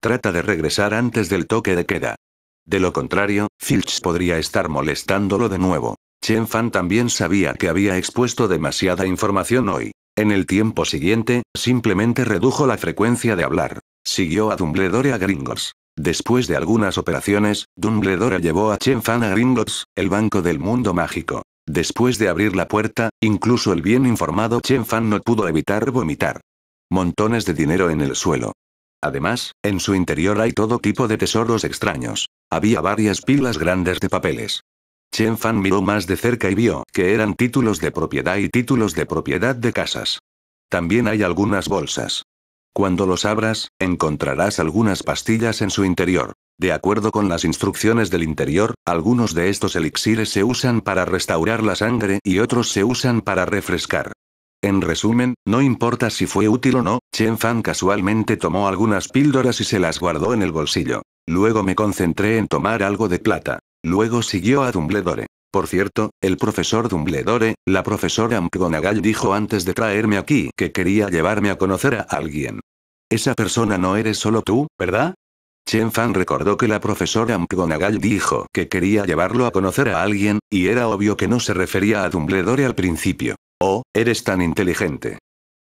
Trata de regresar antes del toque de queda. De lo contrario, Filch podría estar molestándolo de nuevo. Chen Fan también sabía que había expuesto demasiada información hoy. En el tiempo siguiente, simplemente redujo la frecuencia de hablar. Siguió a Dumbledore a Gringotts. Después de algunas operaciones, Dumbledore llevó a Chen Fan a Gringotts, el Banco del Mundo Mágico. Después de abrir la puerta, incluso el bien informado Chen Fan no pudo evitar vomitar. Montones de dinero en el suelo. Además, en su interior hay todo tipo de tesoros extraños. Había varias pilas grandes de papeles. Chen Fan miró más de cerca y vio que eran títulos de propiedad y títulos de propiedad de casas. También hay algunas bolsas. Cuando los abras, encontrarás algunas pastillas en su interior. De acuerdo con las instrucciones del interior, algunos de estos elixires se usan para restaurar la sangre y otros se usan para refrescar. En resumen, no importa si fue útil o no, Chen Fan casualmente tomó algunas píldoras y se las guardó en el bolsillo. Luego me concentré en tomar algo de plata. Luego siguió a Dumbledore. Por cierto, el profesor Dumbledore, la profesora McGonagall dijo antes de traerme aquí que quería llevarme a conocer a alguien. Esa persona no eres solo tú, ¿verdad? Chen Fan recordó que la profesora McGonagall dijo que quería llevarlo a conocer a alguien, y era obvio que no se refería a Dumbledore al principio. Oh, eres tan inteligente.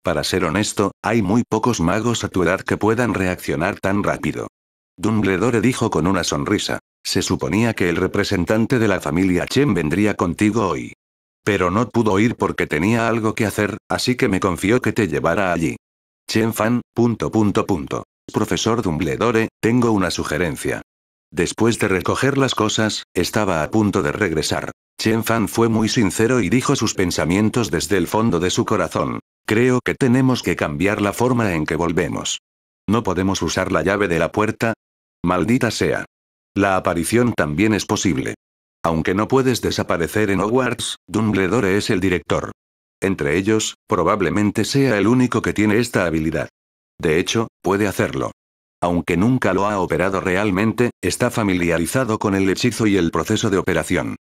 Para ser honesto, hay muy pocos magos a tu edad que puedan reaccionar tan rápido. Dumbledore dijo con una sonrisa. Se suponía que el representante de la familia Chen vendría contigo hoy. Pero no pudo ir porque tenía algo que hacer, así que me confió que te llevara allí. Chen Fan, punto punto punto. Profesor Dumbledore, tengo una sugerencia. Después de recoger las cosas, estaba a punto de regresar. Chen Fan fue muy sincero y dijo sus pensamientos desde el fondo de su corazón. Creo que tenemos que cambiar la forma en que volvemos. ¿No podemos usar la llave de la puerta? Maldita sea. La aparición también es posible. Aunque no puedes desaparecer en Hogwarts, Dumbledore es el director. Entre ellos, probablemente sea el único que tiene esta habilidad. De hecho, puede hacerlo. Aunque nunca lo ha operado realmente, está familiarizado con el hechizo y el proceso de operación.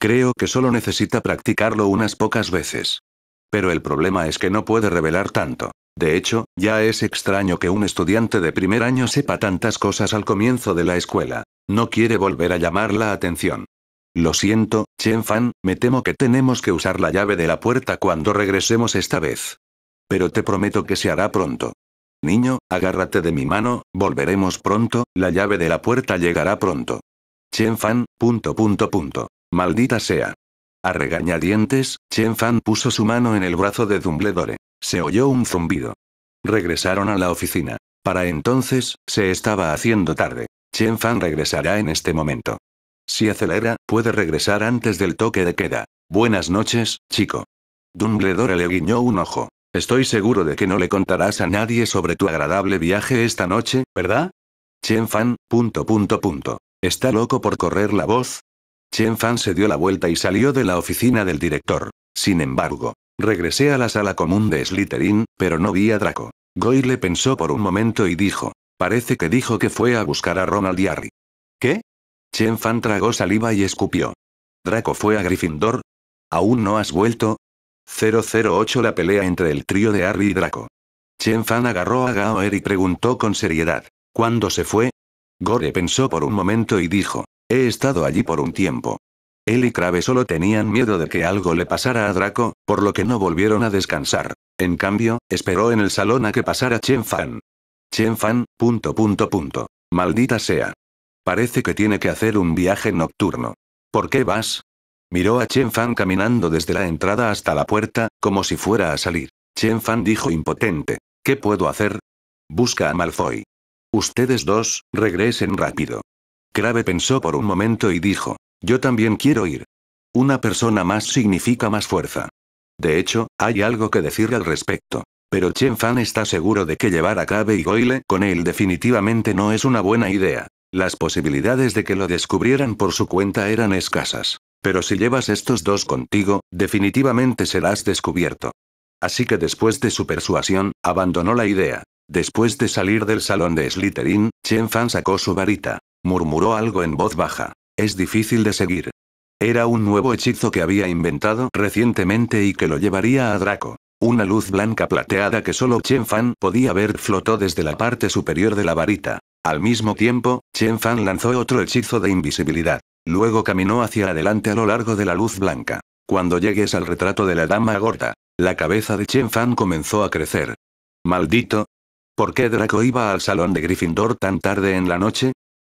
Creo que solo necesita practicarlo unas pocas veces. Pero el problema es que no puede revelar tanto. De hecho, ya es extraño que un estudiante de primer año sepa tantas cosas al comienzo de la escuela. No quiere volver a llamar la atención. Lo siento, Chen Fan, me temo que tenemos que usar la llave de la puerta cuando regresemos esta vez. Pero te prometo que se hará pronto. Niño, agárrate de mi mano, volveremos pronto, la llave de la puerta llegará pronto. Chen Fan, punto punto punto. Maldita sea. A regañadientes, Chen Fan puso su mano en el brazo de Dumbledore. Se oyó un zumbido. Regresaron a la oficina. Para entonces, se estaba haciendo tarde. Chen Fan regresará en este momento. Si acelera, puede regresar antes del toque de queda. Buenas noches, chico. Dumbledore le guiñó un ojo. Estoy seguro de que no le contarás a nadie sobre tu agradable viaje esta noche, ¿verdad? Chen Fan, punto punto punto. ¿Está loco por correr la voz? Chen Fan se dio la vuelta y salió de la oficina del director. Sin embargo, regresé a la sala común de Slytherin, pero no vi a Draco. Goyle pensó por un momento y dijo. Parece que dijo que fue a buscar a Ronald y Harry. ¿Qué? Chen Fan tragó saliva y escupió. ¿Draco fue a Gryffindor? ¿Aún no has vuelto? 008 La pelea entre el trío de Harry y Draco. Chen Fan agarró a Gaoer y preguntó con seriedad. ¿Cuándo se fue? Gore pensó por un momento y dijo. He estado allí por un tiempo. Él y Crave solo tenían miedo de que algo le pasara a Draco, por lo que no volvieron a descansar. En cambio, esperó en el salón a que pasara Chen Fan. Chen Fan, punto punto punto. Maldita sea. Parece que tiene que hacer un viaje nocturno. ¿Por qué vas? Miró a Chen Fan caminando desde la entrada hasta la puerta, como si fuera a salir. Chen Fan dijo impotente. ¿Qué puedo hacer? Busca a Malfoy. Ustedes dos, regresen rápido. Krabe pensó por un momento y dijo. Yo también quiero ir. Una persona más significa más fuerza. De hecho, hay algo que decir al respecto. Pero Chen Fan está seguro de que llevar a Cabe y Goyle con él definitivamente no es una buena idea. Las posibilidades de que lo descubrieran por su cuenta eran escasas. Pero si llevas estos dos contigo, definitivamente serás descubierto. Así que después de su persuasión, abandonó la idea. Después de salir del salón de Slytherin, Chen Fan sacó su varita. Murmuró algo en voz baja. Es difícil de seguir. Era un nuevo hechizo que había inventado recientemente y que lo llevaría a Draco. Una luz blanca plateada que solo Chen Fan podía ver flotó desde la parte superior de la varita. Al mismo tiempo, Chen Fan lanzó otro hechizo de invisibilidad. Luego caminó hacia adelante a lo largo de la luz blanca. Cuando llegues al retrato de la dama gorda, la cabeza de Chen Fan comenzó a crecer. Maldito. ¿Por qué Draco iba al salón de Gryffindor tan tarde en la noche?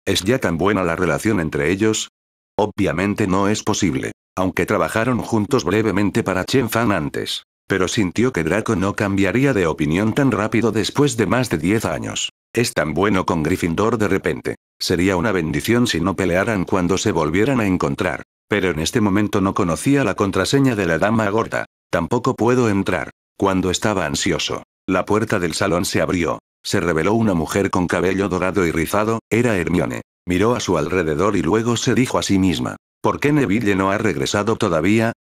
¿Es ya tan buena la relación entre ellos? Obviamente no es posible, aunque trabajaron juntos brevemente para Chen Fan antes. Pero sintió que Draco no cambiaría de opinión tan rápido después de más de 10 años. Es tan bueno con Gryffindor de repente. Sería una bendición si no pelearan cuando se volvieran a encontrar. Pero en este momento no conocía la contraseña de la dama gorda. Tampoco puedo entrar. Cuando estaba ansioso, la puerta del salón se abrió. Se reveló una mujer con cabello dorado y rizado, era Hermione. Miró a su alrededor y luego se dijo a sí misma, ¿por qué Neville no ha regresado todavía?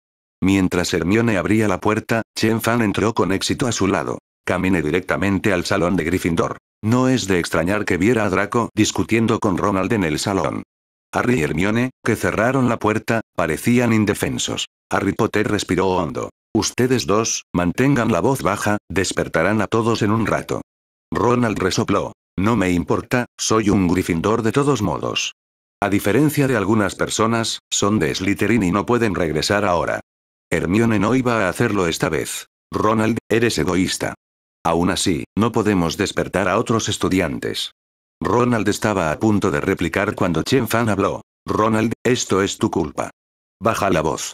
Mientras Hermione abría la puerta, Chen Fan entró con éxito a su lado. Caminé directamente al salón de Gryffindor. No es de extrañar que viera a Draco discutiendo con Ronald en el salón. Harry y Hermione, que cerraron la puerta, parecían indefensos. Harry Potter respiró hondo. Ustedes dos, mantengan la voz baja, despertarán a todos en un rato. Ronald resopló. No me importa, soy un grifindor de todos modos. A diferencia de algunas personas, son de Slytherin y no pueden regresar ahora. Hermione no iba a hacerlo esta vez. Ronald, eres egoísta. Aún así, no podemos despertar a otros estudiantes. Ronald estaba a punto de replicar cuando Chen Fan habló. Ronald, esto es tu culpa. Baja la voz.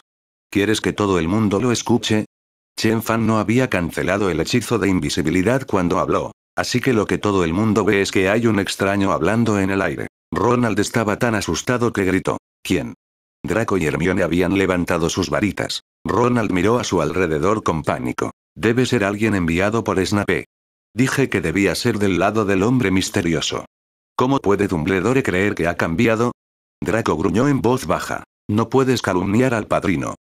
¿Quieres que todo el mundo lo escuche? Chen Fan no había cancelado el hechizo de invisibilidad cuando habló. Así que lo que todo el mundo ve es que hay un extraño hablando en el aire. Ronald estaba tan asustado que gritó. ¿Quién? Draco y Hermione habían levantado sus varitas. Ronald miró a su alrededor con pánico. Debe ser alguien enviado por Snape. Dije que debía ser del lado del hombre misterioso. ¿Cómo puede Dumbledore creer que ha cambiado? Draco gruñó en voz baja. No puedes calumniar al padrino.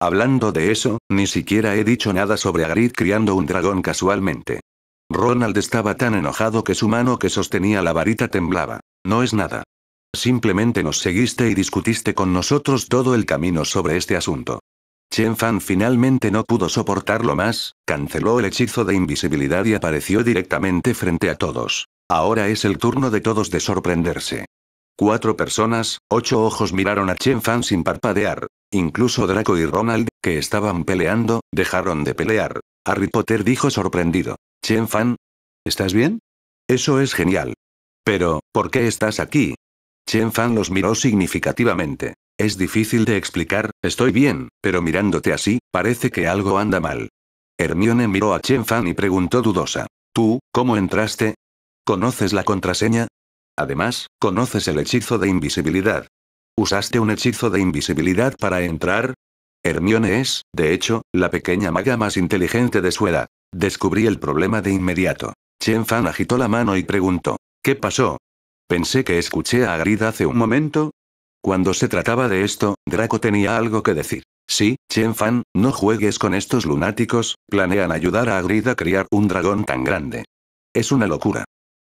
Hablando de eso, ni siquiera he dicho nada sobre Hagrid criando un dragón casualmente. Ronald estaba tan enojado que su mano que sostenía la varita temblaba. No es nada. Simplemente nos seguiste y discutiste con nosotros todo el camino sobre este asunto. Chen Fan finalmente no pudo soportarlo más, canceló el hechizo de invisibilidad y apareció directamente frente a todos. Ahora es el turno de todos de sorprenderse. Cuatro personas, ocho ojos miraron a Chen Fan sin parpadear. Incluso Draco y Ronald, que estaban peleando, dejaron de pelear. Harry Potter dijo sorprendido. Chen Fan, ¿estás bien? Eso es genial. Pero, ¿por qué estás aquí? Chen Fan los miró significativamente. Es difícil de explicar, estoy bien, pero mirándote así, parece que algo anda mal. Hermione miró a Chen Fan y preguntó dudosa. ¿Tú, cómo entraste? ¿Conoces la contraseña? Además, conoces el hechizo de invisibilidad. ¿Usaste un hechizo de invisibilidad para entrar? Hermione es, de hecho, la pequeña maga más inteligente de su edad. Descubrí el problema de inmediato. Chen Fan agitó la mano y preguntó. ¿Qué pasó? Pensé que escuché a Grid hace un momento, cuando se trataba de esto, Draco tenía algo que decir. Sí, Chen Fan, no juegues con estos lunáticos, planean ayudar a Agrid a criar un dragón tan grande. Es una locura.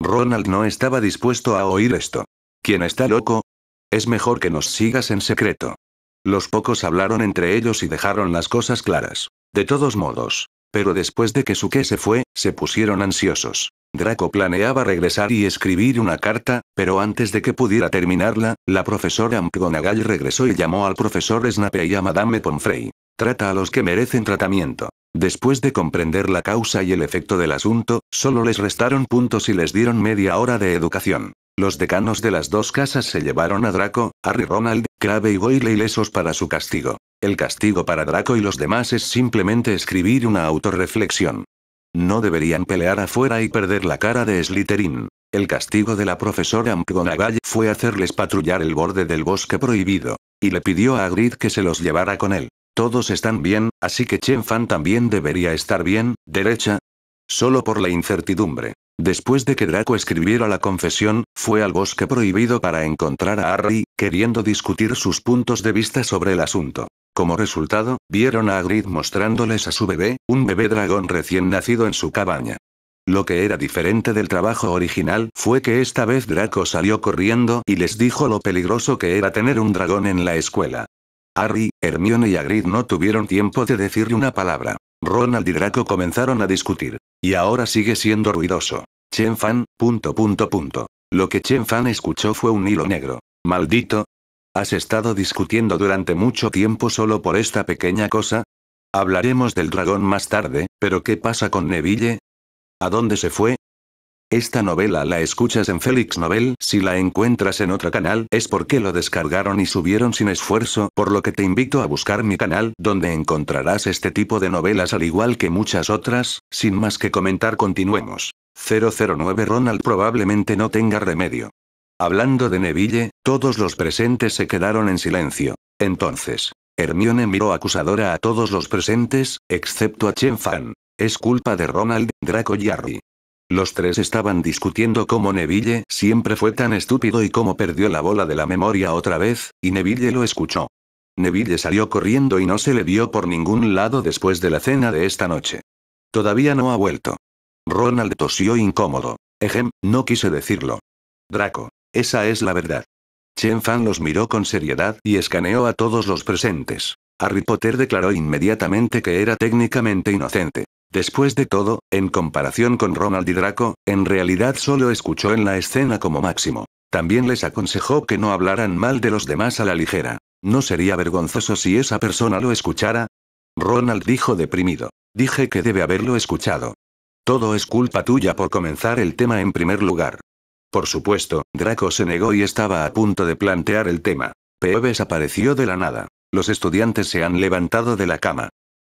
Ronald no estaba dispuesto a oír esto. ¿Quién está loco? Es mejor que nos sigas en secreto. Los pocos hablaron entre ellos y dejaron las cosas claras. De todos modos. Pero después de que Suke se fue, se pusieron ansiosos. Draco planeaba regresar y escribir una carta, pero antes de que pudiera terminarla, la profesora McGonagall regresó y llamó al profesor Snape y a Madame Pomfrey. Trata a los que merecen tratamiento. Después de comprender la causa y el efecto del asunto, solo les restaron puntos y les dieron media hora de educación. Los decanos de las dos casas se llevaron a Draco, Harry Ronald, Crabbe y Goyle ilesos para su castigo. El castigo para Draco y los demás es simplemente escribir una autorreflexión. No deberían pelear afuera y perder la cara de Slytherin. El castigo de la profesora McGonagall fue hacerles patrullar el borde del bosque prohibido. Y le pidió a Hagrid que se los llevara con él. Todos están bien, así que Chen Fan también debería estar bien, derecha. Solo por la incertidumbre. Después de que Draco escribiera la confesión, fue al bosque prohibido para encontrar a Harry, queriendo discutir sus puntos de vista sobre el asunto. Como resultado, vieron a Agrid mostrándoles a su bebé, un bebé dragón recién nacido en su cabaña. Lo que era diferente del trabajo original fue que esta vez Draco salió corriendo y les dijo lo peligroso que era tener un dragón en la escuela. Harry, Hermione y Agrid no tuvieron tiempo de decirle una palabra. Ronald y Draco comenzaron a discutir. Y ahora sigue siendo ruidoso. Chen Fan, punto punto punto. Lo que Chen Fan escuchó fue un hilo negro. Maldito, ¿Has estado discutiendo durante mucho tiempo solo por esta pequeña cosa? Hablaremos del dragón más tarde, pero ¿qué pasa con Neville? ¿A dónde se fue? Esta novela la escuchas en Félix Novel, si la encuentras en otro canal es porque lo descargaron y subieron sin esfuerzo, por lo que te invito a buscar mi canal donde encontrarás este tipo de novelas al igual que muchas otras, sin más que comentar continuemos. 009 Ronald probablemente no tenga remedio. Hablando de Neville, todos los presentes se quedaron en silencio. Entonces, Hermione miró acusadora a todos los presentes, excepto a Chen Fan. Es culpa de Ronald, Draco y Harry. Los tres estaban discutiendo cómo Neville siempre fue tan estúpido y cómo perdió la bola de la memoria otra vez, y Neville lo escuchó. Neville salió corriendo y no se le vio por ningún lado después de la cena de esta noche. Todavía no ha vuelto. Ronald tosió incómodo. Ejem, no quise decirlo. Draco. Esa es la verdad. Chen Fan los miró con seriedad y escaneó a todos los presentes. Harry Potter declaró inmediatamente que era técnicamente inocente. Después de todo, en comparación con Ronald y Draco, en realidad solo escuchó en la escena como máximo. También les aconsejó que no hablaran mal de los demás a la ligera. ¿No sería vergonzoso si esa persona lo escuchara? Ronald dijo deprimido. Dije que debe haberlo escuchado. Todo es culpa tuya por comenzar el tema en primer lugar. Por supuesto, Draco se negó y estaba a punto de plantear el tema. Peeves apareció de la nada. Los estudiantes se han levantado de la cama.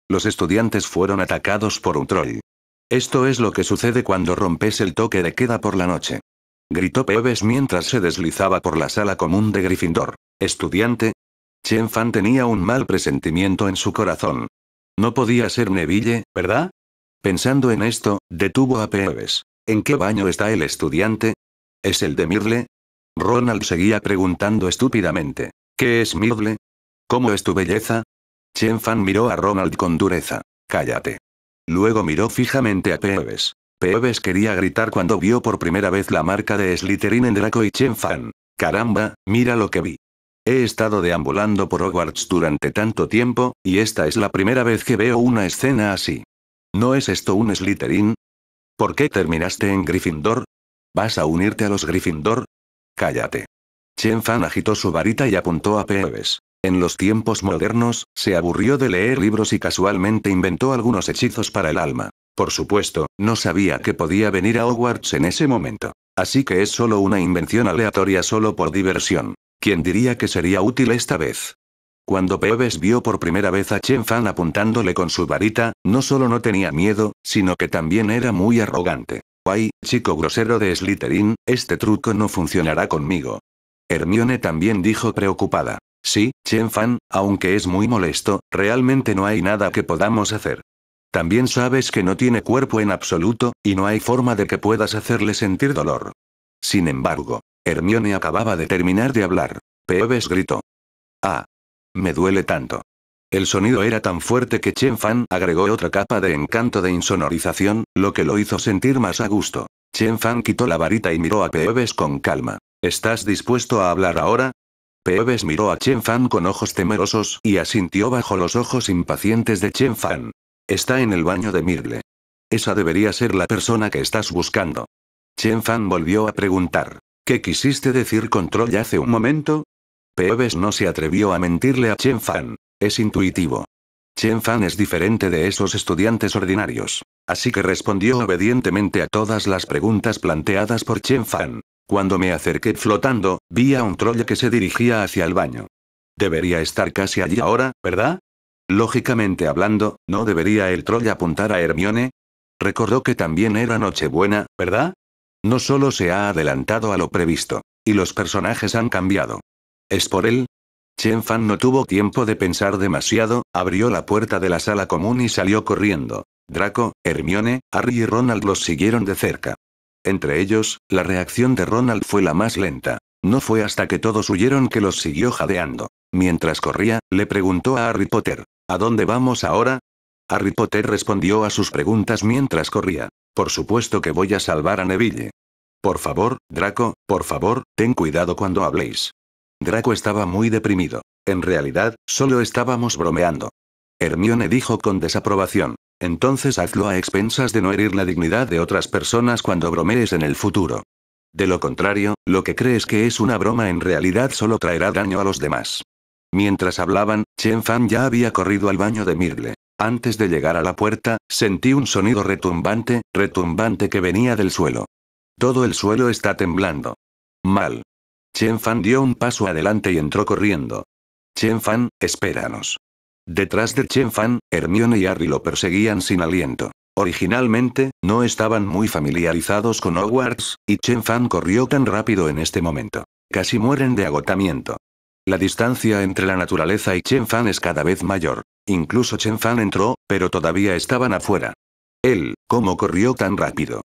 Los estudiantes fueron atacados por un troll. Esto es lo que sucede cuando rompes el toque de queda por la noche. Gritó Peeves mientras se deslizaba por la sala común de Gryffindor. ¿Estudiante? Chen Fan tenía un mal presentimiento en su corazón. No podía ser Neville, ¿verdad? Pensando en esto, detuvo a Peeves. ¿En qué baño está el estudiante? ¿Es el de Mirle? Ronald seguía preguntando estúpidamente. ¿Qué es Mirle? ¿Cómo es tu belleza? Chen Fan miró a Ronald con dureza. Cállate. Luego miró fijamente a Peeves. Peeves quería gritar cuando vio por primera vez la marca de Slytherin en Draco y Chen Fan. Caramba, mira lo que vi. He estado deambulando por Hogwarts durante tanto tiempo, y esta es la primera vez que veo una escena así. ¿No es esto un Slytherin? ¿Por qué terminaste en Gryffindor? ¿Vas a unirte a los Gryffindor? Cállate. Chen Fan agitó su varita y apuntó a Peeves. En los tiempos modernos, se aburrió de leer libros y casualmente inventó algunos hechizos para el alma. Por supuesto, no sabía que podía venir a Hogwarts en ese momento. Así que es solo una invención aleatoria solo por diversión. ¿Quién diría que sería útil esta vez? Cuando Peeves vio por primera vez a Chen Fan apuntándole con su varita, no solo no tenía miedo, sino que también era muy arrogante. Ay, chico grosero de Slytherin, este truco no funcionará conmigo. Hermione también dijo preocupada. Sí, Chen Fan, aunque es muy molesto, realmente no hay nada que podamos hacer. También sabes que no tiene cuerpo en absoluto, y no hay forma de que puedas hacerle sentir dolor. Sin embargo, Hermione acababa de terminar de hablar. Peves gritó. Ah. Me duele tanto. El sonido era tan fuerte que Chen Fan agregó otra capa de encanto de insonorización, lo que lo hizo sentir más a gusto. Chen Fan quitó la varita y miró a Peves con calma. ¿Estás dispuesto a hablar ahora? Peebes miró a Chen Fan con ojos temerosos y asintió bajo los ojos impacientes de Chen Fan. Está en el baño de Mirle. Esa debería ser la persona que estás buscando. Chen Fan volvió a preguntar. ¿Qué quisiste decir con Troll hace un momento? Peves no se atrevió a mentirle a Chen Fan. Es intuitivo. Chen Fan es diferente de esos estudiantes ordinarios. Así que respondió obedientemente a todas las preguntas planteadas por Chen Fan. Cuando me acerqué flotando, vi a un troll que se dirigía hacia el baño. Debería estar casi allí ahora, ¿verdad? Lógicamente hablando, ¿no debería el troll apuntar a Hermione? Recordó que también era Nochebuena, ¿verdad? No solo se ha adelantado a lo previsto, y los personajes han cambiado, ¿Es por él? Chen Fan no tuvo tiempo de pensar demasiado, abrió la puerta de la sala común y salió corriendo. Draco, Hermione, Harry y Ronald los siguieron de cerca. Entre ellos, la reacción de Ronald fue la más lenta. No fue hasta que todos huyeron que los siguió jadeando. Mientras corría, le preguntó a Harry Potter, ¿A dónde vamos ahora? Harry Potter respondió a sus preguntas mientras corría. Por supuesto que voy a salvar a Neville. Por favor, Draco, por favor, ten cuidado cuando habléis. Draco estaba muy deprimido. En realidad, solo estábamos bromeando. Hermione dijo con desaprobación. Entonces hazlo a expensas de no herir la dignidad de otras personas cuando bromees en el futuro. De lo contrario, lo que crees que es una broma en realidad solo traerá daño a los demás. Mientras hablaban, Chen Fan ya había corrido al baño de Mirle. Antes de llegar a la puerta, sentí un sonido retumbante, retumbante que venía del suelo. Todo el suelo está temblando. Mal. Chen Fan dio un paso adelante y entró corriendo. Chen Fan, espéranos. Detrás de Chen Fan, Hermione y Harry lo perseguían sin aliento. Originalmente, no estaban muy familiarizados con Hogwarts, y Chen Fan corrió tan rápido en este momento. Casi mueren de agotamiento. La distancia entre la naturaleza y Chen Fan es cada vez mayor. Incluso Chen Fan entró, pero todavía estaban afuera. Él, ¿cómo corrió tan rápido?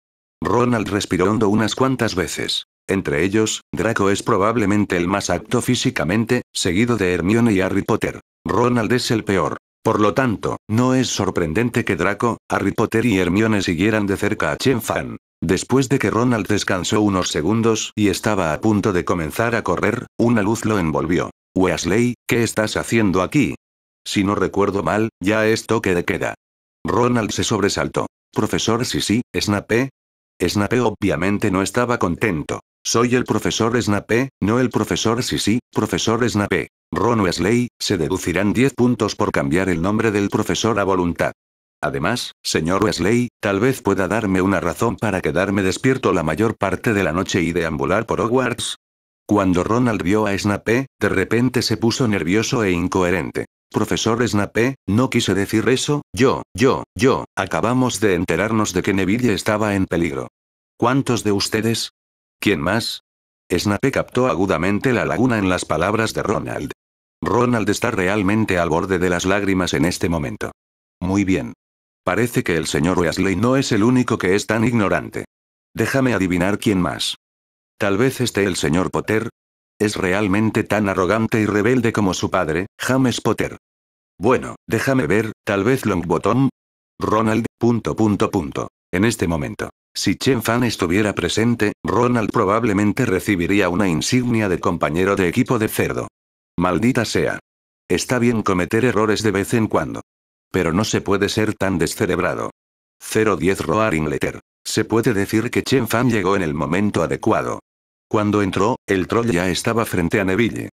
Ronald respiró hondo unas cuantas veces. Entre ellos, Draco es probablemente el más apto físicamente, seguido de Hermione y Harry Potter. Ronald es el peor. Por lo tanto, no es sorprendente que Draco, Harry Potter y Hermione siguieran de cerca a Chen Fan. Después de que Ronald descansó unos segundos y estaba a punto de comenzar a correr, una luz lo envolvió. Wesley, ¿qué estás haciendo aquí? Si no recuerdo mal, ya es toque de queda. Ronald se sobresaltó. Profesor sí, ¿snape? Snape obviamente no estaba contento. Soy el profesor Snape, no el profesor sí, profesor Snape. Ron Wesley, se deducirán 10 puntos por cambiar el nombre del profesor a voluntad. Además, señor Wesley, tal vez pueda darme una razón para quedarme despierto la mayor parte de la noche y deambular por Hogwarts. Cuando Ronald vio a Snape, de repente se puso nervioso e incoherente. Profesor Snape, no quise decir eso, yo, yo, yo, acabamos de enterarnos de que Neville estaba en peligro. ¿Cuántos de ustedes, ¿Quién más? Snape captó agudamente la laguna en las palabras de Ronald. Ronald está realmente al borde de las lágrimas en este momento. Muy bien. Parece que el señor Wesley no es el único que es tan ignorante. Déjame adivinar quién más. Tal vez esté el señor Potter. Es realmente tan arrogante y rebelde como su padre, James Potter. Bueno, déjame ver, tal vez Longbottom. Ronald, punto punto punto. En este momento. Si Chen Fan estuviera presente, Ronald probablemente recibiría una insignia de compañero de equipo de cerdo. Maldita sea. Está bien cometer errores de vez en cuando. Pero no se puede ser tan descerebrado. 010 Roaring Letter. Se puede decir que Chen Fan llegó en el momento adecuado. Cuando entró, el troll ya estaba frente a Neville.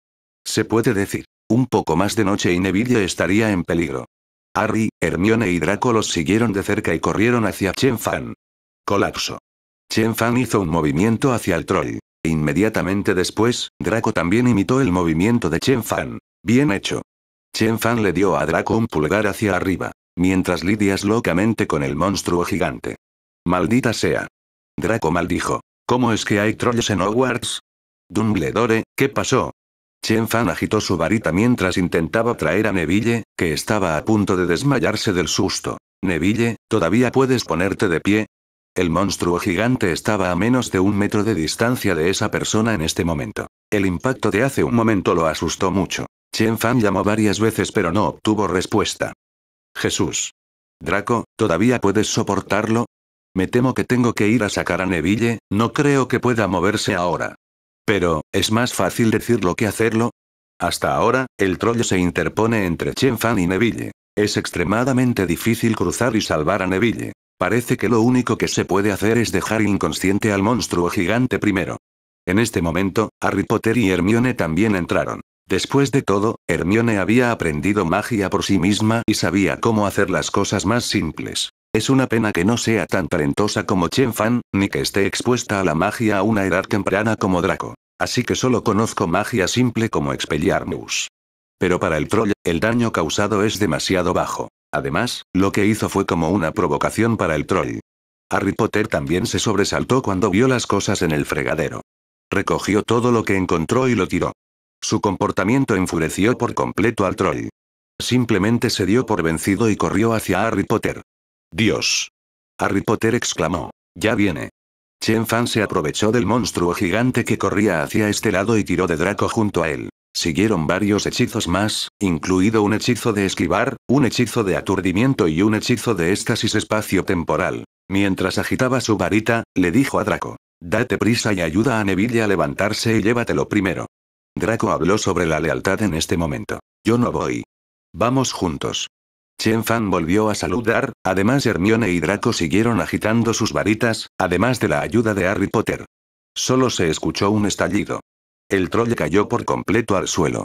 Se puede decir, un poco más de noche y Neville estaría en peligro. Harry, Hermione y Draco los siguieron de cerca y corrieron hacia Chen Fan. Colapso. Chen Fan hizo un movimiento hacia el troll. Inmediatamente después, Draco también imitó el movimiento de Chen Fan. Bien hecho. Chen Fan le dio a Draco un pulgar hacia arriba, mientras lidias locamente con el monstruo gigante. Maldita sea. Draco maldijo. ¿Cómo es que hay trolls en Hogwarts? Dumbledore, ¿qué pasó? Chen Fan agitó su varita mientras intentaba traer a Neville, que estaba a punto de desmayarse del susto. Neville, ¿todavía puedes ponerte de pie? El monstruo gigante estaba a menos de un metro de distancia de esa persona en este momento. El impacto de hace un momento lo asustó mucho. Chen Fan llamó varias veces pero no obtuvo respuesta. Jesús. Draco, ¿todavía puedes soportarlo? Me temo que tengo que ir a sacar a Neville, no creo que pueda moverse ahora. Pero, ¿es más fácil decirlo que hacerlo? Hasta ahora, el troll se interpone entre Chen Fan y Neville. Es extremadamente difícil cruzar y salvar a Neville. Parece que lo único que se puede hacer es dejar inconsciente al monstruo gigante primero. En este momento, Harry Potter y Hermione también entraron. Después de todo, Hermione había aprendido magia por sí misma y sabía cómo hacer las cosas más simples. Es una pena que no sea tan talentosa como Chen Fan, ni que esté expuesta a la magia a una edad temprana como Draco. Así que solo conozco magia simple como Expelliarmus. Pero para el troll, el daño causado es demasiado bajo. Además, lo que hizo fue como una provocación para el troll. Harry Potter también se sobresaltó cuando vio las cosas en el fregadero. Recogió todo lo que encontró y lo tiró. Su comportamiento enfureció por completo al troll. Simplemente se dio por vencido y corrió hacia Harry Potter. ¡Dios! Harry Potter exclamó. Ya viene. Chen Fan se aprovechó del monstruo gigante que corría hacia este lado y tiró de Draco junto a él. Siguieron varios hechizos más, incluido un hechizo de esquivar, un hechizo de aturdimiento y un hechizo de éxtasis espacio-temporal. Mientras agitaba su varita, le dijo a Draco. Date prisa y ayuda a Neville a levantarse y llévatelo primero. Draco habló sobre la lealtad en este momento. Yo no voy. Vamos juntos. Chen Fan volvió a saludar, además Hermione y Draco siguieron agitando sus varitas, además de la ayuda de Harry Potter. Solo se escuchó un estallido. El troll cayó por completo al suelo.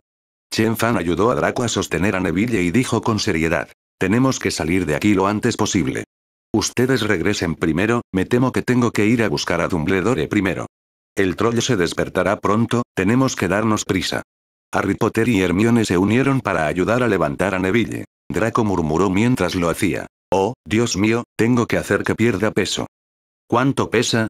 Chen Fan ayudó a Draco a sostener a Neville y dijo con seriedad. Tenemos que salir de aquí lo antes posible. Ustedes regresen primero, me temo que tengo que ir a buscar a Dumbledore primero. El troll se despertará pronto, tenemos que darnos prisa. Harry Potter y Hermione se unieron para ayudar a levantar a Neville. Draco murmuró mientras lo hacía. Oh, Dios mío, tengo que hacer que pierda peso. ¿Cuánto pesa?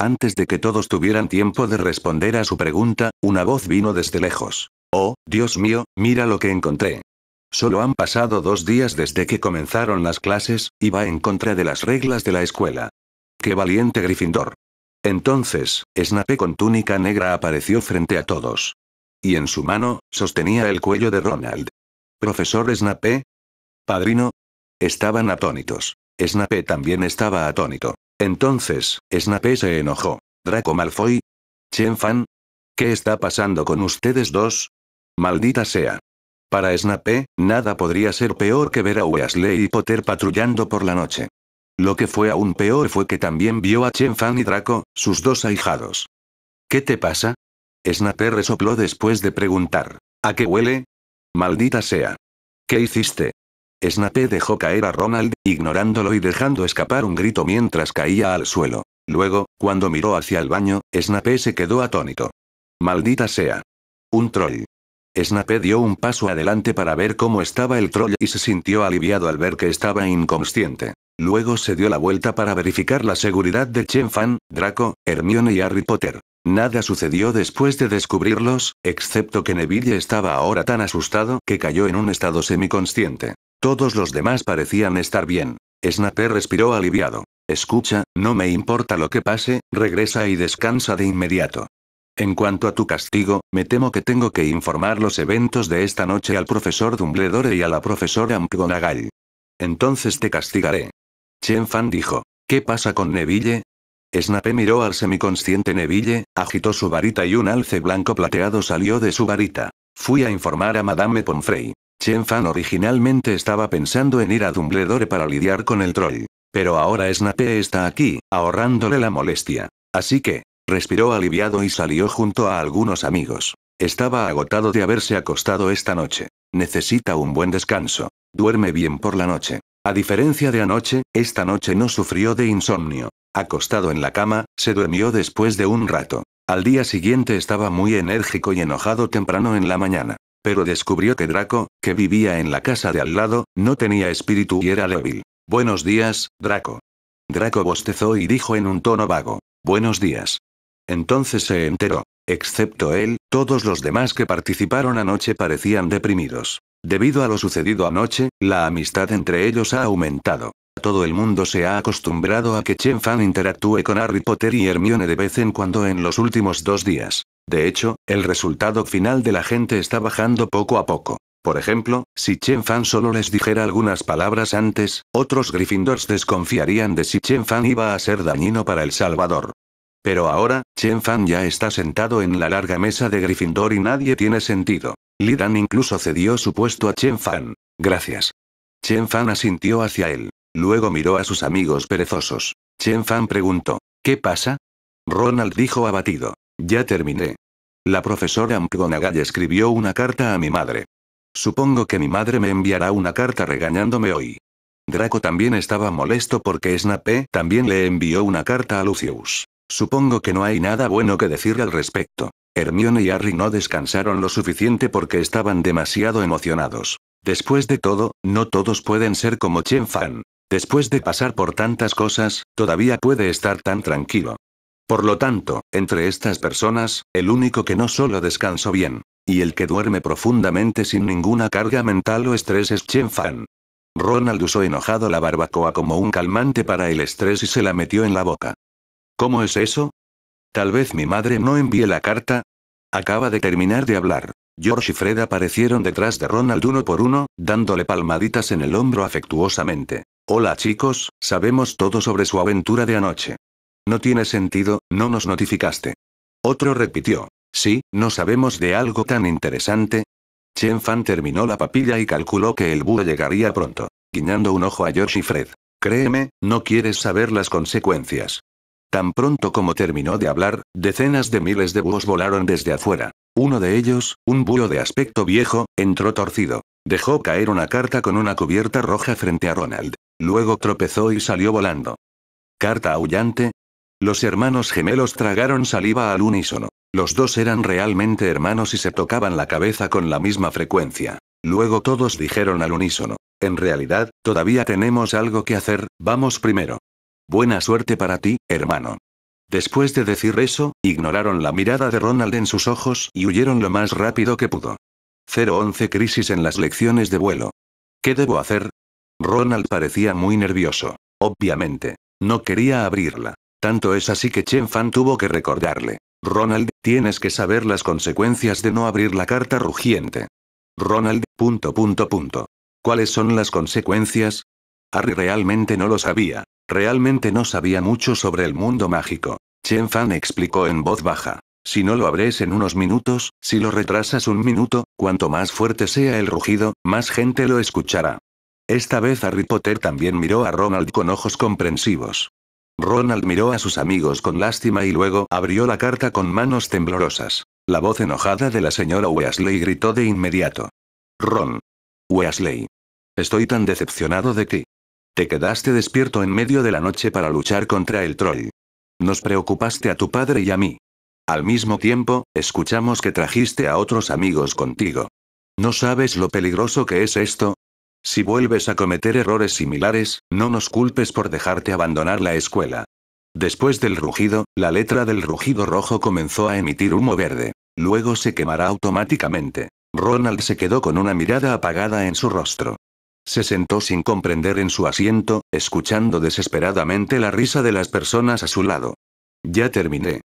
Antes de que todos tuvieran tiempo de responder a su pregunta, una voz vino desde lejos. Oh, Dios mío, mira lo que encontré. Solo han pasado dos días desde que comenzaron las clases, y va en contra de las reglas de la escuela. ¡Qué valiente Gryffindor! Entonces, Snape con túnica negra apareció frente a todos. Y en su mano, sostenía el cuello de Ronald. ¿Profesor Snape? ¿Padrino? Estaban atónitos. Snape también estaba atónito. Entonces, Snape se enojó. Draco Malfoy. Chen Fan. ¿Qué está pasando con ustedes dos? Maldita sea. Para Snape, nada podría ser peor que ver a Weasley y Potter patrullando por la noche. Lo que fue aún peor fue que también vio a Chen Fan y Draco, sus dos ahijados. ¿Qué te pasa? Snape resopló después de preguntar. ¿A qué huele? Maldita sea. ¿Qué hiciste? Snape dejó caer a Ronald, ignorándolo y dejando escapar un grito mientras caía al suelo. Luego, cuando miró hacia el baño, Snape se quedó atónito. Maldita sea. Un troll. Snape dio un paso adelante para ver cómo estaba el troll y se sintió aliviado al ver que estaba inconsciente. Luego se dio la vuelta para verificar la seguridad de Chen Fan, Draco, Hermione y Harry Potter. Nada sucedió después de descubrirlos, excepto que Neville estaba ahora tan asustado que cayó en un estado semiconsciente. Todos los demás parecían estar bien. Snape respiró aliviado. Escucha, no me importa lo que pase, regresa y descansa de inmediato. En cuanto a tu castigo, me temo que tengo que informar los eventos de esta noche al profesor Dumbledore y a la profesora McGonagall. Entonces te castigaré. Chen Fan dijo. ¿Qué pasa con Neville? Snape miró al semiconsciente Neville, agitó su varita y un alce blanco plateado salió de su varita. Fui a informar a Madame Pomfrey. Chen Fan originalmente estaba pensando en ir a Dumbledore para lidiar con el troll. Pero ahora Snape está aquí, ahorrándole la molestia. Así que, respiró aliviado y salió junto a algunos amigos. Estaba agotado de haberse acostado esta noche. Necesita un buen descanso. Duerme bien por la noche. A diferencia de anoche, esta noche no sufrió de insomnio. Acostado en la cama, se durmió después de un rato. Al día siguiente estaba muy enérgico y enojado temprano en la mañana. Pero descubrió que Draco, que vivía en la casa de al lado, no tenía espíritu y era débil. Buenos días, Draco. Draco bostezó y dijo en un tono vago. Buenos días. Entonces se enteró. Excepto él, todos los demás que participaron anoche parecían deprimidos. Debido a lo sucedido anoche, la amistad entre ellos ha aumentado. Todo el mundo se ha acostumbrado a que Chen Fan interactúe con Harry Potter y Hermione de vez en cuando en los últimos dos días. De hecho, el resultado final de la gente está bajando poco a poco. Por ejemplo, si Chen Fan solo les dijera algunas palabras antes, otros Gryffindors desconfiarían de si Chen Fan iba a ser dañino para El Salvador. Pero ahora, Chen Fan ya está sentado en la larga mesa de Gryffindor y nadie tiene sentido. Lidan incluso cedió su puesto a Chen Fan. Gracias. Chen Fan asintió hacia él. Luego miró a sus amigos perezosos. Chen Fan preguntó, ¿qué pasa? Ronald dijo abatido, ya terminé. La profesora McGonagall escribió una carta a mi madre. Supongo que mi madre me enviará una carta regañándome hoy. Draco también estaba molesto porque Snape también le envió una carta a Lucius. Supongo que no hay nada bueno que decir al respecto. Hermione y Harry no descansaron lo suficiente porque estaban demasiado emocionados. Después de todo, no todos pueden ser como Chen Fan. Después de pasar por tantas cosas, todavía puede estar tan tranquilo. Por lo tanto, entre estas personas, el único que no solo descansó bien, y el que duerme profundamente sin ninguna carga mental o estrés es Chen Fan. Ronald usó enojado la barbacoa como un calmante para el estrés y se la metió en la boca. ¿Cómo es eso? Tal vez mi madre no envíe la carta. Acaba de terminar de hablar. George y Fred aparecieron detrás de Ronald uno por uno, dándole palmaditas en el hombro afectuosamente. Hola chicos, sabemos todo sobre su aventura de anoche. No tiene sentido, no nos notificaste. Otro repitió. Sí, no sabemos de algo tan interesante. Chen Fan terminó la papilla y calculó que el búho llegaría pronto, guiñando un ojo a George y Fred. Créeme, no quieres saber las consecuencias. Tan pronto como terminó de hablar, decenas de miles de búhos volaron desde afuera. Uno de ellos, un búho de aspecto viejo, entró torcido. Dejó caer una carta con una cubierta roja frente a Ronald. Luego tropezó y salió volando. Carta aullante, los hermanos gemelos tragaron saliva al unísono. Los dos eran realmente hermanos y se tocaban la cabeza con la misma frecuencia. Luego todos dijeron al unísono. En realidad, todavía tenemos algo que hacer, vamos primero. Buena suerte para ti, hermano. Después de decir eso, ignoraron la mirada de Ronald en sus ojos y huyeron lo más rápido que pudo. 011 Crisis en las lecciones de vuelo. ¿Qué debo hacer? Ronald parecía muy nervioso. Obviamente. No quería abrirla. Tanto es así que Chen Fan tuvo que recordarle. Ronald, tienes que saber las consecuencias de no abrir la carta rugiente. Ronald, punto punto punto. ¿Cuáles son las consecuencias? Harry realmente no lo sabía. Realmente no sabía mucho sobre el mundo mágico. Chen Fan explicó en voz baja. Si no lo abres en unos minutos, si lo retrasas un minuto, cuanto más fuerte sea el rugido, más gente lo escuchará. Esta vez Harry Potter también miró a Ronald con ojos comprensivos. Ronald miró a sus amigos con lástima y luego abrió la carta con manos temblorosas. La voz enojada de la señora Wesley gritó de inmediato. Ron. Weasley. Estoy tan decepcionado de ti. Te quedaste despierto en medio de la noche para luchar contra el troll. Nos preocupaste a tu padre y a mí. Al mismo tiempo, escuchamos que trajiste a otros amigos contigo. No sabes lo peligroso que es esto, si vuelves a cometer errores similares, no nos culpes por dejarte abandonar la escuela. Después del rugido, la letra del rugido rojo comenzó a emitir humo verde. Luego se quemará automáticamente. Ronald se quedó con una mirada apagada en su rostro. Se sentó sin comprender en su asiento, escuchando desesperadamente la risa de las personas a su lado. Ya terminé.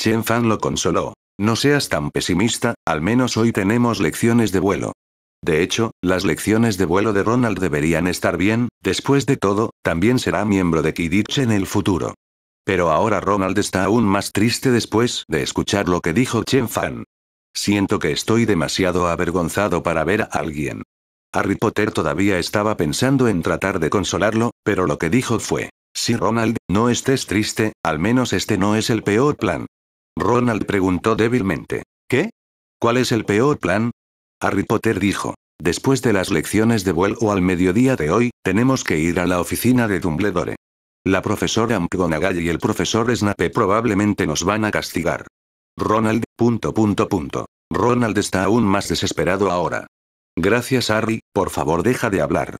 Chen Fan lo consoló. No seas tan pesimista, al menos hoy tenemos lecciones de vuelo. De hecho, las lecciones de vuelo de Ronald deberían estar bien, después de todo, también será miembro de Kidditch en el futuro. Pero ahora Ronald está aún más triste después de escuchar lo que dijo Chen Fan. Siento que estoy demasiado avergonzado para ver a alguien. Harry Potter todavía estaba pensando en tratar de consolarlo, pero lo que dijo fue, si Ronald, no estés triste, al menos este no es el peor plan. Ronald preguntó débilmente, ¿qué? ¿Cuál es el peor plan? Harry Potter dijo. Después de las lecciones de vuelo al mediodía de hoy, tenemos que ir a la oficina de Dumbledore. La profesora McGonagall y el profesor Snape probablemente nos van a castigar. Ronald, punto punto punto. Ronald está aún más desesperado ahora. Gracias Harry, por favor deja de hablar.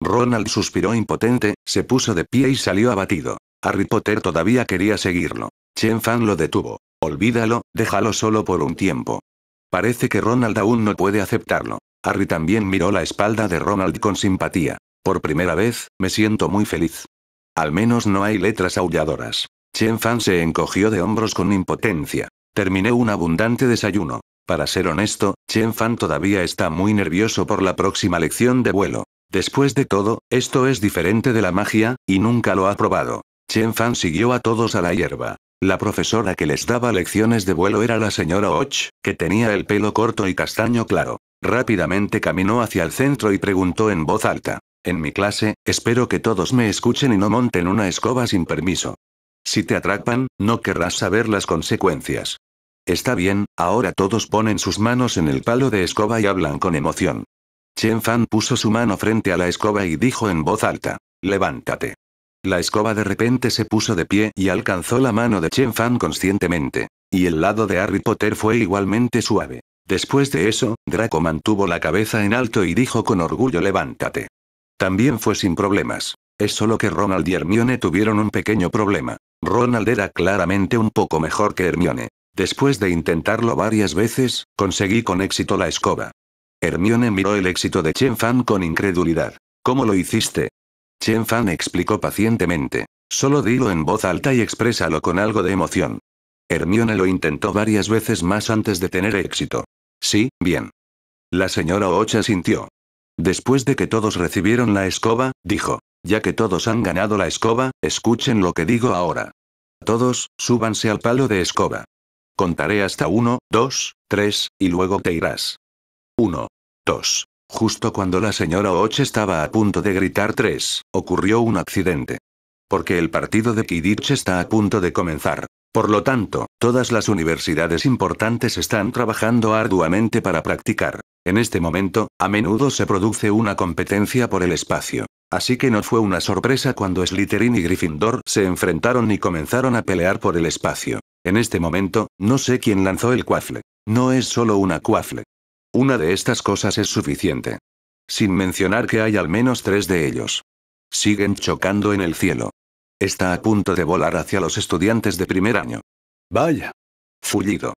Ronald suspiró impotente, se puso de pie y salió abatido. Harry Potter todavía quería seguirlo. Chen Fan lo detuvo. Olvídalo, déjalo solo por un tiempo. Parece que Ronald aún no puede aceptarlo. Harry también miró la espalda de Ronald con simpatía. Por primera vez, me siento muy feliz. Al menos no hay letras aulladoras. Chen Fan se encogió de hombros con impotencia. Terminé un abundante desayuno. Para ser honesto, Chen Fan todavía está muy nervioso por la próxima lección de vuelo. Después de todo, esto es diferente de la magia, y nunca lo ha probado. Chen Fan siguió a todos a la hierba. La profesora que les daba lecciones de vuelo era la señora Och, que tenía el pelo corto y castaño claro. Rápidamente caminó hacia el centro y preguntó en voz alta. En mi clase, espero que todos me escuchen y no monten una escoba sin permiso. Si te atrapan, no querrás saber las consecuencias. Está bien, ahora todos ponen sus manos en el palo de escoba y hablan con emoción. Chen Fan puso su mano frente a la escoba y dijo en voz alta. Levántate. La escoba de repente se puso de pie y alcanzó la mano de Chen Fan conscientemente. Y el lado de Harry Potter fue igualmente suave. Después de eso, Draco mantuvo la cabeza en alto y dijo con orgullo levántate. También fue sin problemas. Es solo que Ronald y Hermione tuvieron un pequeño problema. Ronald era claramente un poco mejor que Hermione. Después de intentarlo varias veces, conseguí con éxito la escoba. Hermione miró el éxito de Chen Fan con incredulidad. ¿Cómo lo hiciste? Chen Fan explicó pacientemente. Solo dilo en voz alta y exprésalo con algo de emoción. Hermione lo intentó varias veces más antes de tener éxito. Sí, bien. La señora Ocha sintió. Después de que todos recibieron la escoba, dijo, ya que todos han ganado la escoba, escuchen lo que digo ahora. Todos, súbanse al palo de escoba. Contaré hasta uno, dos, tres, y luego te irás. Uno, dos, Justo cuando la señora Och estaba a punto de gritar tres, ocurrió un accidente. Porque el partido de Quidditch está a punto de comenzar. Por lo tanto, todas las universidades importantes están trabajando arduamente para practicar. En este momento, a menudo se produce una competencia por el espacio. Así que no fue una sorpresa cuando Slytherin y Gryffindor se enfrentaron y comenzaron a pelear por el espacio. En este momento, no sé quién lanzó el cuafle. No es solo una cuafle. Una de estas cosas es suficiente. Sin mencionar que hay al menos tres de ellos. Siguen chocando en el cielo. Está a punto de volar hacia los estudiantes de primer año. Vaya. Fullido.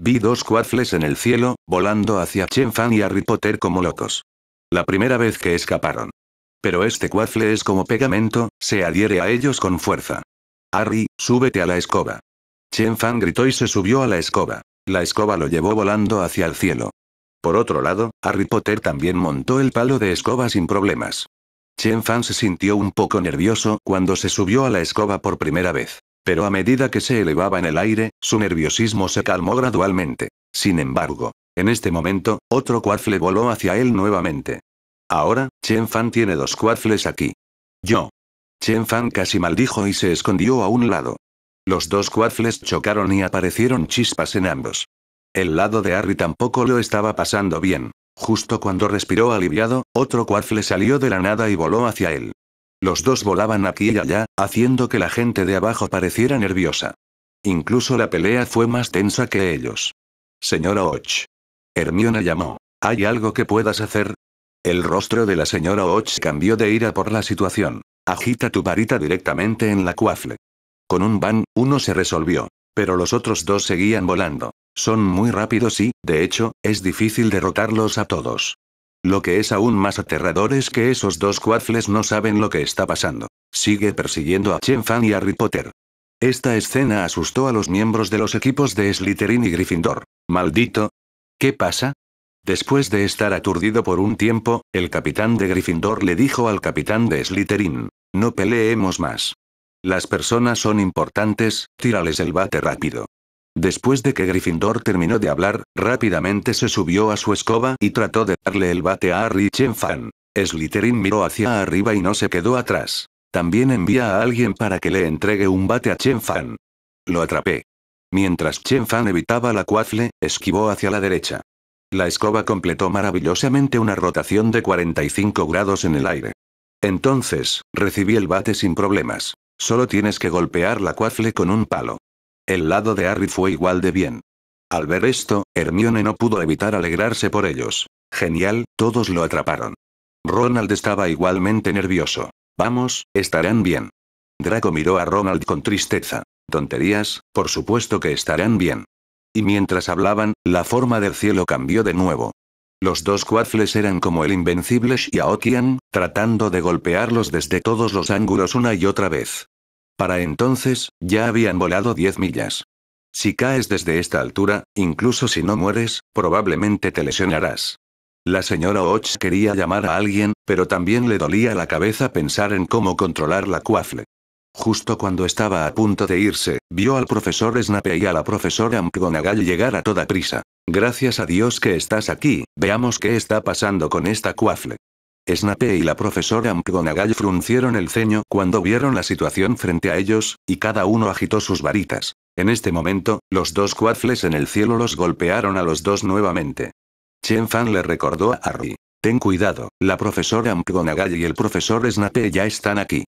Vi dos cuafles en el cielo, volando hacia Chen Fan y Harry Potter como locos. La primera vez que escaparon. Pero este cuafle es como pegamento, se adhiere a ellos con fuerza. Harry, súbete a la escoba. Chen Fan gritó y se subió a la escoba. La escoba lo llevó volando hacia el cielo. Por otro lado, Harry Potter también montó el palo de escoba sin problemas. Chen Fan se sintió un poco nervioso cuando se subió a la escoba por primera vez. Pero a medida que se elevaba en el aire, su nerviosismo se calmó gradualmente. Sin embargo, en este momento, otro cuafle voló hacia él nuevamente. Ahora, Chen Fan tiene dos cuafles aquí. Yo. Chen Fan casi maldijo y se escondió a un lado. Los dos cuafles chocaron y aparecieron chispas en ambos. El lado de Harry tampoco lo estaba pasando bien. Justo cuando respiró aliviado, otro cuafle salió de la nada y voló hacia él. Los dos volaban aquí y allá, haciendo que la gente de abajo pareciera nerviosa. Incluso la pelea fue más tensa que ellos. Señora Och. Hermione llamó. ¿Hay algo que puedas hacer? El rostro de la señora Och cambió de ira por la situación. Agita tu varita directamente en la cuafle. Con un van, uno se resolvió. Pero los otros dos seguían volando. Son muy rápidos y, de hecho, es difícil derrotarlos a todos. Lo que es aún más aterrador es que esos dos cuafles no saben lo que está pasando. Sigue persiguiendo a Chen Fan y a Harry Potter. Esta escena asustó a los miembros de los equipos de Slytherin y Gryffindor. Maldito. ¿Qué pasa? Después de estar aturdido por un tiempo, el capitán de Gryffindor le dijo al capitán de Slytherin, no peleemos más. Las personas son importantes, tírales el bate rápido. Después de que Gryffindor terminó de hablar, rápidamente se subió a su escoba y trató de darle el bate a Harry Fan. Slytherin miró hacia arriba y no se quedó atrás. También envía a alguien para que le entregue un bate a Fan. Lo atrapé. Mientras Fan evitaba la cuafle, esquivó hacia la derecha. La escoba completó maravillosamente una rotación de 45 grados en el aire. Entonces, recibí el bate sin problemas. Solo tienes que golpear la cuafle con un palo. El lado de Harry fue igual de bien. Al ver esto, Hermione no pudo evitar alegrarse por ellos. Genial, todos lo atraparon. Ronald estaba igualmente nervioso. Vamos, estarán bien. Draco miró a Ronald con tristeza. Tonterías, por supuesto que estarán bien. Y mientras hablaban, la forma del cielo cambió de nuevo. Los dos Quaffles eran como el invencible Shiaokian, tratando de golpearlos desde todos los ángulos una y otra vez. Para entonces, ya habían volado 10 millas. Si caes desde esta altura, incluso si no mueres, probablemente te lesionarás. La señora Och quería llamar a alguien, pero también le dolía la cabeza pensar en cómo controlar la cuafle. Justo cuando estaba a punto de irse, vio al profesor Snape y a la profesora McGonagall llegar a toda prisa. Gracias a Dios que estás aquí, veamos qué está pasando con esta cuafle. Snape y la profesora McGonagall fruncieron el ceño cuando vieron la situación frente a ellos, y cada uno agitó sus varitas. En este momento, los dos cuafles en el cielo los golpearon a los dos nuevamente. Chen Fan le recordó a Harry. Ten cuidado, la profesora McGonagall y el profesor Snape ya están aquí.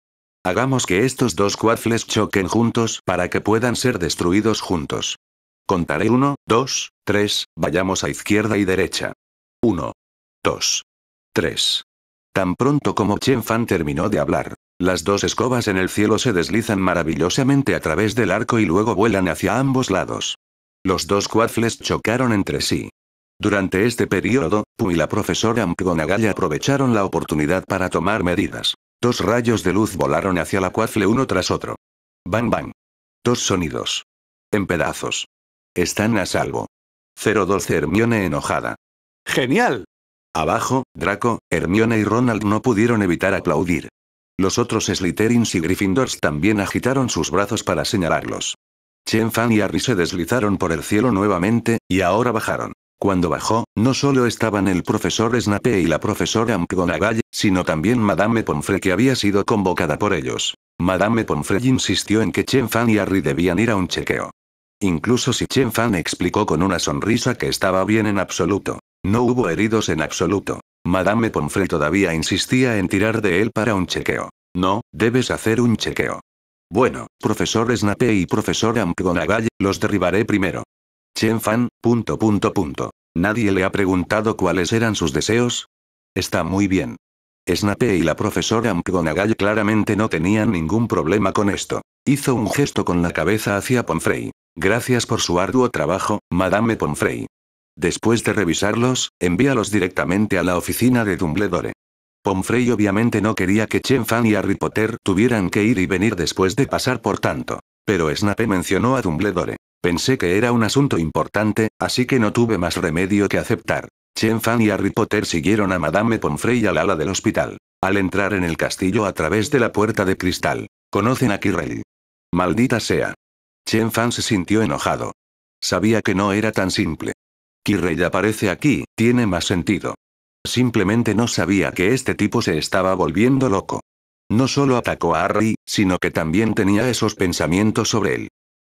Hagamos que estos dos cuafles choquen juntos para que puedan ser destruidos juntos. Contaré uno, dos, tres, vayamos a izquierda y derecha. Uno. Dos. Tres. Tan pronto como Chen Fan terminó de hablar, las dos escobas en el cielo se deslizan maravillosamente a través del arco y luego vuelan hacia ambos lados. Los dos cuafles chocaron entre sí. Durante este periodo, Pu y la profesora McGonagall aprovecharon la oportunidad para tomar medidas. Dos rayos de luz volaron hacia la cuafle uno tras otro. Bang bang. Dos sonidos. En pedazos. Están a salvo. 012 Hermione enojada. ¡Genial! Abajo, Draco, Hermione y Ronald no pudieron evitar aplaudir. Los otros Slytherins y Gryffindors también agitaron sus brazos para señalarlos. Chen Fan y Harry se deslizaron por el cielo nuevamente, y ahora bajaron. Cuando bajó, no solo estaban el profesor Snape y la profesora McGonagall, sino también Madame Pomfrey que había sido convocada por ellos. Madame Pomfrey insistió en que Chen Fan y Harry debían ir a un chequeo. Incluso si Chen Fan explicó con una sonrisa que estaba bien en absoluto. No hubo heridos en absoluto. Madame Pomfrey todavía insistía en tirar de él para un chequeo. No, debes hacer un chequeo. Bueno, profesor Snape y profesor Amkgonagall, los derribaré primero. Chen Fan, punto punto punto. ¿Nadie le ha preguntado cuáles eran sus deseos? Está muy bien. Snape y la profesora McGonagall claramente no tenían ningún problema con esto. Hizo un gesto con la cabeza hacia Pomfrey. Gracias por su arduo trabajo, Madame Pomfrey. Después de revisarlos, envíalos directamente a la oficina de Dumbledore. Pomfrey obviamente no quería que Chen Fan y Harry Potter tuvieran que ir y venir después de pasar por tanto. Pero Snape mencionó a Dumbledore. Pensé que era un asunto importante, así que no tuve más remedio que aceptar. Chen Fan y Harry Potter siguieron a Madame Pomfrey al ala del hospital. Al entrar en el castillo a través de la puerta de cristal, conocen a Kirrell. Maldita sea. Chen Fan se sintió enojado. Sabía que no era tan simple. Kirrey aparece aquí, tiene más sentido. Simplemente no sabía que este tipo se estaba volviendo loco. No solo atacó a Harry, sino que también tenía esos pensamientos sobre él.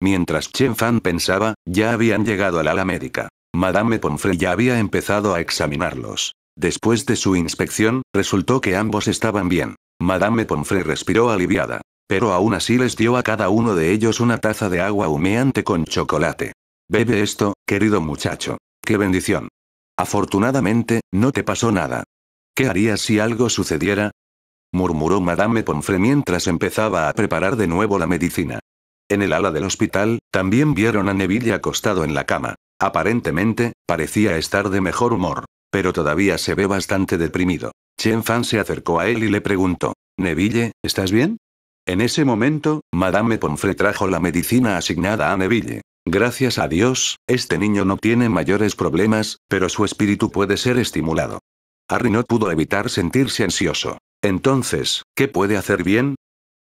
Mientras Chen Fan pensaba, ya habían llegado al ala médica. Madame Pomfrey ya había empezado a examinarlos. Después de su inspección, resultó que ambos estaban bien. Madame Pomfrey respiró aliviada. Pero aún así les dio a cada uno de ellos una taza de agua humeante con chocolate. Bebe esto, querido muchacho. ¡Qué bendición! Afortunadamente, no te pasó nada. ¿Qué harías si algo sucediera? murmuró Madame Pomfrey mientras empezaba a preparar de nuevo la medicina. En el ala del hospital, también vieron a Neville acostado en la cama. Aparentemente, parecía estar de mejor humor, pero todavía se ve bastante deprimido. Chen Fan se acercó a él y le preguntó, Neville, ¿estás bien? En ese momento, Madame Pomfrey trajo la medicina asignada a Neville. Gracias a Dios, este niño no tiene mayores problemas, pero su espíritu puede ser estimulado. Harry no pudo evitar sentirse ansioso. Entonces, ¿qué puede hacer bien?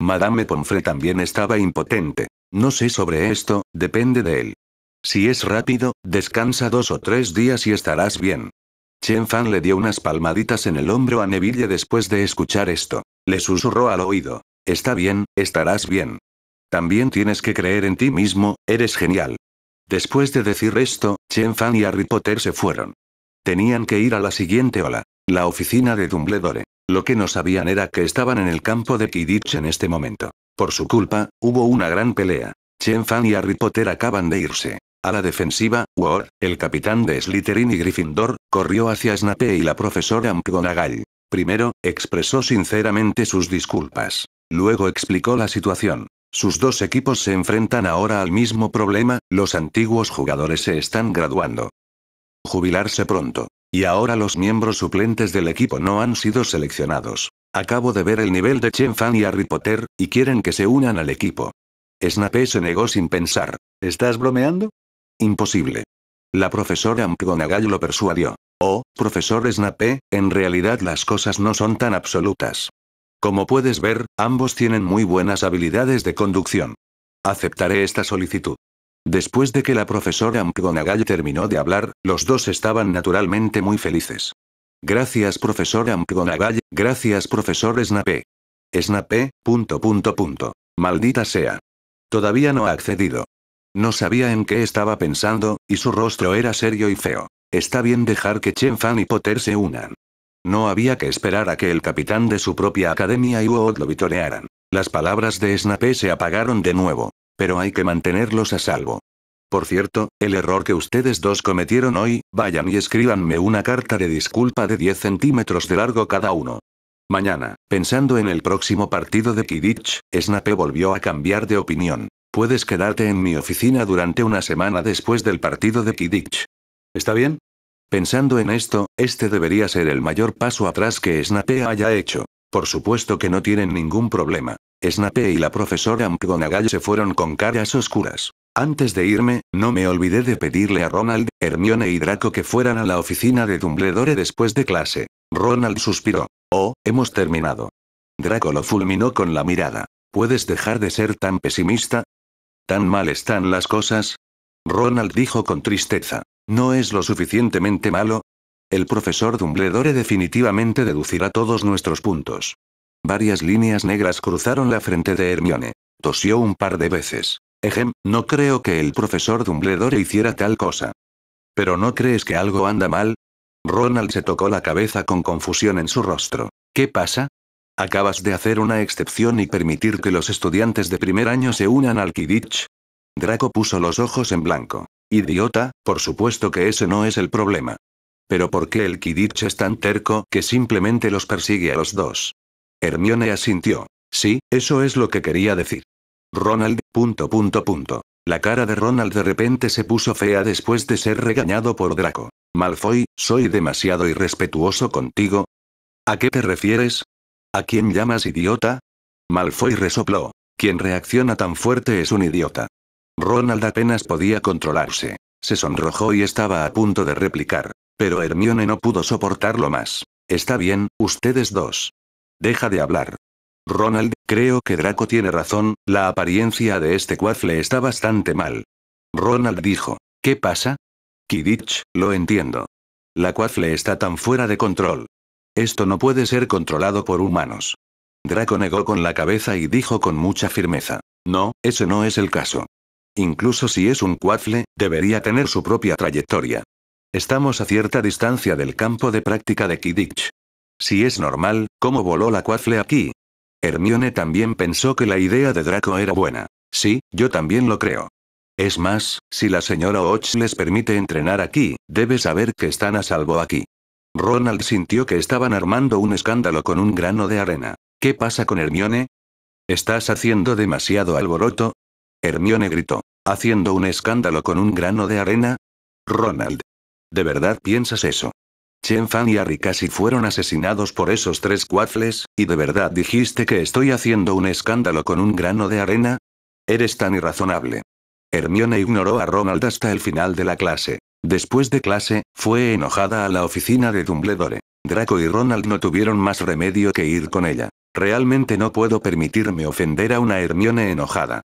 Madame Pomfrey también estaba impotente. No sé sobre esto, depende de él. Si es rápido, descansa dos o tres días y estarás bien. Chen Fan le dio unas palmaditas en el hombro a Neville después de escuchar esto. Le susurró al oído. Está bien, estarás bien. También tienes que creer en ti mismo, eres genial. Después de decir esto, Chen Fan y Harry Potter se fueron. Tenían que ir a la siguiente ola, la oficina de Dumbledore. Lo que no sabían era que estaban en el campo de Kidditch en este momento. Por su culpa, hubo una gran pelea. Chen Fan y Harry Potter acaban de irse. A la defensiva, War, el capitán de Slytherin y Gryffindor, corrió hacia Snape y la profesora McGonagall. Primero, expresó sinceramente sus disculpas. Luego explicó la situación. Sus dos equipos se enfrentan ahora al mismo problema, los antiguos jugadores se están graduando. Jubilarse pronto. Y ahora los miembros suplentes del equipo no han sido seleccionados. Acabo de ver el nivel de Chen Fan y Harry Potter, y quieren que se unan al equipo. Snape se negó sin pensar. ¿Estás bromeando? Imposible. La profesora McGonagall lo persuadió. Oh, profesor Snape, en realidad las cosas no son tan absolutas. Como puedes ver, ambos tienen muy buenas habilidades de conducción. Aceptaré esta solicitud. Después de que la profesora McGonagall terminó de hablar, los dos estaban naturalmente muy felices. Gracias profesora McGonagall, gracias profesor Snape. Snape, punto punto punto. Maldita sea. Todavía no ha accedido. No sabía en qué estaba pensando, y su rostro era serio y feo. Está bien dejar que Chen Fan y Potter se unan. No había que esperar a que el capitán de su propia academia y Wood lo vitorearan. Las palabras de Snape se apagaron de nuevo. Pero hay que mantenerlos a salvo. Por cierto, el error que ustedes dos cometieron hoy, vayan y escríbanme una carta de disculpa de 10 centímetros de largo cada uno. Mañana, pensando en el próximo partido de Kidditch, Snape volvió a cambiar de opinión. Puedes quedarte en mi oficina durante una semana después del partido de Kidditch. ¿Está bien? Pensando en esto, este debería ser el mayor paso atrás que Snape haya hecho. Por supuesto que no tienen ningún problema. Snape y la profesora McGonagall se fueron con caras oscuras. Antes de irme, no me olvidé de pedirle a Ronald, Hermione y Draco que fueran a la oficina de Dumbledore después de clase. Ronald suspiró. Oh, hemos terminado. Draco lo fulminó con la mirada. ¿Puedes dejar de ser tan pesimista? ¿Tan mal están las cosas? Ronald dijo con tristeza. ¿No es lo suficientemente malo? El profesor Dumbledore definitivamente deducirá todos nuestros puntos. Varias líneas negras cruzaron la frente de Hermione. Tosió un par de veces. Ejem, no creo que el profesor Dumbledore hiciera tal cosa. ¿Pero no crees que algo anda mal? Ronald se tocó la cabeza con confusión en su rostro. ¿Qué pasa? ¿Acabas de hacer una excepción y permitir que los estudiantes de primer año se unan al Kidditch? Draco puso los ojos en blanco. Idiota, por supuesto que ese no es el problema. Pero ¿por qué el Quidditch es tan terco que simplemente los persigue a los dos? Hermione asintió. Sí, eso es lo que quería decir. Ronald, punto punto punto. La cara de Ronald de repente se puso fea después de ser regañado por Draco. Malfoy, soy demasiado irrespetuoso contigo. ¿A qué te refieres? ¿A quién llamas idiota? Malfoy resopló. Quien reacciona tan fuerte es un idiota. Ronald apenas podía controlarse. Se sonrojó y estaba a punto de replicar. Pero Hermione no pudo soportarlo más. Está bien, ustedes dos. Deja de hablar. Ronald, creo que Draco tiene razón, la apariencia de este cuafle está bastante mal. Ronald dijo. ¿Qué pasa? Kidditch, lo entiendo. La cuafle está tan fuera de control. Esto no puede ser controlado por humanos. Draco negó con la cabeza y dijo con mucha firmeza. No, eso no es el caso. Incluso si es un cuafle, debería tener su propia trayectoria. Estamos a cierta distancia del campo de práctica de Kidditch. Si es normal, ¿cómo voló la cuafle aquí? Hermione también pensó que la idea de Draco era buena. Sí, yo también lo creo. Es más, si la señora Hodge les permite entrenar aquí, debe saber que están a salvo aquí. Ronald sintió que estaban armando un escándalo con un grano de arena. ¿Qué pasa con Hermione? Estás haciendo demasiado alboroto, Hermione gritó, haciendo un escándalo con un grano de arena. Ronald. ¿De verdad piensas eso? Chen Fan y Harry casi fueron asesinados por esos tres cuafles, y de verdad dijiste que estoy haciendo un escándalo con un grano de arena? Eres tan irrazonable. Hermione ignoró a Ronald hasta el final de la clase. Después de clase, fue enojada a la oficina de Dumbledore. Draco y Ronald no tuvieron más remedio que ir con ella. Realmente no puedo permitirme ofender a una Hermione enojada.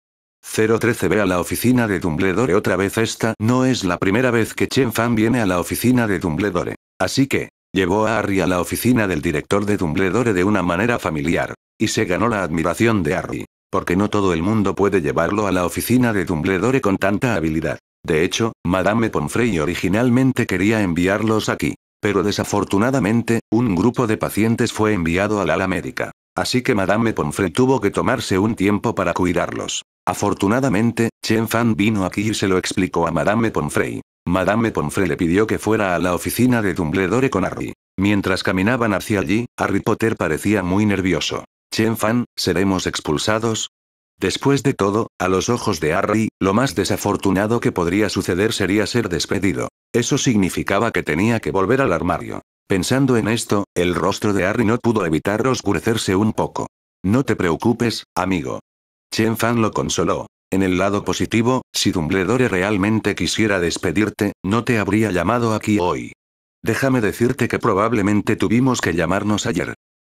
013 Ve a la oficina de Dumbledore otra vez. Esta no es la primera vez que Chen Fan viene a la oficina de Dumbledore. Así que, llevó a Harry a la oficina del director de Dumbledore de una manera familiar. Y se ganó la admiración de Harry. Porque no todo el mundo puede llevarlo a la oficina de Dumbledore con tanta habilidad. De hecho, Madame Pomfrey originalmente quería enviarlos aquí. Pero desafortunadamente, un grupo de pacientes fue enviado al ala médica. Así que Madame Pomfrey tuvo que tomarse un tiempo para cuidarlos. Afortunadamente, Chen Fan vino aquí y se lo explicó a Madame Pomfrey. Madame Pomfrey le pidió que fuera a la oficina de Dumbledore con Harry. Mientras caminaban hacia allí, Harry Potter parecía muy nervioso. Chen Fan, ¿seremos expulsados? Después de todo, a los ojos de Harry, lo más desafortunado que podría suceder sería ser despedido. Eso significaba que tenía que volver al armario. Pensando en esto, el rostro de Harry no pudo evitar oscurecerse un poco. No te preocupes, amigo. Chen Fan lo consoló. En el lado positivo, si Dumbledore realmente quisiera despedirte, no te habría llamado aquí hoy. Déjame decirte que probablemente tuvimos que llamarnos ayer.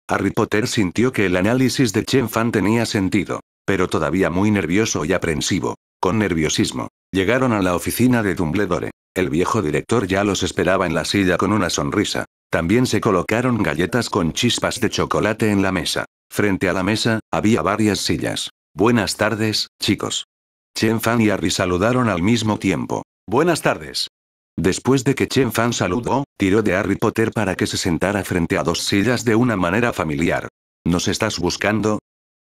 Harry Potter sintió que el análisis de Chen Fan tenía sentido, pero todavía muy nervioso y aprensivo. Con nerviosismo, llegaron a la oficina de Dumbledore. El viejo director ya los esperaba en la silla con una sonrisa. También se colocaron galletas con chispas de chocolate en la mesa. Frente a la mesa, había varias sillas. Buenas tardes, chicos. Chen Fan y Harry saludaron al mismo tiempo. Buenas tardes. Después de que Chen Fan saludó, tiró de Harry Potter para que se sentara frente a dos sillas de una manera familiar. ¿Nos estás buscando?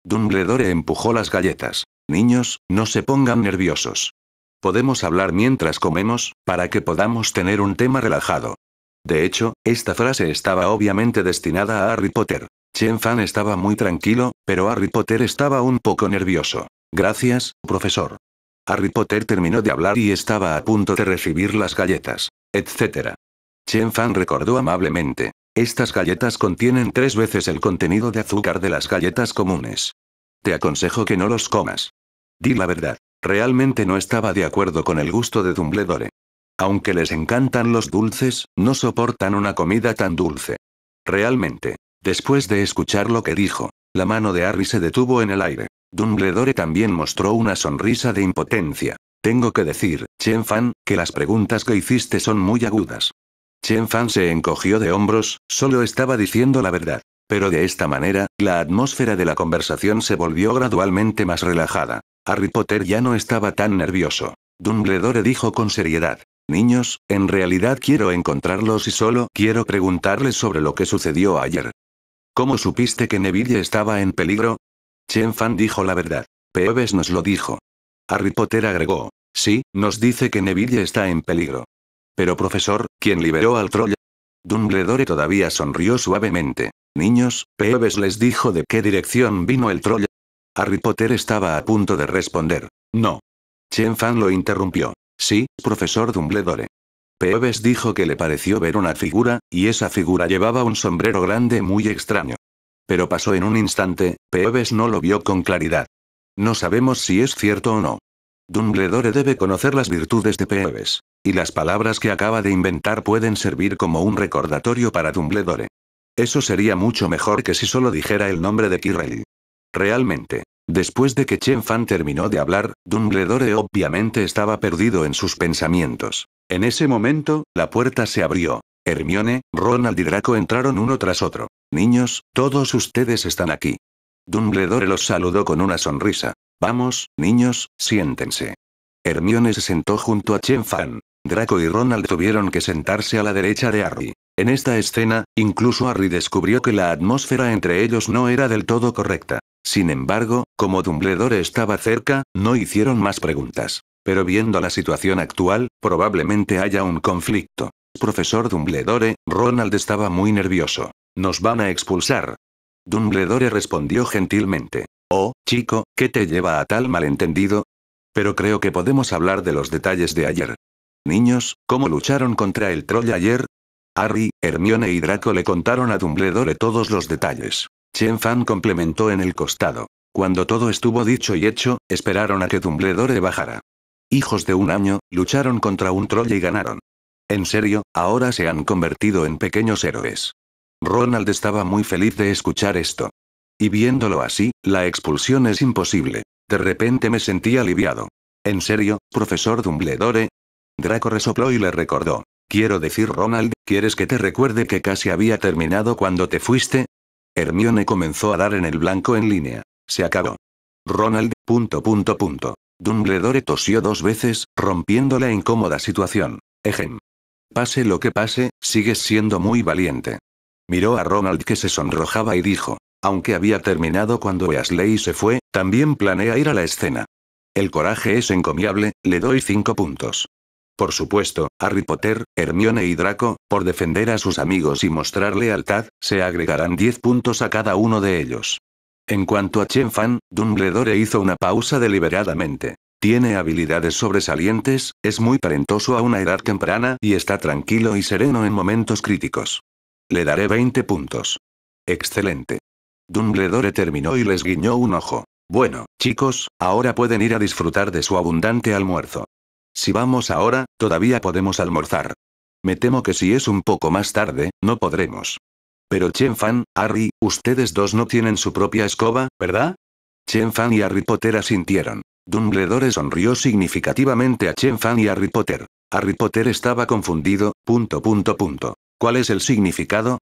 Dumbledore empujó las galletas. Niños, no se pongan nerviosos. Podemos hablar mientras comemos, para que podamos tener un tema relajado. De hecho, esta frase estaba obviamente destinada a Harry Potter. Chen Fan estaba muy tranquilo, pero Harry Potter estaba un poco nervioso. Gracias, profesor. Harry Potter terminó de hablar y estaba a punto de recibir las galletas, etc. Chen Fan recordó amablemente. Estas galletas contienen tres veces el contenido de azúcar de las galletas comunes. Te aconsejo que no los comas. Di la verdad. Realmente no estaba de acuerdo con el gusto de Dumbledore. Aunque les encantan los dulces, no soportan una comida tan dulce. Realmente, Después de escuchar lo que dijo, la mano de Harry se detuvo en el aire. Dumbledore también mostró una sonrisa de impotencia. Tengo que decir, Chen Fan, que las preguntas que hiciste son muy agudas. Chen Fan se encogió de hombros, solo estaba diciendo la verdad. Pero de esta manera, la atmósfera de la conversación se volvió gradualmente más relajada. Harry Potter ya no estaba tan nervioso. Dumbledore dijo con seriedad. Niños, en realidad quiero encontrarlos y solo quiero preguntarles sobre lo que sucedió ayer. ¿Cómo supiste que Neville estaba en peligro? Chen Fan dijo la verdad. Peeves nos lo dijo. Harry Potter agregó. Sí, nos dice que Neville está en peligro. Pero profesor, ¿quién liberó al troll? Dumbledore todavía sonrió suavemente. Niños, Peeves les dijo de qué dirección vino el troll. Harry Potter estaba a punto de responder. No. Chen Fan lo interrumpió. Sí, profesor Dumbledore. Peeves dijo que le pareció ver una figura, y esa figura llevaba un sombrero grande muy extraño. Pero pasó en un instante, Peeves no lo vio con claridad. No sabemos si es cierto o no. Dumbledore debe conocer las virtudes de Peeves. Y las palabras que acaba de inventar pueden servir como un recordatorio para Dumbledore. Eso sería mucho mejor que si solo dijera el nombre de Kirrell. Realmente. Después de que Chen Fan terminó de hablar, Dumbledore obviamente estaba perdido en sus pensamientos. En ese momento, la puerta se abrió. Hermione, Ronald y Draco entraron uno tras otro. Niños, todos ustedes están aquí. Dumbledore los saludó con una sonrisa. Vamos, niños, siéntense. Hermione se sentó junto a Chen Fan. Draco y Ronald tuvieron que sentarse a la derecha de Harry. En esta escena, incluso Harry descubrió que la atmósfera entre ellos no era del todo correcta. Sin embargo, como Dumbledore estaba cerca, no hicieron más preguntas. Pero viendo la situación actual, probablemente haya un conflicto. Profesor Dumbledore, Ronald estaba muy nervioso. Nos van a expulsar. Dumbledore respondió gentilmente. Oh, chico, ¿qué te lleva a tal malentendido? Pero creo que podemos hablar de los detalles de ayer. Niños, ¿cómo lucharon contra el troll ayer? Harry, Hermione y Draco le contaron a Dumbledore todos los detalles. Chen Fan complementó en el costado. Cuando todo estuvo dicho y hecho, esperaron a que Dumbledore bajara. Hijos de un año, lucharon contra un troll y ganaron. En serio, ahora se han convertido en pequeños héroes. Ronald estaba muy feliz de escuchar esto. Y viéndolo así, la expulsión es imposible. De repente me sentí aliviado. ¿En serio, profesor Dumbledore? Draco resopló y le recordó. Quiero decir, Ronald, ¿quieres que te recuerde que casi había terminado cuando te fuiste? Hermione comenzó a dar en el blanco en línea. Se acabó. Ronald. Punto Dumbledore tosió dos veces, rompiendo la incómoda situación. Ejem. Pase lo que pase, sigues siendo muy valiente. Miró a Ronald que se sonrojaba y dijo. Aunque había terminado cuando Weasley se fue, también planea ir a la escena. El coraje es encomiable, le doy cinco puntos. Por supuesto, Harry Potter, Hermione y Draco, por defender a sus amigos y mostrar lealtad, se agregarán 10 puntos a cada uno de ellos. En cuanto a Chen Fan, Dumbledore hizo una pausa deliberadamente. Tiene habilidades sobresalientes, es muy talentoso a una edad temprana y está tranquilo y sereno en momentos críticos. Le daré 20 puntos. Excelente. Dumbledore terminó y les guiñó un ojo. Bueno, chicos, ahora pueden ir a disfrutar de su abundante almuerzo. Si vamos ahora, todavía podemos almorzar. Me temo que si es un poco más tarde, no podremos. Pero Chen Fan, Harry, ustedes dos no tienen su propia escoba, ¿verdad? Chen Fan y Harry Potter asintieron. Dumbledore sonrió significativamente a Chen Fan y Harry Potter. Harry Potter estaba confundido, punto punto punto. ¿Cuál es el significado?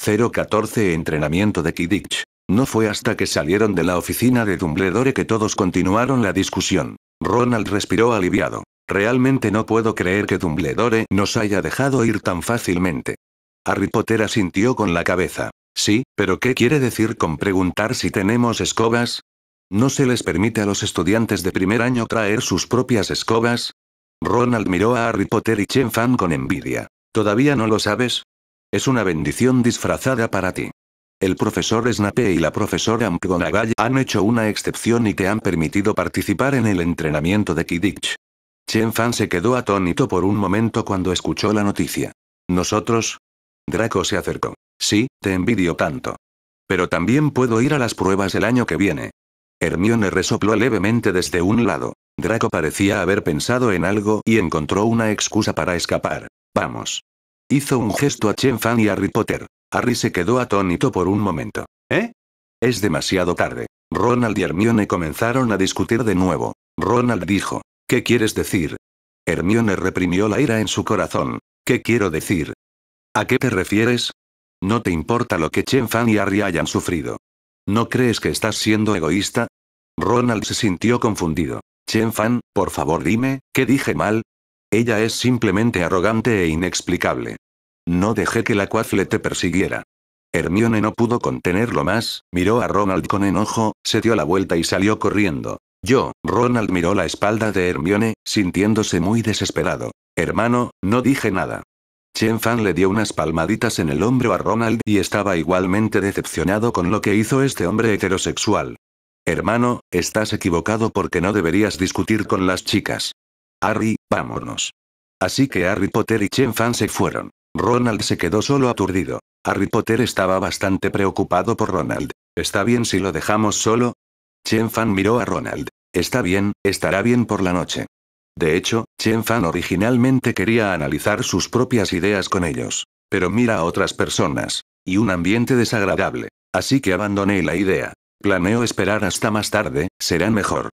014 Entrenamiento de Kidditch. No fue hasta que salieron de la oficina de Dumbledore que todos continuaron la discusión. Ronald respiró aliviado. Realmente no puedo creer que Dumbledore nos haya dejado ir tan fácilmente. Harry Potter asintió con la cabeza. Sí, pero ¿qué quiere decir con preguntar si tenemos escobas? ¿No se les permite a los estudiantes de primer año traer sus propias escobas? Ronald miró a Harry Potter y Chen Fan con envidia. ¿Todavía no lo sabes? Es una bendición disfrazada para ti. El profesor Snape y la profesora McGonagall han hecho una excepción y te han permitido participar en el entrenamiento de Kidditch. Chen Fan se quedó atónito por un momento cuando escuchó la noticia. ¿Nosotros? Draco se acercó. Sí, te envidio tanto. Pero también puedo ir a las pruebas el año que viene. Hermione resopló levemente desde un lado. Draco parecía haber pensado en algo y encontró una excusa para escapar. Vamos. Hizo un gesto a Chen Fan y Harry Potter. Harry se quedó atónito por un momento. ¿Eh? Es demasiado tarde. Ronald y Hermione comenzaron a discutir de nuevo. Ronald dijo, ¿qué quieres decir? Hermione reprimió la ira en su corazón. ¿Qué quiero decir? ¿A qué te refieres? No te importa lo que Chen Fan y Harry hayan sufrido. ¿No crees que estás siendo egoísta? Ronald se sintió confundido. Chen Fan, por favor dime, ¿qué dije mal? Ella es simplemente arrogante e inexplicable. No dejé que la cuafle te persiguiera. Hermione no pudo contenerlo más, miró a Ronald con enojo, se dio la vuelta y salió corriendo. Yo, Ronald miró la espalda de Hermione, sintiéndose muy desesperado. Hermano, no dije nada. Chen Fan le dio unas palmaditas en el hombro a Ronald y estaba igualmente decepcionado con lo que hizo este hombre heterosexual. Hermano, estás equivocado porque no deberías discutir con las chicas. Harry, Vámonos. Así que Harry Potter y Chen Fan se fueron. Ronald se quedó solo aturdido. Harry Potter estaba bastante preocupado por Ronald. ¿Está bien si lo dejamos solo? Chen Fan miró a Ronald. Está bien, estará bien por la noche. De hecho, Chen Fan originalmente quería analizar sus propias ideas con ellos. Pero mira a otras personas. Y un ambiente desagradable. Así que abandoné la idea. Planeo esperar hasta más tarde, será mejor.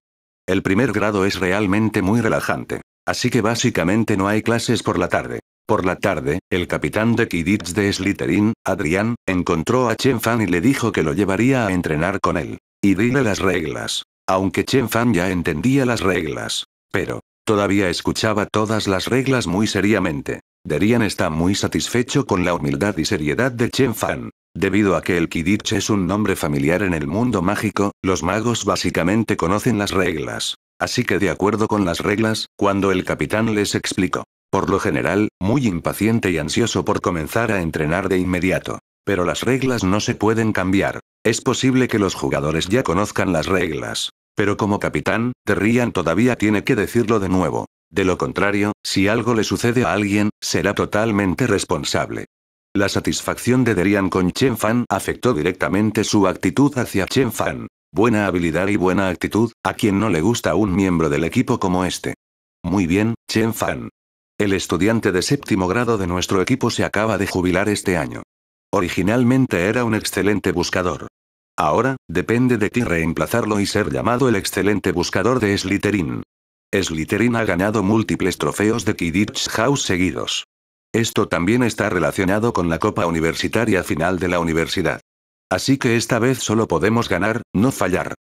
El primer grado es realmente muy relajante. Así que básicamente no hay clases por la tarde. Por la tarde, el capitán de Kidditch de Slytherin, Adrian, encontró a Chen Fan y le dijo que lo llevaría a entrenar con él. Y dile las reglas. Aunque Chen Fan ya entendía las reglas. Pero, todavía escuchaba todas las reglas muy seriamente. Derian está muy satisfecho con la humildad y seriedad de Chen Fan. Debido a que el Kidditch es un nombre familiar en el mundo mágico, los magos básicamente conocen las reglas. Así que de acuerdo con las reglas, cuando el capitán les explicó. Por lo general, muy impaciente y ansioso por comenzar a entrenar de inmediato. Pero las reglas no se pueden cambiar. Es posible que los jugadores ya conozcan las reglas. Pero como capitán, Derian todavía tiene que decirlo de nuevo. De lo contrario, si algo le sucede a alguien, será totalmente responsable. La satisfacción de Derian con Chen Fan afectó directamente su actitud hacia Chen Fan. Buena habilidad y buena actitud, a quien no le gusta un miembro del equipo como este. Muy bien, Chen Fan. El estudiante de séptimo grado de nuestro equipo se acaba de jubilar este año. Originalmente era un excelente buscador. Ahora, depende de ti reemplazarlo y ser llamado el excelente buscador de Slytherin. Slytherin ha ganado múltiples trofeos de Kidditch House seguidos. Esto también está relacionado con la Copa Universitaria Final de la Universidad. Así que esta vez solo podemos ganar, no fallar.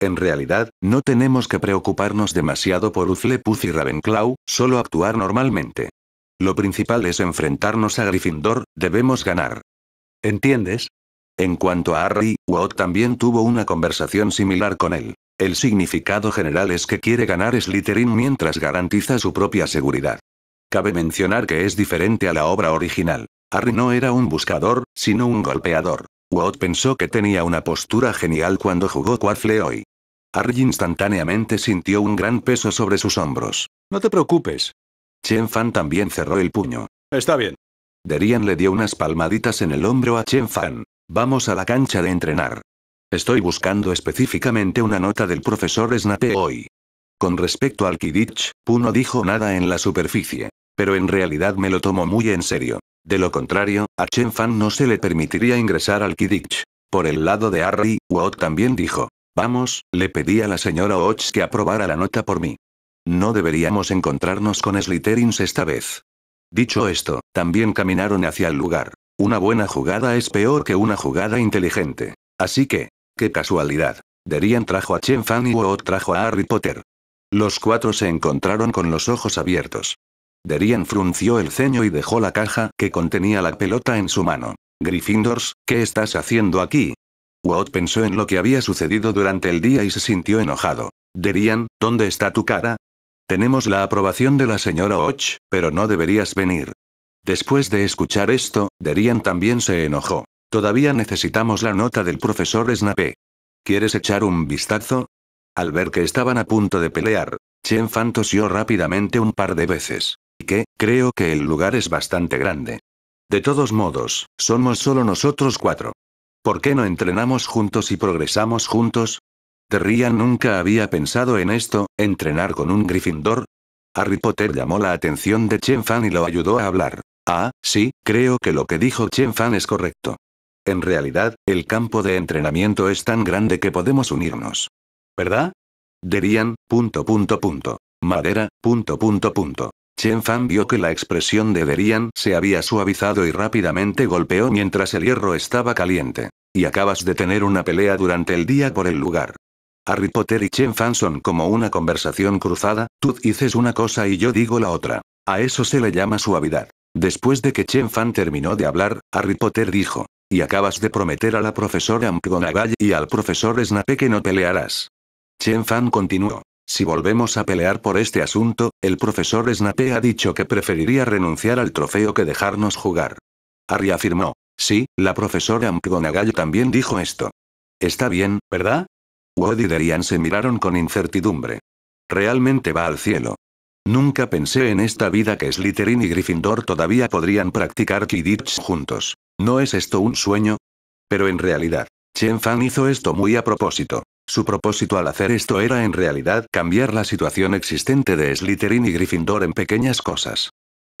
En realidad, no tenemos que preocuparnos demasiado por Uzlepuz y Ravenclaw, solo actuar normalmente. Lo principal es enfrentarnos a Gryffindor, debemos ganar. ¿Entiendes? En cuanto a Harry, Watt también tuvo una conversación similar con él. El significado general es que quiere ganar Slytherin mientras garantiza su propia seguridad. Cabe mencionar que es diferente a la obra original. Harry no era un buscador, sino un golpeador. Wout pensó que tenía una postura genial cuando jugó cuafle hoy. Harry instantáneamente sintió un gran peso sobre sus hombros. No te preocupes. Chen Fan también cerró el puño. Está bien. Derian le dio unas palmaditas en el hombro a Chen Fan. Vamos a la cancha de entrenar. Estoy buscando específicamente una nota del profesor Snape hoy. Con respecto al Kidditch, Pu no dijo nada en la superficie. Pero en realidad me lo tomó muy en serio. De lo contrario, a Chen Fan no se le permitiría ingresar al Kidditch. Por el lado de Harry, Watt también dijo. Vamos, le pedí a la señora Oates que aprobara la nota por mí. No deberíamos encontrarnos con Slytherins esta vez. Dicho esto, también caminaron hacia el lugar. Una buena jugada es peor que una jugada inteligente. Así que, qué casualidad. Derian trajo a Chen Fan y Wuot trajo a Harry Potter. Los cuatro se encontraron con los ojos abiertos. Derian frunció el ceño y dejó la caja que contenía la pelota en su mano. Gryffindors, ¿qué estás haciendo aquí? Watt pensó en lo que había sucedido durante el día y se sintió enojado. Derian, ¿dónde está tu cara? Tenemos la aprobación de la señora Och, pero no deberías venir. Después de escuchar esto, Derian también se enojó. Todavía necesitamos la nota del profesor Snape. ¿Quieres echar un vistazo? Al ver que estaban a punto de pelear, Chen fantoseó rápidamente un par de veces que, creo que el lugar es bastante grande. De todos modos, somos solo nosotros cuatro. ¿Por qué no entrenamos juntos y progresamos juntos? Terrian nunca había pensado en esto, entrenar con un Gryffindor. Harry Potter llamó la atención de Chen Fan y lo ayudó a hablar. Ah, sí, creo que lo que dijo Chen Fan es correcto. En realidad, el campo de entrenamiento es tan grande que podemos unirnos. ¿Verdad? Derian, punto punto punto. Madera, punto punto punto. Chen Fan vio que la expresión de Derian se había suavizado y rápidamente golpeó mientras el hierro estaba caliente. Y acabas de tener una pelea durante el día por el lugar. Harry Potter y Chen Fan son como una conversación cruzada, tú dices una cosa y yo digo la otra. A eso se le llama suavidad. Después de que Chen Fan terminó de hablar, Harry Potter dijo, y acabas de prometer a la profesora McGonagall y al profesor Snape que no pelearás. Chen Fan continuó. Si volvemos a pelear por este asunto, el profesor Snape ha dicho que preferiría renunciar al trofeo que dejarnos jugar. Harry afirmó. Sí, la profesora McGonagall también dijo esto. Está bien, ¿verdad? Wood y Derian se miraron con incertidumbre. Realmente va al cielo. Nunca pensé en esta vida que Slytherin y Gryffindor todavía podrían practicar Quidditch juntos. ¿No es esto un sueño? Pero en realidad, Chen Fan hizo esto muy a propósito. Su propósito al hacer esto era en realidad cambiar la situación existente de Slytherin y Gryffindor en pequeñas cosas.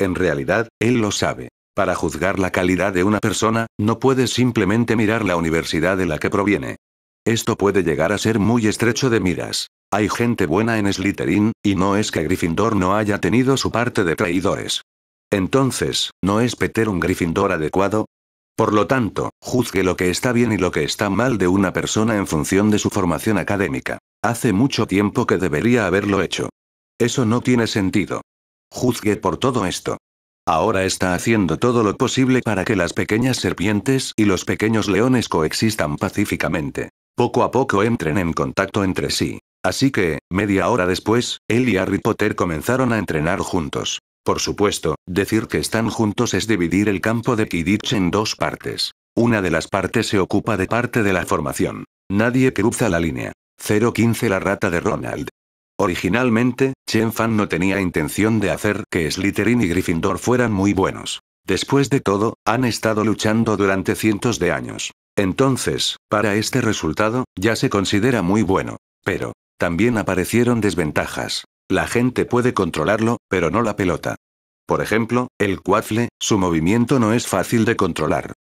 En realidad, él lo sabe. Para juzgar la calidad de una persona, no puedes simplemente mirar la universidad de la que proviene. Esto puede llegar a ser muy estrecho de miras. Hay gente buena en Slytherin, y no es que Gryffindor no haya tenido su parte de traidores. Entonces, ¿no es Peter un Gryffindor adecuado? Por lo tanto, juzgue lo que está bien y lo que está mal de una persona en función de su formación académica. Hace mucho tiempo que debería haberlo hecho. Eso no tiene sentido. Juzgue por todo esto. Ahora está haciendo todo lo posible para que las pequeñas serpientes y los pequeños leones coexistan pacíficamente. Poco a poco entren en contacto entre sí. Así que, media hora después, él y Harry Potter comenzaron a entrenar juntos. Por supuesto, decir que están juntos es dividir el campo de Kidditch en dos partes. Una de las partes se ocupa de parte de la formación. Nadie cruza la línea. 015 La rata de Ronald. Originalmente, Chen Fan no tenía intención de hacer que Slytherin y Gryffindor fueran muy buenos. Después de todo, han estado luchando durante cientos de años. Entonces, para este resultado, ya se considera muy bueno. Pero, también aparecieron desventajas. La gente puede controlarlo, pero no la pelota. Por ejemplo, el cuafle, su movimiento no es fácil de controlar.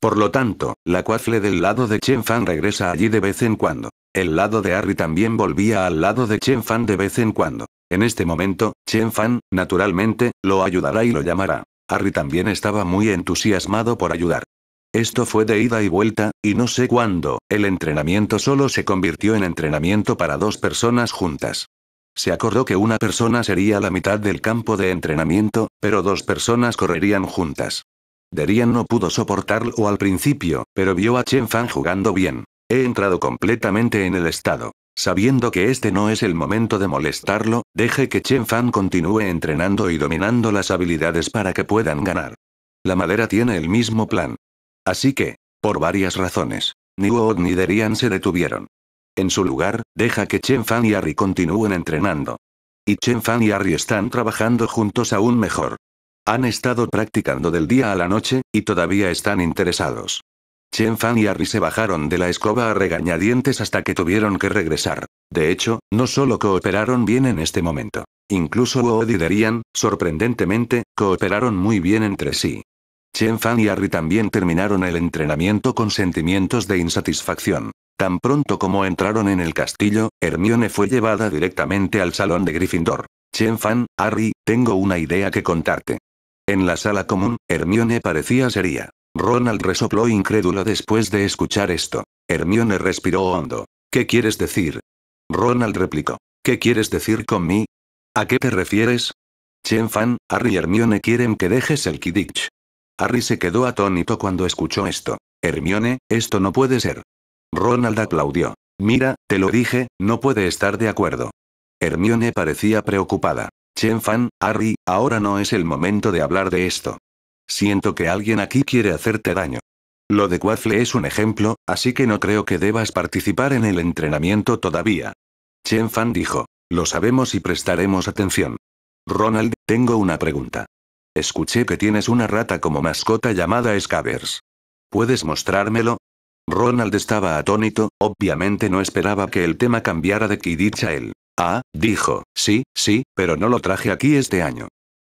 Por lo tanto, la cuafle del lado de Chen Fan regresa allí de vez en cuando. El lado de Harry también volvía al lado de Chen Fan de vez en cuando. En este momento, Chen Fan, naturalmente, lo ayudará y lo llamará. Harry también estaba muy entusiasmado por ayudar. Esto fue de ida y vuelta, y no sé cuándo, el entrenamiento solo se convirtió en entrenamiento para dos personas juntas. Se acordó que una persona sería la mitad del campo de entrenamiento, pero dos personas correrían juntas. Derian no pudo soportarlo al principio, pero vio a Chen Fan jugando bien. He entrado completamente en el estado. Sabiendo que este no es el momento de molestarlo, deje que Chen Fan continúe entrenando y dominando las habilidades para que puedan ganar. La madera tiene el mismo plan. Así que, por varias razones, ni Wood ni Derian se detuvieron. En su lugar, deja que Chen Fan y Harry continúen entrenando. Y Chen Fan y Harry están trabajando juntos aún mejor. Han estado practicando del día a la noche, y todavía están interesados. Chen Fan y Harry se bajaron de la escoba a regañadientes hasta que tuvieron que regresar. De hecho, no solo cooperaron bien en este momento. Incluso Woody y Derian, sorprendentemente, cooperaron muy bien entre sí. Chen Fan y Harry también terminaron el entrenamiento con sentimientos de insatisfacción. Tan pronto como entraron en el castillo, Hermione fue llevada directamente al salón de Gryffindor. Chen Fan, Harry, tengo una idea que contarte. En la sala común, Hermione parecía seria. Ronald resopló incrédulo después de escuchar esto. Hermione respiró hondo. ¿Qué quieres decir? Ronald replicó. ¿Qué quieres decir con mí? ¿A qué te refieres? Chen Fan, Harry y Hermione quieren que dejes el Kidditch. Harry se quedó atónito cuando escuchó esto. Hermione, esto no puede ser. Ronald aplaudió. Mira, te lo dije, no puede estar de acuerdo. Hermione parecía preocupada. Chen Fan, Harry, ahora no es el momento de hablar de esto. Siento que alguien aquí quiere hacerte daño. Lo de Quaffle es un ejemplo, así que no creo que debas participar en el entrenamiento todavía. Chen Fan dijo. Lo sabemos y prestaremos atención. Ronald, tengo una pregunta. Escuché que tienes una rata como mascota llamada Scabbers. ¿Puedes mostrármelo? Ronald estaba atónito, obviamente no esperaba que el tema cambiara de Kidditch a él. Ah, dijo, sí, sí, pero no lo traje aquí este año.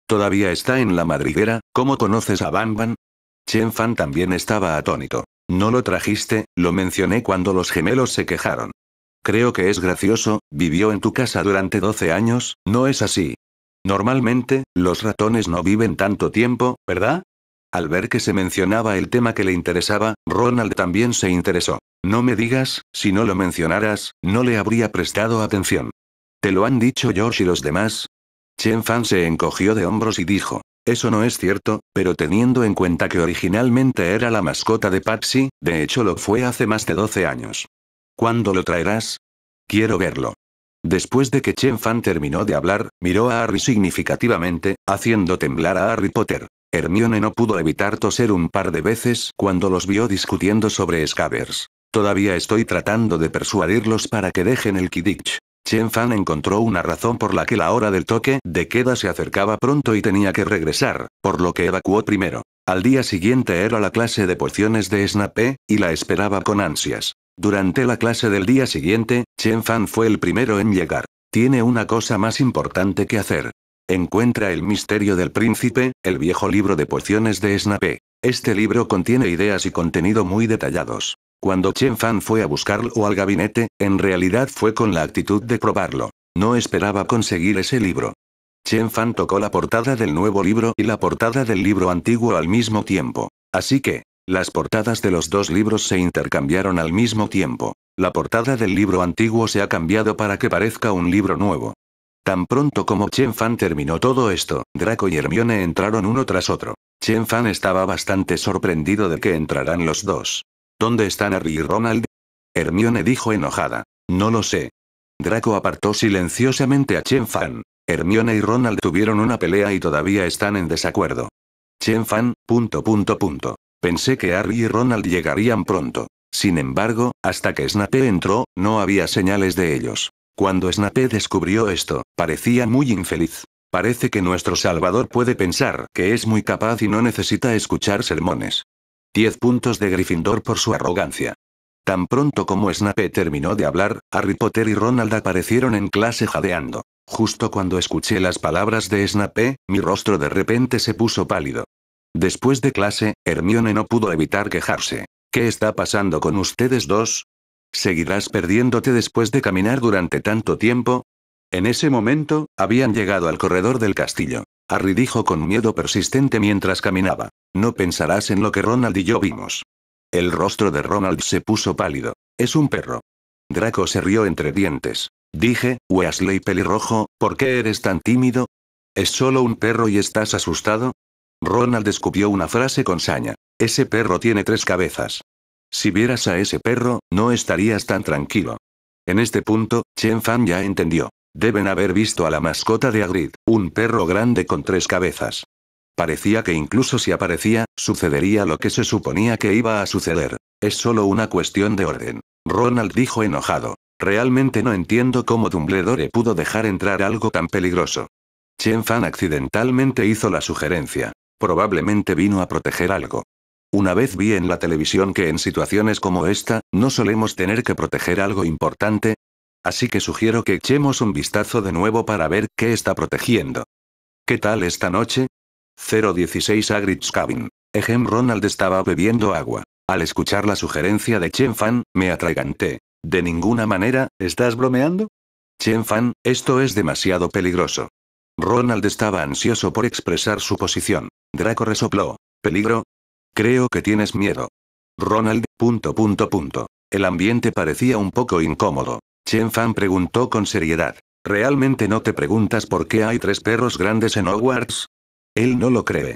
Todavía está en la madriguera, ¿cómo conoces a Van Chen Fan también estaba atónito. No lo trajiste, lo mencioné cuando los gemelos se quejaron. Creo que es gracioso, vivió en tu casa durante 12 años, ¿no es así? Normalmente, los ratones no viven tanto tiempo, ¿verdad? Al ver que se mencionaba el tema que le interesaba, Ronald también se interesó. No me digas, si no lo mencionaras, no le habría prestado atención. ¿Te lo han dicho George y los demás? Chen Fan se encogió de hombros y dijo, eso no es cierto, pero teniendo en cuenta que originalmente era la mascota de Patsy, de hecho lo fue hace más de 12 años. ¿Cuándo lo traerás? Quiero verlo. Después de que Chen Fan terminó de hablar, miró a Harry significativamente, haciendo temblar a Harry Potter. Hermione no pudo evitar toser un par de veces cuando los vio discutiendo sobre Scabbers. Todavía estoy tratando de persuadirlos para que dejen el Kidditch. Chen Fan encontró una razón por la que la hora del toque de queda se acercaba pronto y tenía que regresar, por lo que evacuó primero. Al día siguiente era la clase de pociones de Snape, y la esperaba con ansias. Durante la clase del día siguiente, Chen Fan fue el primero en llegar. Tiene una cosa más importante que hacer. Encuentra el misterio del príncipe, el viejo libro de pociones de Snape. Este libro contiene ideas y contenido muy detallados. Cuando Chen Fan fue a buscarlo al gabinete, en realidad fue con la actitud de probarlo. No esperaba conseguir ese libro. Chen Fan tocó la portada del nuevo libro y la portada del libro antiguo al mismo tiempo. Así que, las portadas de los dos libros se intercambiaron al mismo tiempo. La portada del libro antiguo se ha cambiado para que parezca un libro nuevo. Tan pronto como Chen Fan terminó todo esto, Draco y Hermione entraron uno tras otro. Chen Fan estaba bastante sorprendido de que entraran los dos. ¿Dónde están Harry y Ronald? Hermione dijo enojada. No lo sé. Draco apartó silenciosamente a Chen Fan. Hermione y Ronald tuvieron una pelea y todavía están en desacuerdo. Chen Fan, punto punto punto. Pensé que Harry y Ronald llegarían pronto. Sin embargo, hasta que Snape entró, no había señales de ellos. Cuando Snape descubrió esto, parecía muy infeliz. Parece que nuestro Salvador puede pensar que es muy capaz y no necesita escuchar sermones. Diez puntos de Gryffindor por su arrogancia. Tan pronto como Snape terminó de hablar, Harry Potter y Ronald aparecieron en clase jadeando. Justo cuando escuché las palabras de Snape, mi rostro de repente se puso pálido. Después de clase, Hermione no pudo evitar quejarse. ¿Qué está pasando con ustedes dos? ¿Seguirás perdiéndote después de caminar durante tanto tiempo? En ese momento, habían llegado al corredor del castillo. Harry dijo con miedo persistente mientras caminaba. No pensarás en lo que Ronald y yo vimos. El rostro de Ronald se puso pálido. Es un perro. Draco se rió entre dientes. Dije, Wesley pelirrojo, ¿por qué eres tan tímido? ¿Es solo un perro y estás asustado? Ronald escupió una frase con saña. Ese perro tiene tres cabezas. Si vieras a ese perro, no estarías tan tranquilo. En este punto, Chen Fan ya entendió. Deben haber visto a la mascota de Agrid, un perro grande con tres cabezas. Parecía que incluso si aparecía, sucedería lo que se suponía que iba a suceder. Es solo una cuestión de orden. Ronald dijo enojado. Realmente no entiendo cómo Dumbledore pudo dejar entrar algo tan peligroso. Chen Fan accidentalmente hizo la sugerencia. Probablemente vino a proteger algo. Una vez vi en la televisión que en situaciones como esta, no solemos tener que proteger algo importante. Así que sugiero que echemos un vistazo de nuevo para ver qué está protegiendo. ¿Qué tal esta noche? 016 Agrid's Cabin. Ejem Ronald estaba bebiendo agua. Al escuchar la sugerencia de Chen Fan, me atraganté. De ninguna manera, ¿estás bromeando? Chen Fan, esto es demasiado peligroso. Ronald estaba ansioso por expresar su posición. Draco resopló. ¿Peligro? Creo que tienes miedo. Ronald. Punto, El ambiente parecía un poco incómodo. Chen Fan preguntó con seriedad. ¿Realmente no te preguntas por qué hay tres perros grandes en Hogwarts? Él no lo cree.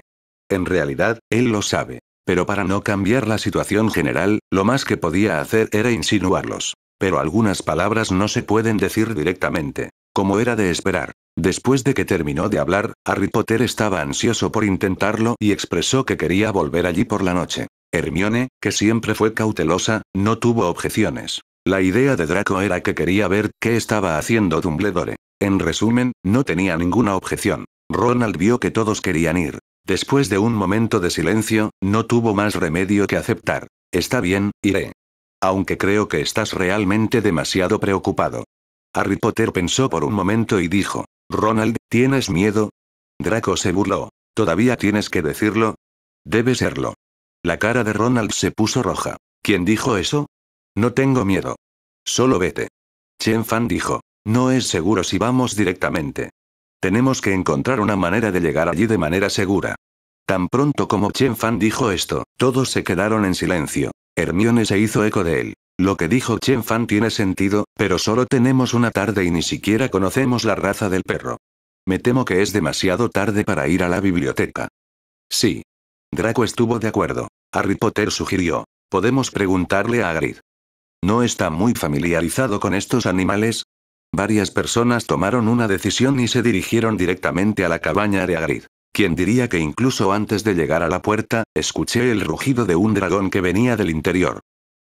En realidad, él lo sabe. Pero para no cambiar la situación general, lo más que podía hacer era insinuarlos. Pero algunas palabras no se pueden decir directamente, como era de esperar. Después de que terminó de hablar, Harry Potter estaba ansioso por intentarlo y expresó que quería volver allí por la noche. Hermione, que siempre fue cautelosa, no tuvo objeciones. La idea de Draco era que quería ver qué estaba haciendo Dumbledore. En resumen, no tenía ninguna objeción. Ronald vio que todos querían ir. Después de un momento de silencio, no tuvo más remedio que aceptar. Está bien, iré. Aunque creo que estás realmente demasiado preocupado. Harry Potter pensó por un momento y dijo, Ronald, ¿tienes miedo? Draco se burló. ¿Todavía tienes que decirlo? Debe serlo. La cara de Ronald se puso roja. ¿Quién dijo eso? No tengo miedo. Solo vete. Chen Fan dijo. No es seguro si vamos directamente. Tenemos que encontrar una manera de llegar allí de manera segura. Tan pronto como Chen Fan dijo esto, todos se quedaron en silencio. Hermione se hizo eco de él. Lo que dijo Chen Fan tiene sentido, pero solo tenemos una tarde y ni siquiera conocemos la raza del perro. Me temo que es demasiado tarde para ir a la biblioteca. Sí. Draco estuvo de acuerdo. Harry Potter sugirió. Podemos preguntarle a Agrid. ¿No está muy familiarizado con estos animales? Varias personas tomaron una decisión y se dirigieron directamente a la cabaña de Agrid, Quien diría que incluso antes de llegar a la puerta, escuché el rugido de un dragón que venía del interior.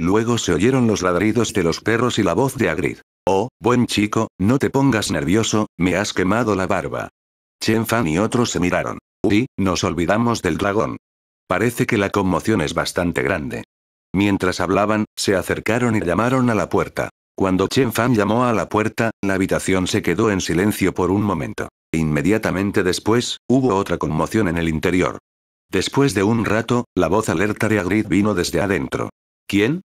Luego se oyeron los ladridos de los perros y la voz de Agrid. Oh, buen chico, no te pongas nervioso, me has quemado la barba. Chen Fan y otros se miraron. Uy, nos olvidamos del dragón. Parece que la conmoción es bastante grande. Mientras hablaban, se acercaron y llamaron a la puerta. Cuando Chen Fan llamó a la puerta, la habitación se quedó en silencio por un momento. Inmediatamente después, hubo otra conmoción en el interior. Después de un rato, la voz alerta de Agrid vino desde adentro. ¿Quién?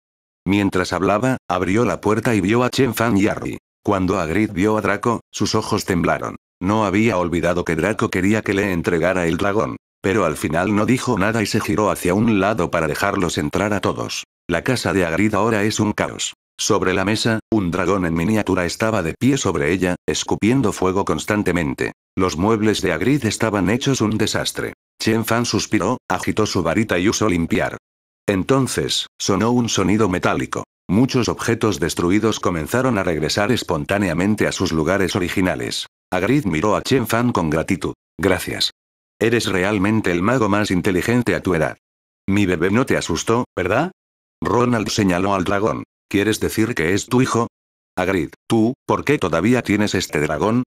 Mientras hablaba, abrió la puerta y vio a Chen Fan y Harry. Cuando Agrid vio a Draco, sus ojos temblaron. No había olvidado que Draco quería que le entregara el dragón. Pero al final no dijo nada y se giró hacia un lado para dejarlos entrar a todos. La casa de Agrid ahora es un caos. Sobre la mesa, un dragón en miniatura estaba de pie sobre ella, escupiendo fuego constantemente. Los muebles de Agrid estaban hechos un desastre. Chen Fan suspiró, agitó su varita y usó limpiar. Entonces, sonó un sonido metálico. Muchos objetos destruidos comenzaron a regresar espontáneamente a sus lugares originales. Agrid miró a Chen Fan con gratitud. Gracias. Eres realmente el mago más inteligente a tu edad. Mi bebé no te asustó, ¿verdad? Ronald señaló al dragón. ¿Quieres decir que es tu hijo? Agrid, tú, ¿por qué todavía tienes este dragón?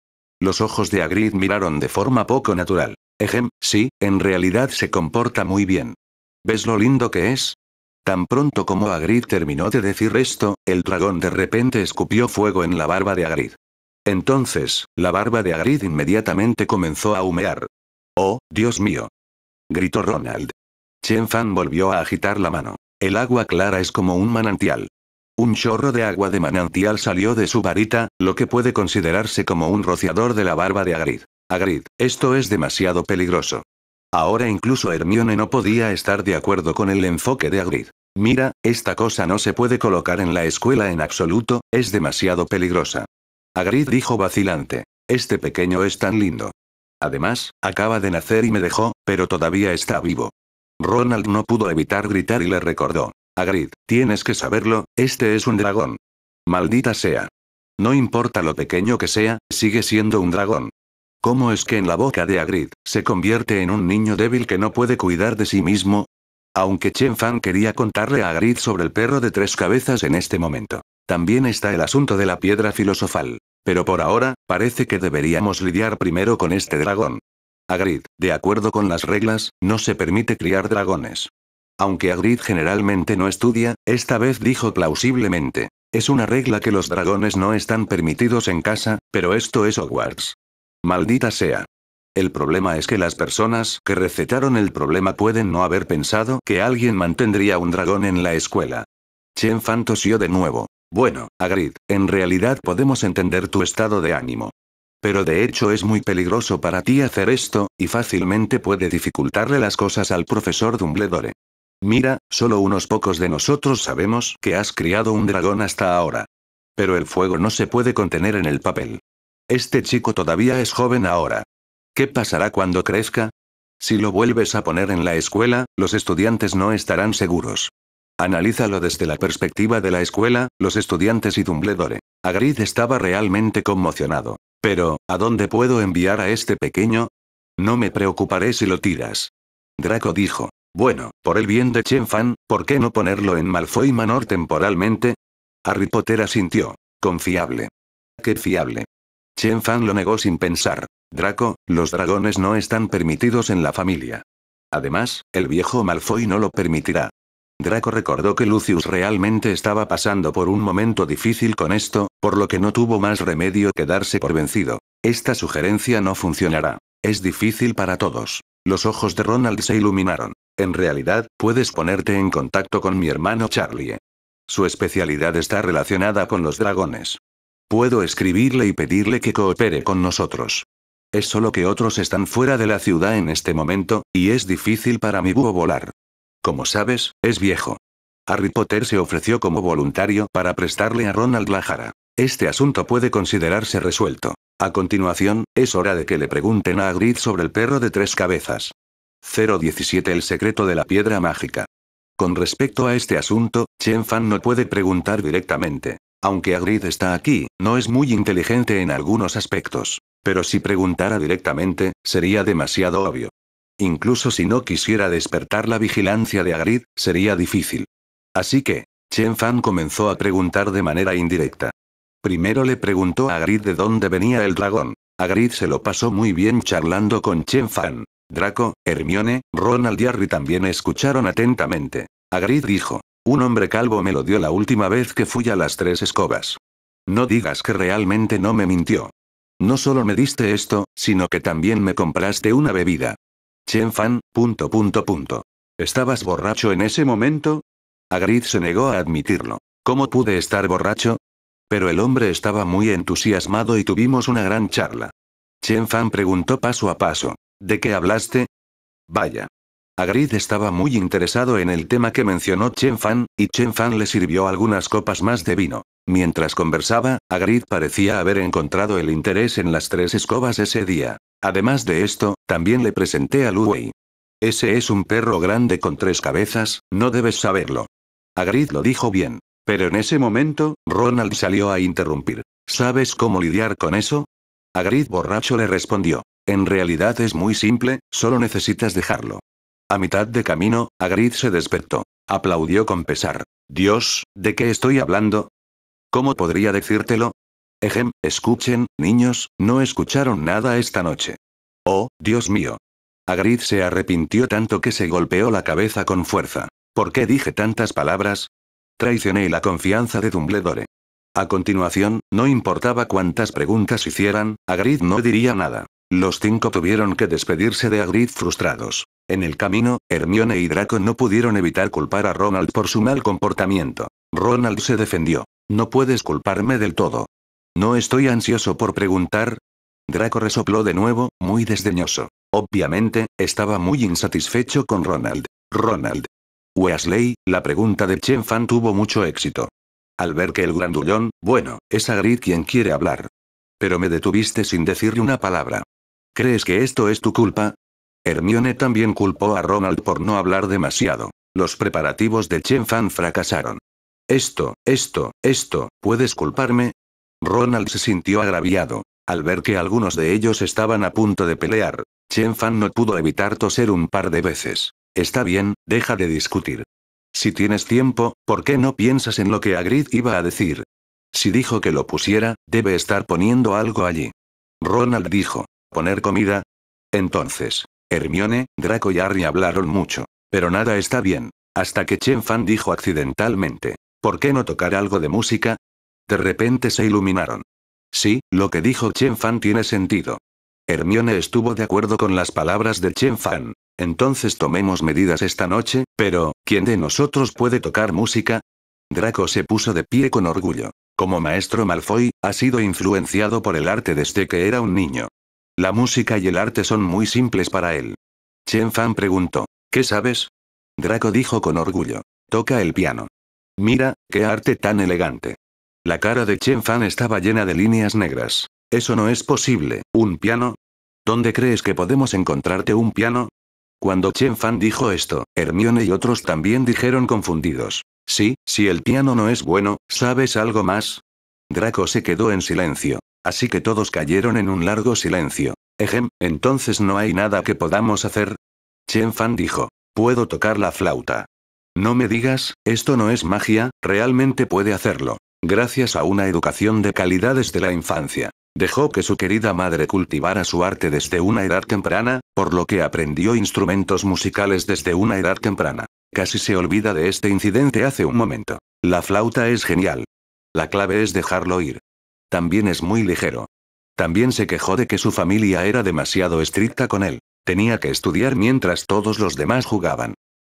Los ojos de Agrid miraron de forma poco natural. Ejem, sí, en realidad se comporta muy bien. ¿Ves lo lindo que es? Tan pronto como Agrid terminó de decir esto, el dragón de repente escupió fuego en la barba de Agrid. Entonces, la barba de Agrid inmediatamente comenzó a humear. ¡Oh, Dios mío! gritó Ronald. Chen Fan volvió a agitar la mano. El agua clara es como un manantial. Un chorro de agua de manantial salió de su varita, lo que puede considerarse como un rociador de la barba de Agrid. Agrid, esto es demasiado peligroso. Ahora incluso Hermione no podía estar de acuerdo con el enfoque de Agrid. Mira, esta cosa no se puede colocar en la escuela en absoluto, es demasiado peligrosa. Agrid dijo vacilante. Este pequeño es tan lindo. Además, acaba de nacer y me dejó, pero todavía está vivo. Ronald no pudo evitar gritar y le recordó. Agrid, tienes que saberlo, este es un dragón. Maldita sea. No importa lo pequeño que sea, sigue siendo un dragón. ¿Cómo es que en la boca de Agrid, se convierte en un niño débil que no puede cuidar de sí mismo? Aunque Chen Fan quería contarle a Agrid sobre el perro de tres cabezas en este momento. También está el asunto de la piedra filosofal. Pero por ahora, parece que deberíamos lidiar primero con este dragón. Agrid, de acuerdo con las reglas, no se permite criar dragones. Aunque Agrid generalmente no estudia, esta vez dijo plausiblemente. Es una regla que los dragones no están permitidos en casa, pero esto es Hogwarts. Maldita sea. El problema es que las personas que recetaron el problema pueden no haber pensado que alguien mantendría un dragón en la escuela. Chen Fan de nuevo. Bueno, Agrid, en realidad podemos entender tu estado de ánimo. Pero de hecho es muy peligroso para ti hacer esto, y fácilmente puede dificultarle las cosas al profesor Dumbledore. Mira, solo unos pocos de nosotros sabemos que has criado un dragón hasta ahora. Pero el fuego no se puede contener en el papel. Este chico todavía es joven ahora. ¿Qué pasará cuando crezca? Si lo vuelves a poner en la escuela, los estudiantes no estarán seguros. Analízalo desde la perspectiva de la escuela, los estudiantes y Dumbledore. Agrid estaba realmente conmocionado. Pero, ¿a dónde puedo enviar a este pequeño? No me preocuparé si lo tiras. Draco dijo. Bueno, por el bien de Chen Fan, ¿por qué no ponerlo en Malfoy Manor temporalmente? Harry Potter asintió. Confiable. Qué fiable. Chen Fan lo negó sin pensar. Draco, los dragones no están permitidos en la familia. Además, el viejo Malfoy no lo permitirá. Draco recordó que Lucius realmente estaba pasando por un momento difícil con esto, por lo que no tuvo más remedio que darse por vencido. Esta sugerencia no funcionará. Es difícil para todos. Los ojos de Ronald se iluminaron. En realidad, puedes ponerte en contacto con mi hermano Charlie. Su especialidad está relacionada con los dragones. Puedo escribirle y pedirle que coopere con nosotros. Es solo que otros están fuera de la ciudad en este momento, y es difícil para mi búho volar. Como sabes, es viejo. Harry Potter se ofreció como voluntario para prestarle a Ronald Lajara. Este asunto puede considerarse resuelto. A continuación, es hora de que le pregunten a Agrid sobre el perro de tres cabezas. 017 El secreto de la piedra mágica. Con respecto a este asunto, Chen Fan no puede preguntar directamente. Aunque Agrid está aquí, no es muy inteligente en algunos aspectos. Pero si preguntara directamente, sería demasiado obvio. Incluso si no quisiera despertar la vigilancia de Agrid, sería difícil. Así que, Chen Fan comenzó a preguntar de manera indirecta. Primero le preguntó a Agrid de dónde venía el dragón. Agrid se lo pasó muy bien charlando con Chen Fan. Draco, Hermione, Ronald y Harry también escucharon atentamente. Agrid dijo, un hombre calvo me lo dio la última vez que fui a las tres escobas. No digas que realmente no me mintió. No solo me diste esto, sino que también me compraste una bebida. Chen Fan, punto punto punto. ¿Estabas borracho en ese momento? Agrid se negó a admitirlo. ¿Cómo pude estar borracho? Pero el hombre estaba muy entusiasmado y tuvimos una gran charla. Chen Fan preguntó paso a paso. ¿De qué hablaste? Vaya, Agrid estaba muy interesado en el tema que mencionó Chen Fan, y Chen Fan le sirvió algunas copas más de vino. Mientras conversaba, Agrid parecía haber encontrado el interés en las tres escobas ese día. Además de esto, también le presenté a Luwei. Ese es un perro grande con tres cabezas, no debes saberlo. Agrid lo dijo bien. Pero en ese momento, Ronald salió a interrumpir. ¿Sabes cómo lidiar con eso? Agrid borracho le respondió. En realidad es muy simple, solo necesitas dejarlo. A mitad de camino, Agrid se despertó. Aplaudió con pesar. Dios, ¿de qué estoy hablando? ¿Cómo podría decírtelo? Ejem, escuchen, niños, no escucharon nada esta noche. Oh, Dios mío. Agrid se arrepintió tanto que se golpeó la cabeza con fuerza. ¿Por qué dije tantas palabras? Traicioné la confianza de Dumbledore. A continuación, no importaba cuántas preguntas hicieran, Agrid no diría nada. Los cinco tuvieron que despedirse de Agrid frustrados. En el camino, Hermione y Draco no pudieron evitar culpar a Ronald por su mal comportamiento. Ronald se defendió. No puedes culparme del todo. No estoy ansioso por preguntar. Draco resopló de nuevo, muy desdeñoso. Obviamente, estaba muy insatisfecho con Ronald. Ronald. Wesley, la pregunta de Chen Fan tuvo mucho éxito. Al ver que el grandullón, bueno, es Agrid quien quiere hablar. Pero me detuviste sin decirle una palabra. ¿Crees que esto es tu culpa? Hermione también culpó a Ronald por no hablar demasiado. Los preparativos de Chen Fan fracasaron. Esto, esto, esto, ¿puedes culparme? Ronald se sintió agraviado. Al ver que algunos de ellos estaban a punto de pelear, Chen Fan no pudo evitar toser un par de veces. Está bien, deja de discutir. Si tienes tiempo, ¿por qué no piensas en lo que Agrid iba a decir? Si dijo que lo pusiera, debe estar poniendo algo allí. Ronald dijo, ¿poner comida? Entonces, Hermione, Draco y Harry hablaron mucho. Pero nada está bien. Hasta que Chen Fan dijo accidentalmente. ¿Por qué no tocar algo de música? De repente se iluminaron. Sí, lo que dijo Chen Fan tiene sentido. Hermione estuvo de acuerdo con las palabras de Chen Fan. Entonces tomemos medidas esta noche, pero, ¿quién de nosotros puede tocar música? Draco se puso de pie con orgullo. Como maestro Malfoy, ha sido influenciado por el arte desde que era un niño. La música y el arte son muy simples para él. Chen Fan preguntó, ¿qué sabes? Draco dijo con orgullo, toca el piano. Mira, qué arte tan elegante. La cara de Chen Fan estaba llena de líneas negras. Eso no es posible, ¿un piano? ¿Dónde crees que podemos encontrarte un piano? Cuando Chen Fan dijo esto, Hermione y otros también dijeron confundidos. Sí, si el piano no es bueno, ¿sabes algo más? Draco se quedó en silencio. Así que todos cayeron en un largo silencio. Ejem, entonces no hay nada que podamos hacer. Chen Fan dijo. Puedo tocar la flauta. No me digas, esto no es magia, realmente puede hacerlo. Gracias a una educación de calidad desde la infancia. Dejó que su querida madre cultivara su arte desde una edad temprana, por lo que aprendió instrumentos musicales desde una edad temprana. Casi se olvida de este incidente hace un momento. La flauta es genial. La clave es dejarlo ir. También es muy ligero. También se quejó de que su familia era demasiado estricta con él. Tenía que estudiar mientras todos los demás jugaban.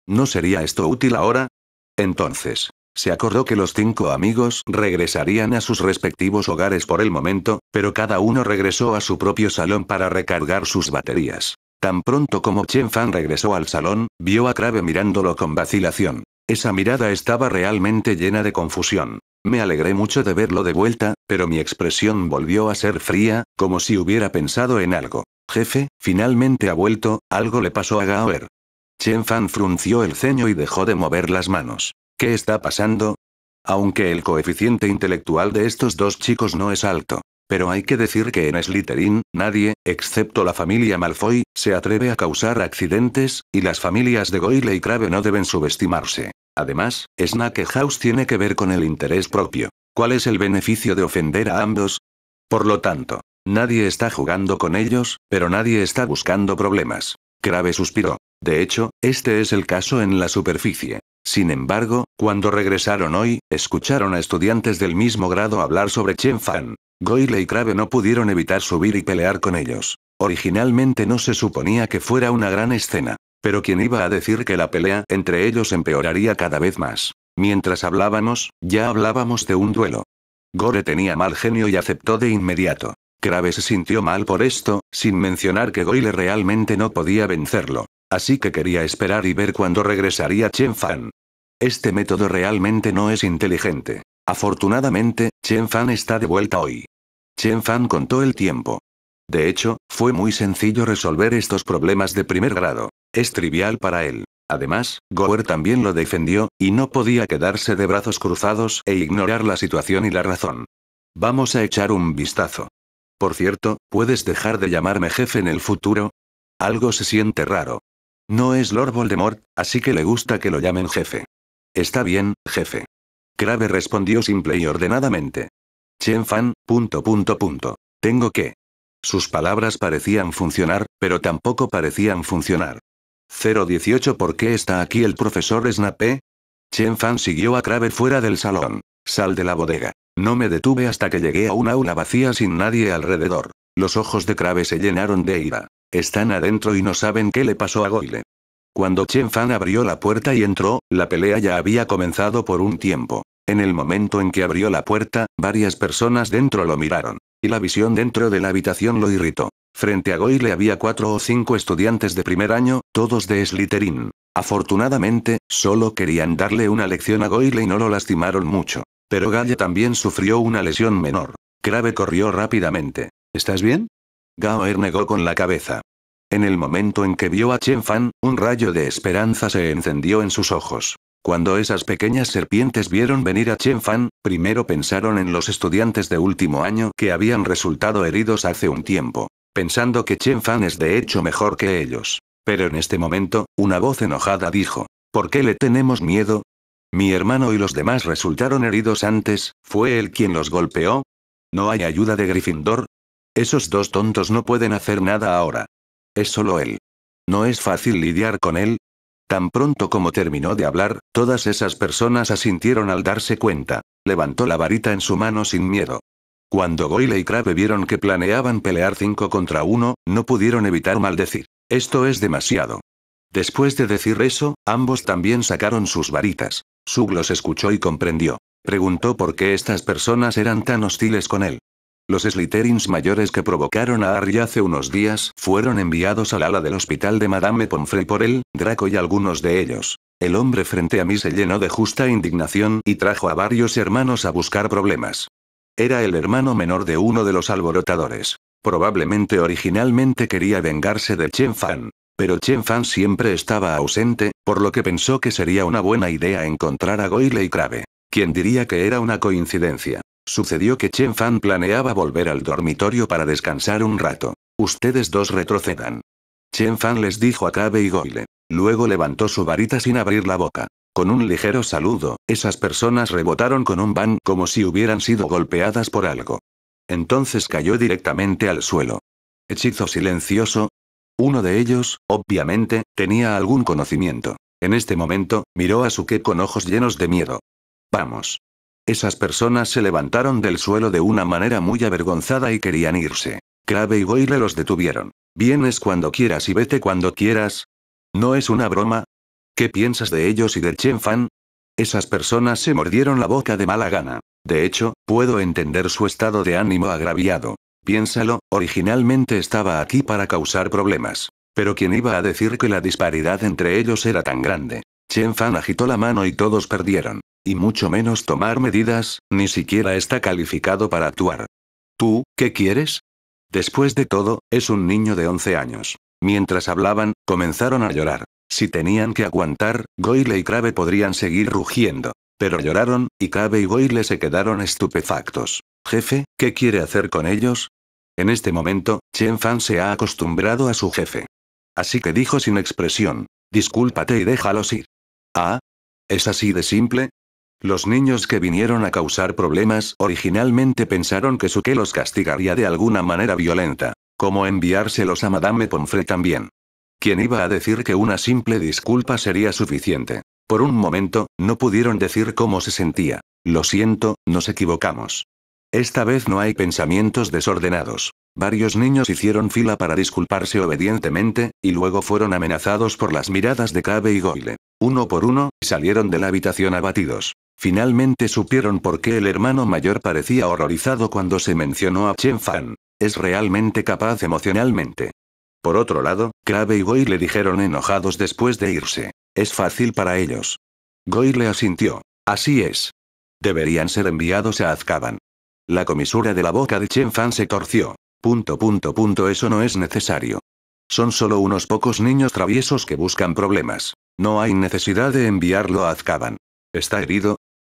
¿No sería esto útil ahora? Entonces, se acordó que los cinco amigos regresarían a sus respectivos hogares por el momento, pero cada uno regresó a su propio salón para recargar sus baterías. Tan pronto como Chen Fan regresó al salón, vio a Crave mirándolo con vacilación. Esa mirada estaba realmente llena de confusión. Me alegré mucho de verlo de vuelta, pero mi expresión volvió a ser fría, como si hubiera pensado en algo. Jefe, finalmente ha vuelto, algo le pasó a Gaoer. Chen Fan frunció el ceño y dejó de mover las manos. ¿Qué está pasando? Aunque el coeficiente intelectual de estos dos chicos no es alto. Pero hay que decir que en Slytherin, nadie, excepto la familia Malfoy, se atreve a causar accidentes, y las familias de Goyle y Crave no deben subestimarse. Además, Snack House tiene que ver con el interés propio. ¿Cuál es el beneficio de ofender a ambos? Por lo tanto, nadie está jugando con ellos, pero nadie está buscando problemas. Grave suspiró. De hecho, este es el caso en la superficie. Sin embargo, cuando regresaron hoy, escucharon a estudiantes del mismo grado hablar sobre Chen Fan. Goyle y Crave no pudieron evitar subir y pelear con ellos. Originalmente no se suponía que fuera una gran escena. Pero quien iba a decir que la pelea entre ellos empeoraría cada vez más. Mientras hablábamos, ya hablábamos de un duelo. Gore tenía mal genio y aceptó de inmediato. Grave se sintió mal por esto, sin mencionar que Goyle realmente no podía vencerlo. Así que quería esperar y ver cuándo regresaría Chen Fan. Este método realmente no es inteligente. Afortunadamente, Chen Fan está de vuelta hoy. Chen Fan contó el tiempo. De hecho, fue muy sencillo resolver estos problemas de primer grado. Es trivial para él. Además, Gower también lo defendió, y no podía quedarse de brazos cruzados e ignorar la situación y la razón. Vamos a echar un vistazo. Por cierto, ¿puedes dejar de llamarme jefe en el futuro? Algo se siente raro. No es Lord Voldemort, así que le gusta que lo llamen jefe. Está bien, jefe. Crave respondió simple y ordenadamente. Chen Fan, punto punto punto. Tengo que. Sus palabras parecían funcionar, pero tampoco parecían funcionar. 018 ¿Por qué está aquí el profesor Snape? Eh? Chen Fan siguió a Kraber fuera del salón. Sal de la bodega. No me detuve hasta que llegué a un aula vacía sin nadie alrededor. Los ojos de Krabe se llenaron de ira. Están adentro y no saben qué le pasó a Goyle. Cuando Chen Fan abrió la puerta y entró, la pelea ya había comenzado por un tiempo. En el momento en que abrió la puerta, varias personas dentro lo miraron y la visión dentro de la habitación lo irritó. Frente a Goyle había cuatro o cinco estudiantes de primer año, todos de Slytherin. Afortunadamente, solo querían darle una lección a Goyle y no lo lastimaron mucho. Pero Gaia también sufrió una lesión menor. Crave corrió rápidamente. ¿Estás bien? Gaoer negó con la cabeza. En el momento en que vio a Chen Fan, un rayo de esperanza se encendió en sus ojos. Cuando esas pequeñas serpientes vieron venir a Chen Fan, primero pensaron en los estudiantes de último año que habían resultado heridos hace un tiempo, pensando que Chen Fan es de hecho mejor que ellos. Pero en este momento, una voz enojada dijo, ¿por qué le tenemos miedo? Mi hermano y los demás resultaron heridos antes, ¿fue él quien los golpeó? ¿No hay ayuda de Gryffindor? Esos dos tontos no pueden hacer nada ahora. Es solo él. No es fácil lidiar con él, Tan pronto como terminó de hablar, todas esas personas asintieron al darse cuenta. Levantó la varita en su mano sin miedo. Cuando Goyle y Crabbe vieron que planeaban pelear cinco contra uno, no pudieron evitar maldecir. Esto es demasiado. Después de decir eso, ambos también sacaron sus varitas. Sug los escuchó y comprendió. Preguntó por qué estas personas eran tan hostiles con él. Los Slytherins mayores que provocaron a Harry hace unos días fueron enviados al ala del hospital de Madame Pomfrey por él, Draco y algunos de ellos. El hombre frente a mí se llenó de justa indignación y trajo a varios hermanos a buscar problemas. Era el hermano menor de uno de los alborotadores. Probablemente originalmente quería vengarse de Chen Fan. Pero Chen Fan siempre estaba ausente, por lo que pensó que sería una buena idea encontrar a Goyle y Crave. Quien diría que era una coincidencia? Sucedió que Chen Fan planeaba volver al dormitorio para descansar un rato. Ustedes dos retrocedan. Chen Fan les dijo a Kabe y Goyle. Luego levantó su varita sin abrir la boca. Con un ligero saludo, esas personas rebotaron con un ban como si hubieran sido golpeadas por algo. Entonces cayó directamente al suelo. Hechizo silencioso. Uno de ellos, obviamente, tenía algún conocimiento. En este momento, miró a Suke con ojos llenos de miedo. Vamos. Esas personas se levantaron del suelo de una manera muy avergonzada y querían irse. grave y Boyle los detuvieron. Vienes cuando quieras y vete cuando quieras. ¿No es una broma? ¿Qué piensas de ellos y de Chen Fan? Esas personas se mordieron la boca de mala gana. De hecho, puedo entender su estado de ánimo agraviado. Piénsalo, originalmente estaba aquí para causar problemas. Pero ¿quién iba a decir que la disparidad entre ellos era tan grande? Chen Fan agitó la mano y todos perdieron. Y mucho menos tomar medidas, ni siquiera está calificado para actuar. ¿Tú, qué quieres? Después de todo, es un niño de 11 años. Mientras hablaban, comenzaron a llorar. Si tenían que aguantar, Goyle y Krabe podrían seguir rugiendo. Pero lloraron, y Kabe y Goyle se quedaron estupefactos. Jefe, ¿qué quiere hacer con ellos? En este momento, Chen Fan se ha acostumbrado a su jefe. Así que dijo sin expresión, discúlpate y déjalos ir. Ah. ¿Es así de simple? Los niños que vinieron a causar problemas originalmente pensaron que su que los castigaría de alguna manera violenta, como enviárselos a Madame Pomfrey también. ¿Quién iba a decir que una simple disculpa sería suficiente? Por un momento, no pudieron decir cómo se sentía. Lo siento, nos equivocamos. Esta vez no hay pensamientos desordenados. Varios niños hicieron fila para disculparse obedientemente, y luego fueron amenazados por las miradas de Cabe y Goyle. Uno por uno, salieron de la habitación abatidos. Finalmente supieron por qué el hermano mayor parecía horrorizado cuando se mencionó a Chen Fan. Es realmente capaz emocionalmente. Por otro lado, Krabe y Goy le dijeron enojados después de irse. Es fácil para ellos. Goy le asintió. Así es. Deberían ser enviados a Azkaban. La comisura de la boca de Chen Fan se torció. Punto punto punto eso no es necesario. Son solo unos pocos niños traviesos que buscan problemas. No hay necesidad de enviarlo a Azkaban. Está herido,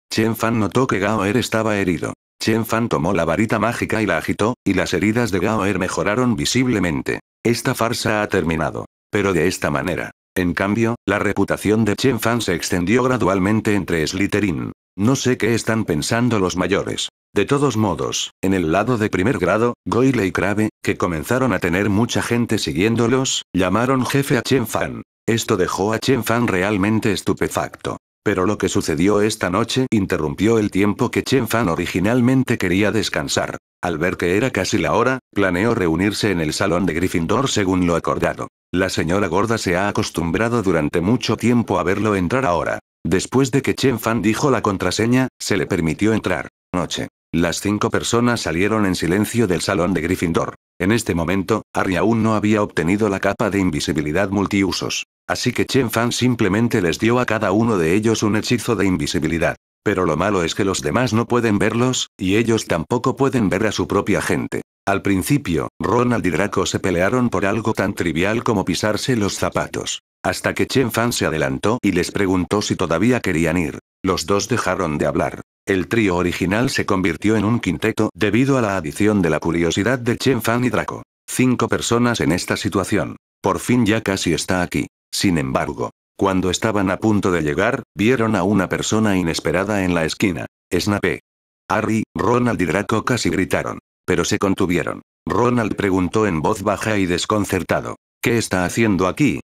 Chen Fan notó que Gaoer estaba herido. Chen Fan tomó la varita mágica y la agitó, y las heridas de Gaoer mejoraron visiblemente. Esta farsa ha terminado. Pero de esta manera. En cambio, la reputación de Chen Fan se extendió gradualmente entre Slytherin. No sé qué están pensando los mayores. De todos modos, en el lado de primer grado, Goyle y Crave, que comenzaron a tener mucha gente siguiéndolos, llamaron jefe a Chen Fan. Esto dejó a Chen Fan realmente estupefacto. Pero lo que sucedió esta noche interrumpió el tiempo que Chen Fan originalmente quería descansar. Al ver que era casi la hora, planeó reunirse en el salón de Gryffindor según lo acordado. La señora gorda se ha acostumbrado durante mucho tiempo a verlo entrar ahora. Después de que Chen Fan dijo la contraseña, se le permitió entrar. Noche. Las cinco personas salieron en silencio del salón de Gryffindor. En este momento, Harry aún no había obtenido la capa de invisibilidad multiusos. Así que Chen Fan simplemente les dio a cada uno de ellos un hechizo de invisibilidad. Pero lo malo es que los demás no pueden verlos, y ellos tampoco pueden ver a su propia gente. Al principio, Ronald y Draco se pelearon por algo tan trivial como pisarse los zapatos. Hasta que Chen Fan se adelantó y les preguntó si todavía querían ir. Los dos dejaron de hablar. El trío original se convirtió en un quinteto debido a la adición de la curiosidad de Chen Fan y Draco. Cinco personas en esta situación. Por fin ya casi está aquí. Sin embargo, cuando estaban a punto de llegar, vieron a una persona inesperada en la esquina. Snape. Harry, Ronald y Draco casi gritaron. Pero se contuvieron. Ronald preguntó en voz baja y desconcertado. ¿Qué está haciendo aquí?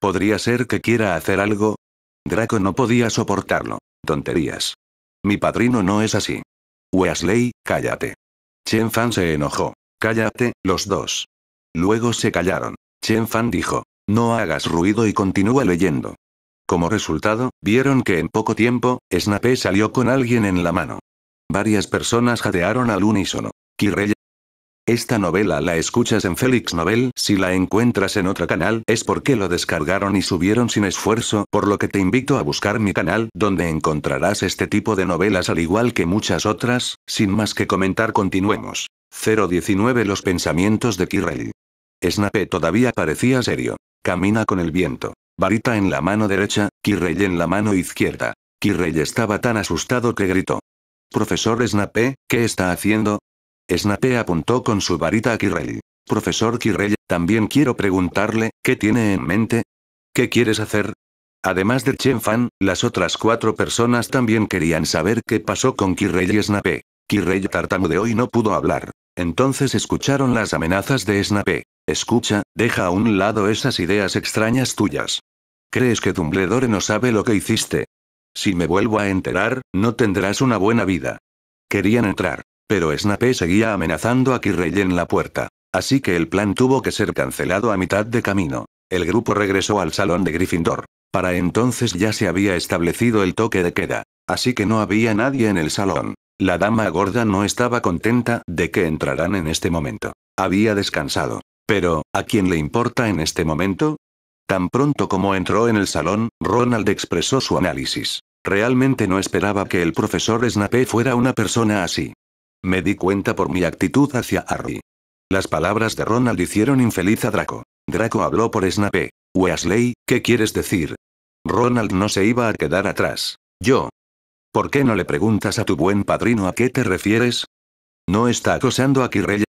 ¿Podría ser que quiera hacer algo? Draco no podía soportarlo. Tonterías. Mi padrino no es así. Wesley, cállate. Chen Fan se enojó. Cállate, los dos. Luego se callaron. Chen Fan dijo, no hagas ruido y continúa leyendo. Como resultado, vieron que en poco tiempo, Snape salió con alguien en la mano. Varias personas jadearon al unísono. Kirella. Esta novela la escuchas en Félix Novel, si la encuentras en otro canal es porque lo descargaron y subieron sin esfuerzo, por lo que te invito a buscar mi canal, donde encontrarás este tipo de novelas al igual que muchas otras, sin más que comentar continuemos. 019 Los pensamientos de Kirrell. Snape todavía parecía serio. Camina con el viento. Varita en la mano derecha, Kirrey en la mano izquierda. Kirrey estaba tan asustado que gritó. Profesor Snape, ¿qué está haciendo? Snape apuntó con su varita a Kirrey. Profesor Kirrey, también quiero preguntarle, ¿qué tiene en mente? ¿Qué quieres hacer? Además de Chen Fan, las otras cuatro personas también querían saber qué pasó con Kirrey y Snape. Kirrey tartamudeó y no pudo hablar. Entonces escucharon las amenazas de Snape. Escucha, deja a un lado esas ideas extrañas tuyas. ¿Crees que Dumbledore no sabe lo que hiciste? Si me vuelvo a enterar, no tendrás una buena vida. Querían entrar, pero Snape seguía amenazando a Kirrell en la puerta. Así que el plan tuvo que ser cancelado a mitad de camino. El grupo regresó al salón de Gryffindor. Para entonces ya se había establecido el toque de queda, así que no había nadie en el salón. La dama gorda no estaba contenta de que entraran en este momento. Había descansado. Pero, ¿a quién le importa en este momento? Tan pronto como entró en el salón, Ronald expresó su análisis. Realmente no esperaba que el profesor Snape fuera una persona así. Me di cuenta por mi actitud hacia Harry. Las palabras de Ronald hicieron infeliz a Draco. Draco habló por Snape. Weasley, ¿qué quieres decir? Ronald no se iba a quedar atrás. Yo. ¿Por qué no le preguntas a tu buen padrino a qué te refieres? No está acosando a Kirrell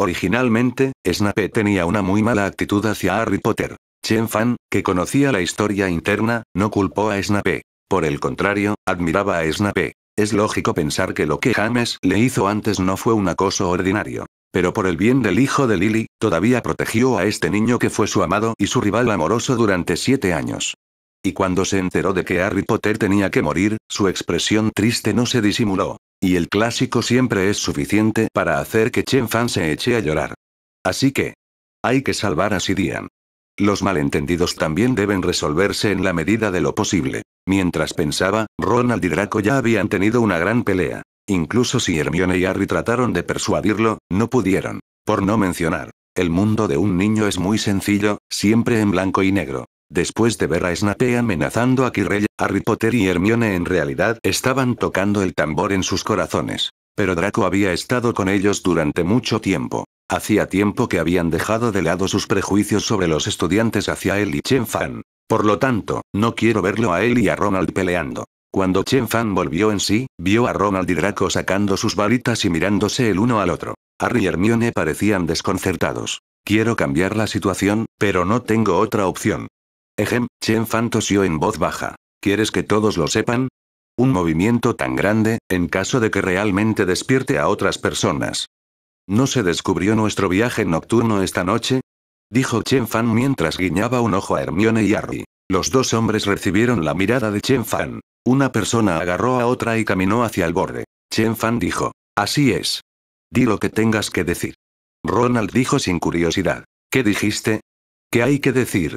Originalmente, Snape tenía una muy mala actitud hacia Harry Potter. Chen Fan, que conocía la historia interna, no culpó a Snape. Por el contrario, admiraba a Snape. Es lógico pensar que lo que James le hizo antes no fue un acoso ordinario. Pero por el bien del hijo de Lily, todavía protegió a este niño que fue su amado y su rival amoroso durante siete años. Y cuando se enteró de que Harry Potter tenía que morir, su expresión triste no se disimuló. Y el clásico siempre es suficiente para hacer que Chen Fan se eche a llorar. Así que. Hay que salvar a Sidian. Los malentendidos también deben resolverse en la medida de lo posible. Mientras pensaba, Ronald y Draco ya habían tenido una gran pelea. Incluso si Hermione y Harry trataron de persuadirlo, no pudieron. Por no mencionar, el mundo de un niño es muy sencillo, siempre en blanco y negro. Después de ver a Snape amenazando a Kirrell, Harry Potter y Hermione en realidad estaban tocando el tambor en sus corazones. Pero Draco había estado con ellos durante mucho tiempo. Hacía tiempo que habían dejado de lado sus prejuicios sobre los estudiantes hacia él y Chen Fan. Por lo tanto, no quiero verlo a él y a Ronald peleando. Cuando Chen Fan volvió en sí, vio a Ronald y Draco sacando sus varitas y mirándose el uno al otro. Harry y Hermione parecían desconcertados. Quiero cambiar la situación, pero no tengo otra opción. Ejem, Chen Fan tosió en voz baja. ¿Quieres que todos lo sepan? Un movimiento tan grande, en caso de que realmente despierte a otras personas. ¿No se descubrió nuestro viaje nocturno esta noche? Dijo Chen Fan mientras guiñaba un ojo a Hermione y Harry. Los dos hombres recibieron la mirada de Chen Fan. Una persona agarró a otra y caminó hacia el borde. Chen Fan dijo, así es. Di lo que tengas que decir. Ronald dijo sin curiosidad, ¿qué dijiste? ¿Qué hay que decir?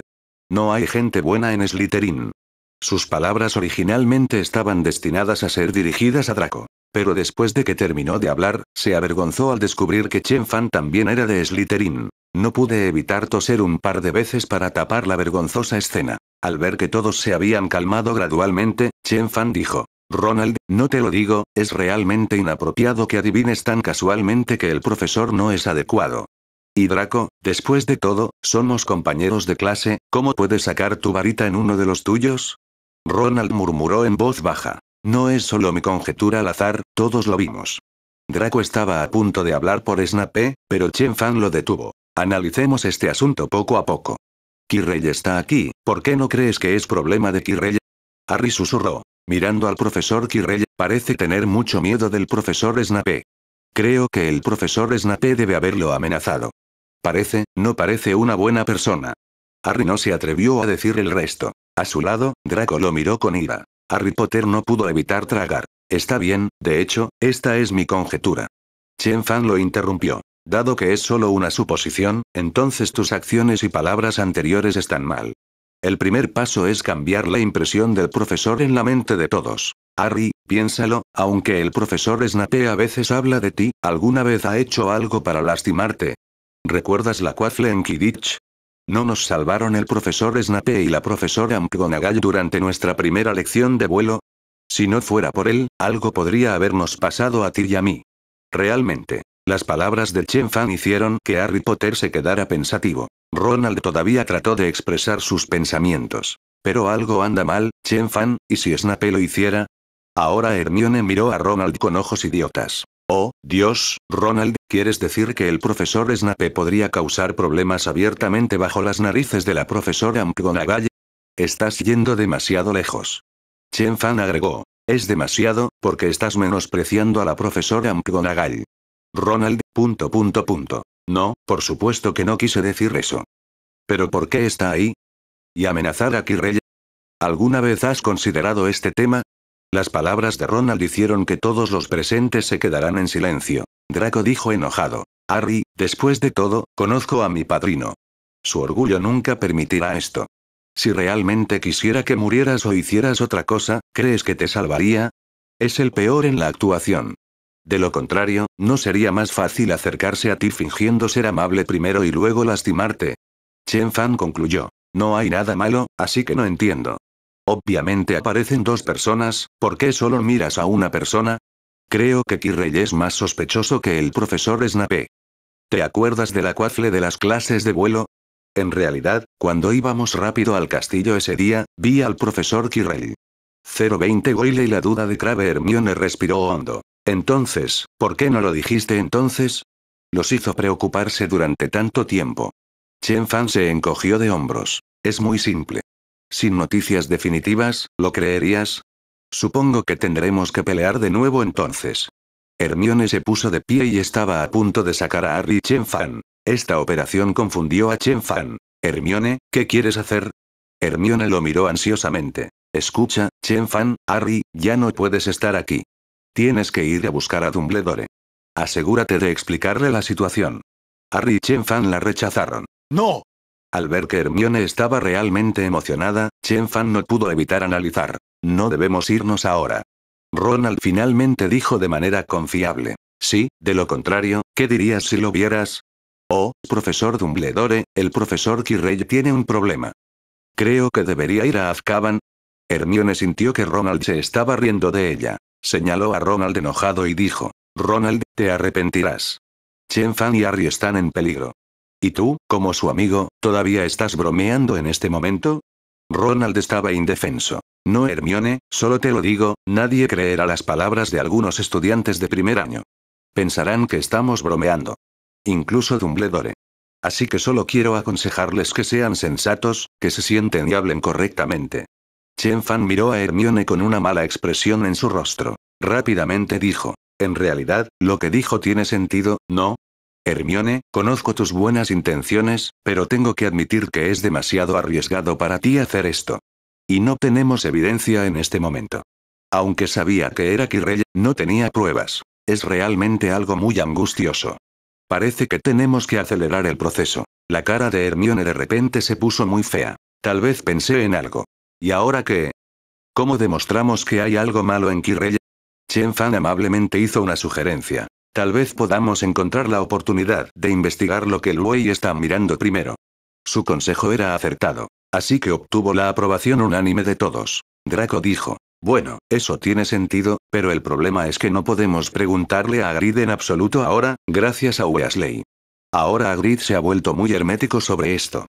No hay gente buena en Slytherin. Sus palabras originalmente estaban destinadas a ser dirigidas a Draco. Pero después de que terminó de hablar, se avergonzó al descubrir que Chen Fan también era de Slytherin. No pude evitar toser un par de veces para tapar la vergonzosa escena. Al ver que todos se habían calmado gradualmente, Chen Fan dijo. Ronald, no te lo digo, es realmente inapropiado que adivines tan casualmente que el profesor no es adecuado. Y Draco, después de todo, somos compañeros de clase, ¿cómo puedes sacar tu varita en uno de los tuyos? Ronald murmuró en voz baja. No es solo mi conjetura al azar, todos lo vimos. Draco estaba a punto de hablar por Snape, pero Chen Fan lo detuvo. Analicemos este asunto poco a poco. Kirrey está aquí, ¿por qué no crees que es problema de Kirrey? Harry susurró. Mirando al profesor Kirrey, parece tener mucho miedo del profesor Snape. Creo que el profesor Snape debe haberlo amenazado. Parece, no parece una buena persona. Harry no se atrevió a decir el resto. A su lado, Draco lo miró con ira. Harry Potter no pudo evitar tragar. Está bien, de hecho, esta es mi conjetura. Chen Fan lo interrumpió. Dado que es solo una suposición, entonces tus acciones y palabras anteriores están mal. El primer paso es cambiar la impresión del profesor en la mente de todos. Harry, piénsalo, aunque el profesor Snape a veces habla de ti, ¿alguna vez ha hecho algo para lastimarte? ¿Recuerdas la cuafle en Quidditch? No nos salvaron el profesor Snape y la profesora McGonagall durante nuestra primera lección de vuelo. Si no fuera por él, algo podría habernos pasado a ti y a mí. Realmente. Las palabras de Chen Fan hicieron que Harry Potter se quedara pensativo. Ronald todavía trató de expresar sus pensamientos. Pero algo anda mal, Chen Fan, ¿y si Snape lo hiciera? Ahora Hermione miró a Ronald con ojos idiotas. Oh, Dios, Ronald, ¿Quieres decir que el profesor Snape podría causar problemas abiertamente bajo las narices de la profesora McGonagall? Estás yendo demasiado lejos. Chen Fan agregó. Es demasiado, porque estás menospreciando a la profesora McGonagall. Ronald, punto punto punto. No, por supuesto que no quise decir eso. ¿Pero por qué está ahí? ¿Y amenazar a Kirrell? ¿Alguna vez has considerado este tema? Las palabras de Ronald hicieron que todos los presentes se quedaran en silencio. Draco dijo enojado. Harry, después de todo, conozco a mi padrino. Su orgullo nunca permitirá esto. Si realmente quisiera que murieras o hicieras otra cosa, ¿crees que te salvaría? Es el peor en la actuación. De lo contrario, ¿no sería más fácil acercarse a ti fingiendo ser amable primero y luego lastimarte? Chen Fan concluyó. No hay nada malo, así que no entiendo. Obviamente aparecen dos personas, ¿por qué solo miras a una persona? Creo que Kirrey es más sospechoso que el profesor Snape. ¿Te acuerdas de la acuafle de las clases de vuelo? En realidad, cuando íbamos rápido al castillo ese día, vi al profesor Quirrell. 020 Goyle y la duda de Crave Hermione respiró hondo. Entonces, ¿por qué no lo dijiste entonces? Los hizo preocuparse durante tanto tiempo. Chen Fan se encogió de hombros. Es muy simple. Sin noticias definitivas, ¿lo creerías? Supongo que tendremos que pelear de nuevo entonces. Hermione se puso de pie y estaba a punto de sacar a Harry Chen Fan. Esta operación confundió a Chen Fan. Hermione, ¿qué quieres hacer? Hermione lo miró ansiosamente. Escucha, Chen Fan, Harry, ya no puedes estar aquí. Tienes que ir a buscar a Dumbledore. Asegúrate de explicarle la situación. Harry y Chen Fan la rechazaron. ¡No! Al ver que Hermione estaba realmente emocionada, Chen Fan no pudo evitar analizar. No debemos irnos ahora. Ronald finalmente dijo de manera confiable. Sí, de lo contrario, ¿qué dirías si lo vieras? Oh, profesor Dumbledore, el profesor Kirrey tiene un problema. Creo que debería ir a Azkaban. Hermione sintió que Ronald se estaba riendo de ella. Señaló a Ronald enojado y dijo, Ronald, te arrepentirás. Chen Fan y Harry están en peligro. ¿Y tú, como su amigo, todavía estás bromeando en este momento? Ronald estaba indefenso. No Hermione, solo te lo digo, nadie creerá las palabras de algunos estudiantes de primer año. Pensarán que estamos bromeando. Incluso Dumbledore. Así que solo quiero aconsejarles que sean sensatos, que se sienten y hablen correctamente. Chen Fan miró a Hermione con una mala expresión en su rostro. Rápidamente dijo. En realidad, lo que dijo tiene sentido, ¿no? Hermione, conozco tus buenas intenciones, pero tengo que admitir que es demasiado arriesgado para ti hacer esto. Y no tenemos evidencia en este momento. Aunque sabía que era Kirrell, no tenía pruebas. Es realmente algo muy angustioso. Parece que tenemos que acelerar el proceso. La cara de Hermione de repente se puso muy fea. Tal vez pensé en algo. ¿Y ahora qué? ¿Cómo demostramos que hay algo malo en Kirrell? Chen Fan amablemente hizo una sugerencia. Tal vez podamos encontrar la oportunidad de investigar lo que Luey está mirando primero. Su consejo era acertado. Así que obtuvo la aprobación unánime de todos. Draco dijo, bueno, eso tiene sentido, pero el problema es que no podemos preguntarle a grid en absoluto ahora, gracias a Weasley. Ahora Agrid se ha vuelto muy hermético sobre esto.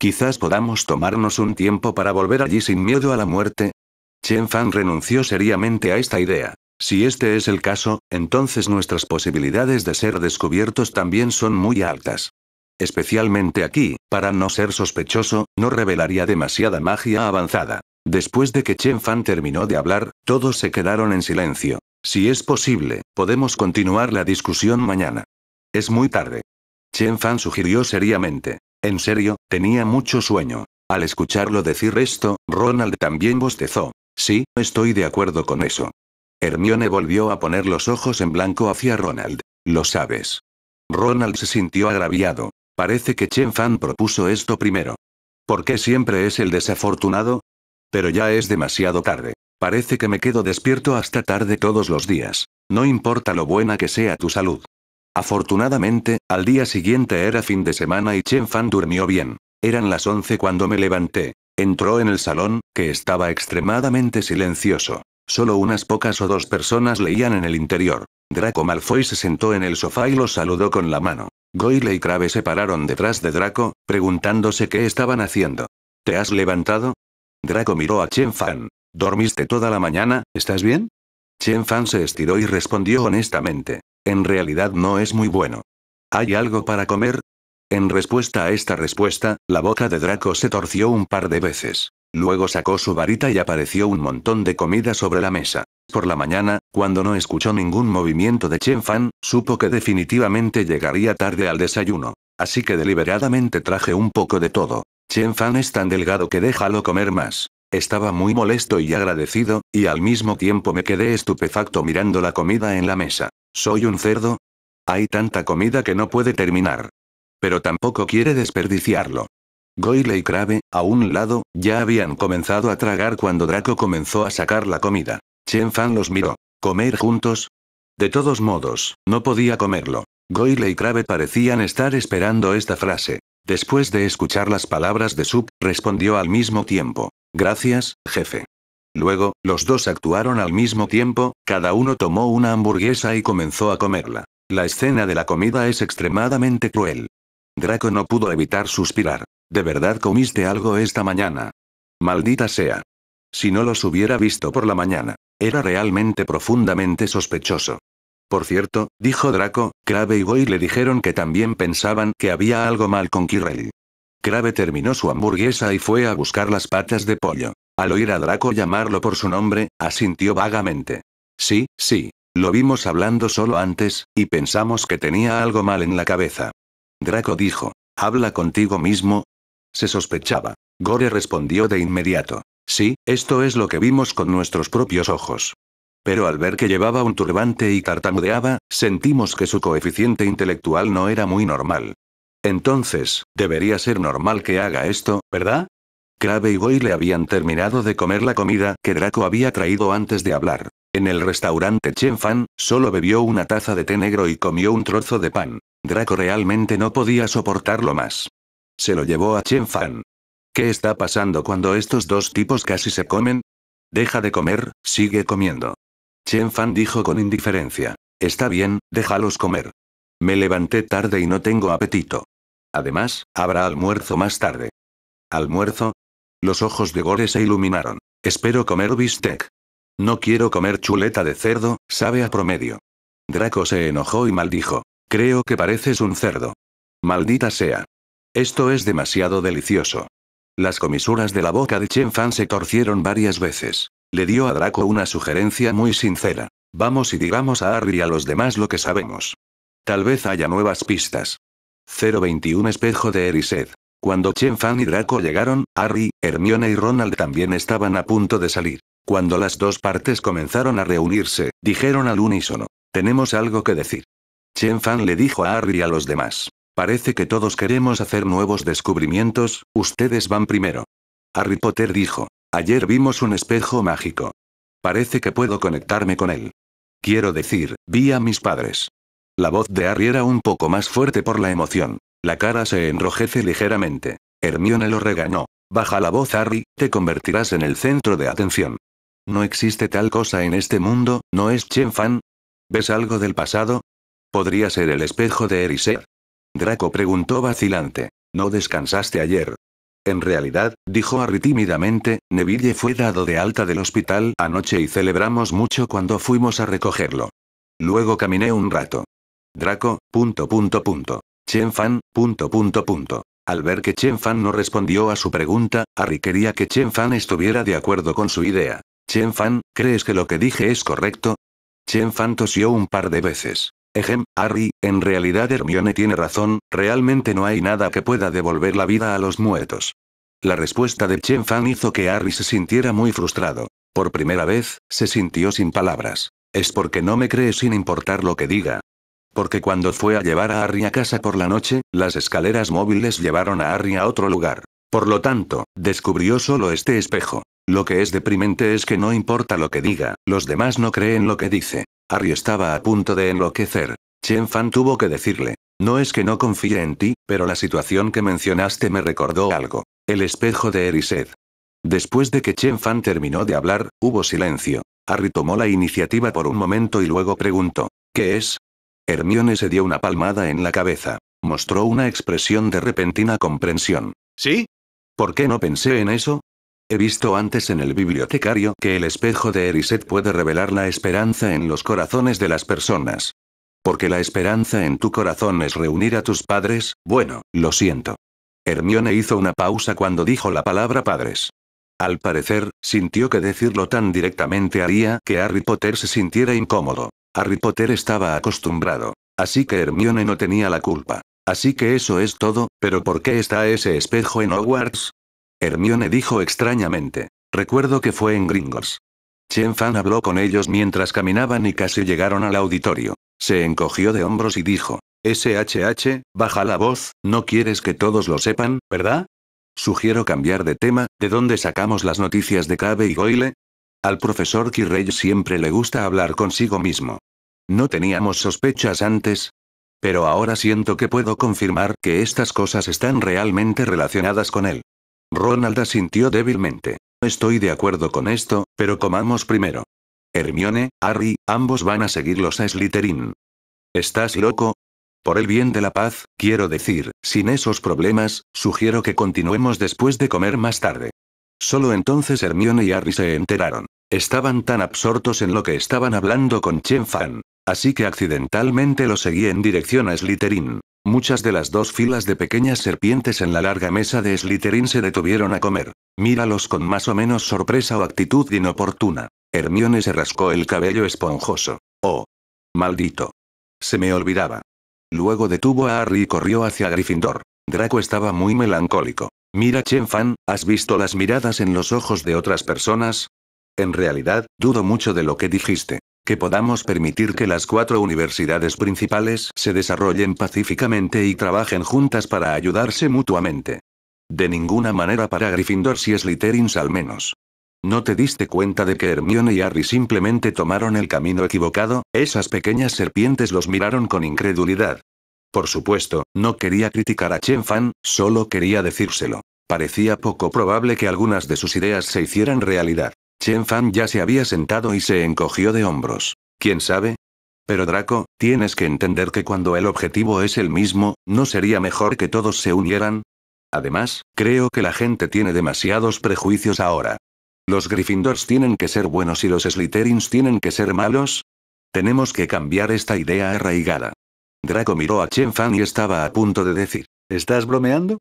Quizás podamos tomarnos un tiempo para volver allí sin miedo a la muerte. Chen Fan renunció seriamente a esta idea. Si este es el caso, entonces nuestras posibilidades de ser descubiertos también son muy altas. Especialmente aquí, para no ser sospechoso, no revelaría demasiada magia avanzada. Después de que Chen Fan terminó de hablar, todos se quedaron en silencio. Si es posible, podemos continuar la discusión mañana. Es muy tarde. Chen Fan sugirió seriamente. En serio, tenía mucho sueño. Al escucharlo decir esto, Ronald también bostezó. Sí, estoy de acuerdo con eso. Hermione volvió a poner los ojos en blanco hacia Ronald. Lo sabes. Ronald se sintió agraviado. Parece que Chen Fan propuso esto primero. ¿Por qué siempre es el desafortunado? Pero ya es demasiado tarde. Parece que me quedo despierto hasta tarde todos los días. No importa lo buena que sea tu salud. Afortunadamente, al día siguiente era fin de semana y Chen Fan durmió bien. Eran las 11 cuando me levanté. Entró en el salón, que estaba extremadamente silencioso. Solo unas pocas o dos personas leían en el interior. Draco Malfoy se sentó en el sofá y los saludó con la mano. Goyle y Crave se pararon detrás de Draco, preguntándose qué estaban haciendo. ¿Te has levantado? Draco miró a Chen Fan. ¿Dormiste toda la mañana? ¿Estás bien? Chen Fan se estiró y respondió honestamente. En realidad no es muy bueno. ¿Hay algo para comer? En respuesta a esta respuesta, la boca de Draco se torció un par de veces. Luego sacó su varita y apareció un montón de comida sobre la mesa. Por la mañana, cuando no escuchó ningún movimiento de Chen Fan, supo que definitivamente llegaría tarde al desayuno. Así que deliberadamente traje un poco de todo. Chen Fan es tan delgado que déjalo comer más. Estaba muy molesto y agradecido, y al mismo tiempo me quedé estupefacto mirando la comida en la mesa. ¿Soy un cerdo? Hay tanta comida que no puede terminar. Pero tampoco quiere desperdiciarlo. Goyle y Krabe, a un lado, ya habían comenzado a tragar cuando Draco comenzó a sacar la comida. Chen Fan los miró. ¿Comer juntos? De todos modos, no podía comerlo. Goyle y Krabe parecían estar esperando esta frase. Después de escuchar las palabras de Sub, respondió al mismo tiempo. Gracias, jefe. Luego, los dos actuaron al mismo tiempo, cada uno tomó una hamburguesa y comenzó a comerla. La escena de la comida es extremadamente cruel. Draco no pudo evitar suspirar. ¿De verdad comiste algo esta mañana? Maldita sea. Si no los hubiera visto por la mañana, era realmente profundamente sospechoso. Por cierto, dijo Draco, Crave y Goy le dijeron que también pensaban que había algo mal con Kirrell. Crave terminó su hamburguesa y fue a buscar las patas de pollo. Al oír a Draco llamarlo por su nombre, asintió vagamente. Sí, sí, lo vimos hablando solo antes, y pensamos que tenía algo mal en la cabeza. Draco dijo. ¿Habla contigo mismo? Se sospechaba. Gore respondió de inmediato. Sí, esto es lo que vimos con nuestros propios ojos. Pero al ver que llevaba un turbante y tartamudeaba, sentimos que su coeficiente intelectual no era muy normal. Entonces, debería ser normal que haga esto, ¿verdad? Crabbe y Goyle le habían terminado de comer la comida que Draco había traído antes de hablar. En el restaurante Chen Fan, solo bebió una taza de té negro y comió un trozo de pan. Draco realmente no podía soportarlo más. Se lo llevó a Chen Fan. ¿Qué está pasando cuando estos dos tipos casi se comen? Deja de comer, sigue comiendo. Chen Fan dijo con indiferencia. Está bien, déjalos comer. Me levanté tarde y no tengo apetito. Además, habrá almuerzo más tarde. ¿Almuerzo? Los ojos de Gore se iluminaron. Espero comer bistec. No quiero comer chuleta de cerdo, sabe a promedio. Draco se enojó y maldijo. Creo que pareces un cerdo. Maldita sea. Esto es demasiado delicioso. Las comisuras de la boca de Chen Fan se torcieron varias veces. Le dio a Draco una sugerencia muy sincera. Vamos y digamos a Harry y a los demás lo que sabemos. Tal vez haya nuevas pistas. 021 Espejo de Erised. Cuando Chen Fan y Draco llegaron, Harry, Hermione y Ronald también estaban a punto de salir. Cuando las dos partes comenzaron a reunirse, dijeron al unísono. Tenemos algo que decir. Chen Fan le dijo a Harry y a los demás. Parece que todos queremos hacer nuevos descubrimientos, ustedes van primero. Harry Potter dijo. Ayer vimos un espejo mágico. Parece que puedo conectarme con él. Quiero decir, vi a mis padres. La voz de Harry era un poco más fuerte por la emoción. La cara se enrojece ligeramente. Hermione lo regañó. Baja la voz Harry, te convertirás en el centro de atención. No existe tal cosa en este mundo, ¿no es Chen Fan? ¿Ves algo del pasado? ¿Podría ser el espejo de Erise? Eh? Draco preguntó vacilante. ¿No descansaste ayer? En realidad, dijo Harry tímidamente, Neville fue dado de alta del hospital anoche y celebramos mucho cuando fuimos a recogerlo. Luego caminé un rato. Draco, punto punto punto. Chen Fan, punto punto punto. Al ver que Chen Fan no respondió a su pregunta, Harry quería que Chen Fan estuviera de acuerdo con su idea. Chen Fan, ¿crees que lo que dije es correcto? Chen Fan tosió un par de veces. Ejem, Harry, en realidad Hermione tiene razón, realmente no hay nada que pueda devolver la vida a los muertos. La respuesta de Chen Fan hizo que Harry se sintiera muy frustrado. Por primera vez, se sintió sin palabras. Es porque no me cree sin importar lo que diga. Porque cuando fue a llevar a Harry a casa por la noche, las escaleras móviles llevaron a Harry a otro lugar. Por lo tanto, descubrió solo este espejo. Lo que es deprimente es que no importa lo que diga, los demás no creen lo que dice. Harry estaba a punto de enloquecer. Chen Fan tuvo que decirle. No es que no confíe en ti, pero la situación que mencionaste me recordó algo. El espejo de Erised. Después de que Chen Fan terminó de hablar, hubo silencio. Harry tomó la iniciativa por un momento y luego preguntó. ¿Qué es? Hermione se dio una palmada en la cabeza. Mostró una expresión de repentina comprensión. ¿Sí? ¿Por qué no pensé en eso? He visto antes en el bibliotecario que el espejo de Eriset puede revelar la esperanza en los corazones de las personas. Porque la esperanza en tu corazón es reunir a tus padres, bueno, lo siento. Hermione hizo una pausa cuando dijo la palabra padres. Al parecer, sintió que decirlo tan directamente haría que Harry Potter se sintiera incómodo. Harry Potter estaba acostumbrado. Así que Hermione no tenía la culpa. Así que eso es todo, pero ¿por qué está ese espejo en Hogwarts? Hermione dijo extrañamente. Recuerdo que fue en Gringos. Chen Fan habló con ellos mientras caminaban y casi llegaron al auditorio. Se encogió de hombros y dijo. SHH, baja la voz, no quieres que todos lo sepan, ¿verdad? Sugiero cambiar de tema, ¿de dónde sacamos las noticias de Cabe y Goyle? Al profesor Kirrey siempre le gusta hablar consigo mismo. No teníamos sospechas antes, pero ahora siento que puedo confirmar que estas cosas están realmente relacionadas con él. Ronald sintió débilmente. Estoy de acuerdo con esto, pero comamos primero. Hermione, Harry, ambos van a seguirlos a Slytherin. ¿Estás loco? Por el bien de la paz, quiero decir, sin esos problemas, sugiero que continuemos después de comer más tarde. Solo entonces Hermione y Harry se enteraron. Estaban tan absortos en lo que estaban hablando con Chen Fan. Así que accidentalmente lo seguí en dirección a Slytherin. Muchas de las dos filas de pequeñas serpientes en la larga mesa de Slytherin se detuvieron a comer. Míralos con más o menos sorpresa o actitud inoportuna. Hermione se rascó el cabello esponjoso. Oh. Maldito. Se me olvidaba. Luego detuvo a Harry y corrió hacia Gryffindor. Draco estaba muy melancólico. Mira Chen Fan, ¿has visto las miradas en los ojos de otras personas? En realidad, dudo mucho de lo que dijiste que podamos permitir que las cuatro universidades principales se desarrollen pacíficamente y trabajen juntas para ayudarse mutuamente. De ninguna manera para Gryffindor si Slytherins al menos. ¿No te diste cuenta de que Hermione y Harry simplemente tomaron el camino equivocado? Esas pequeñas serpientes los miraron con incredulidad. Por supuesto, no quería criticar a Chen Fan, solo quería decírselo. Parecía poco probable que algunas de sus ideas se hicieran realidad. Chen Fan ya se había sentado y se encogió de hombros. ¿Quién sabe? Pero Draco, tienes que entender que cuando el objetivo es el mismo, ¿no sería mejor que todos se unieran? Además, creo que la gente tiene demasiados prejuicios ahora. ¿Los Gryffindors tienen que ser buenos y los Slytherins tienen que ser malos? Tenemos que cambiar esta idea arraigada. Draco miró a Chen Fan y estaba a punto de decir, ¿estás bromeando?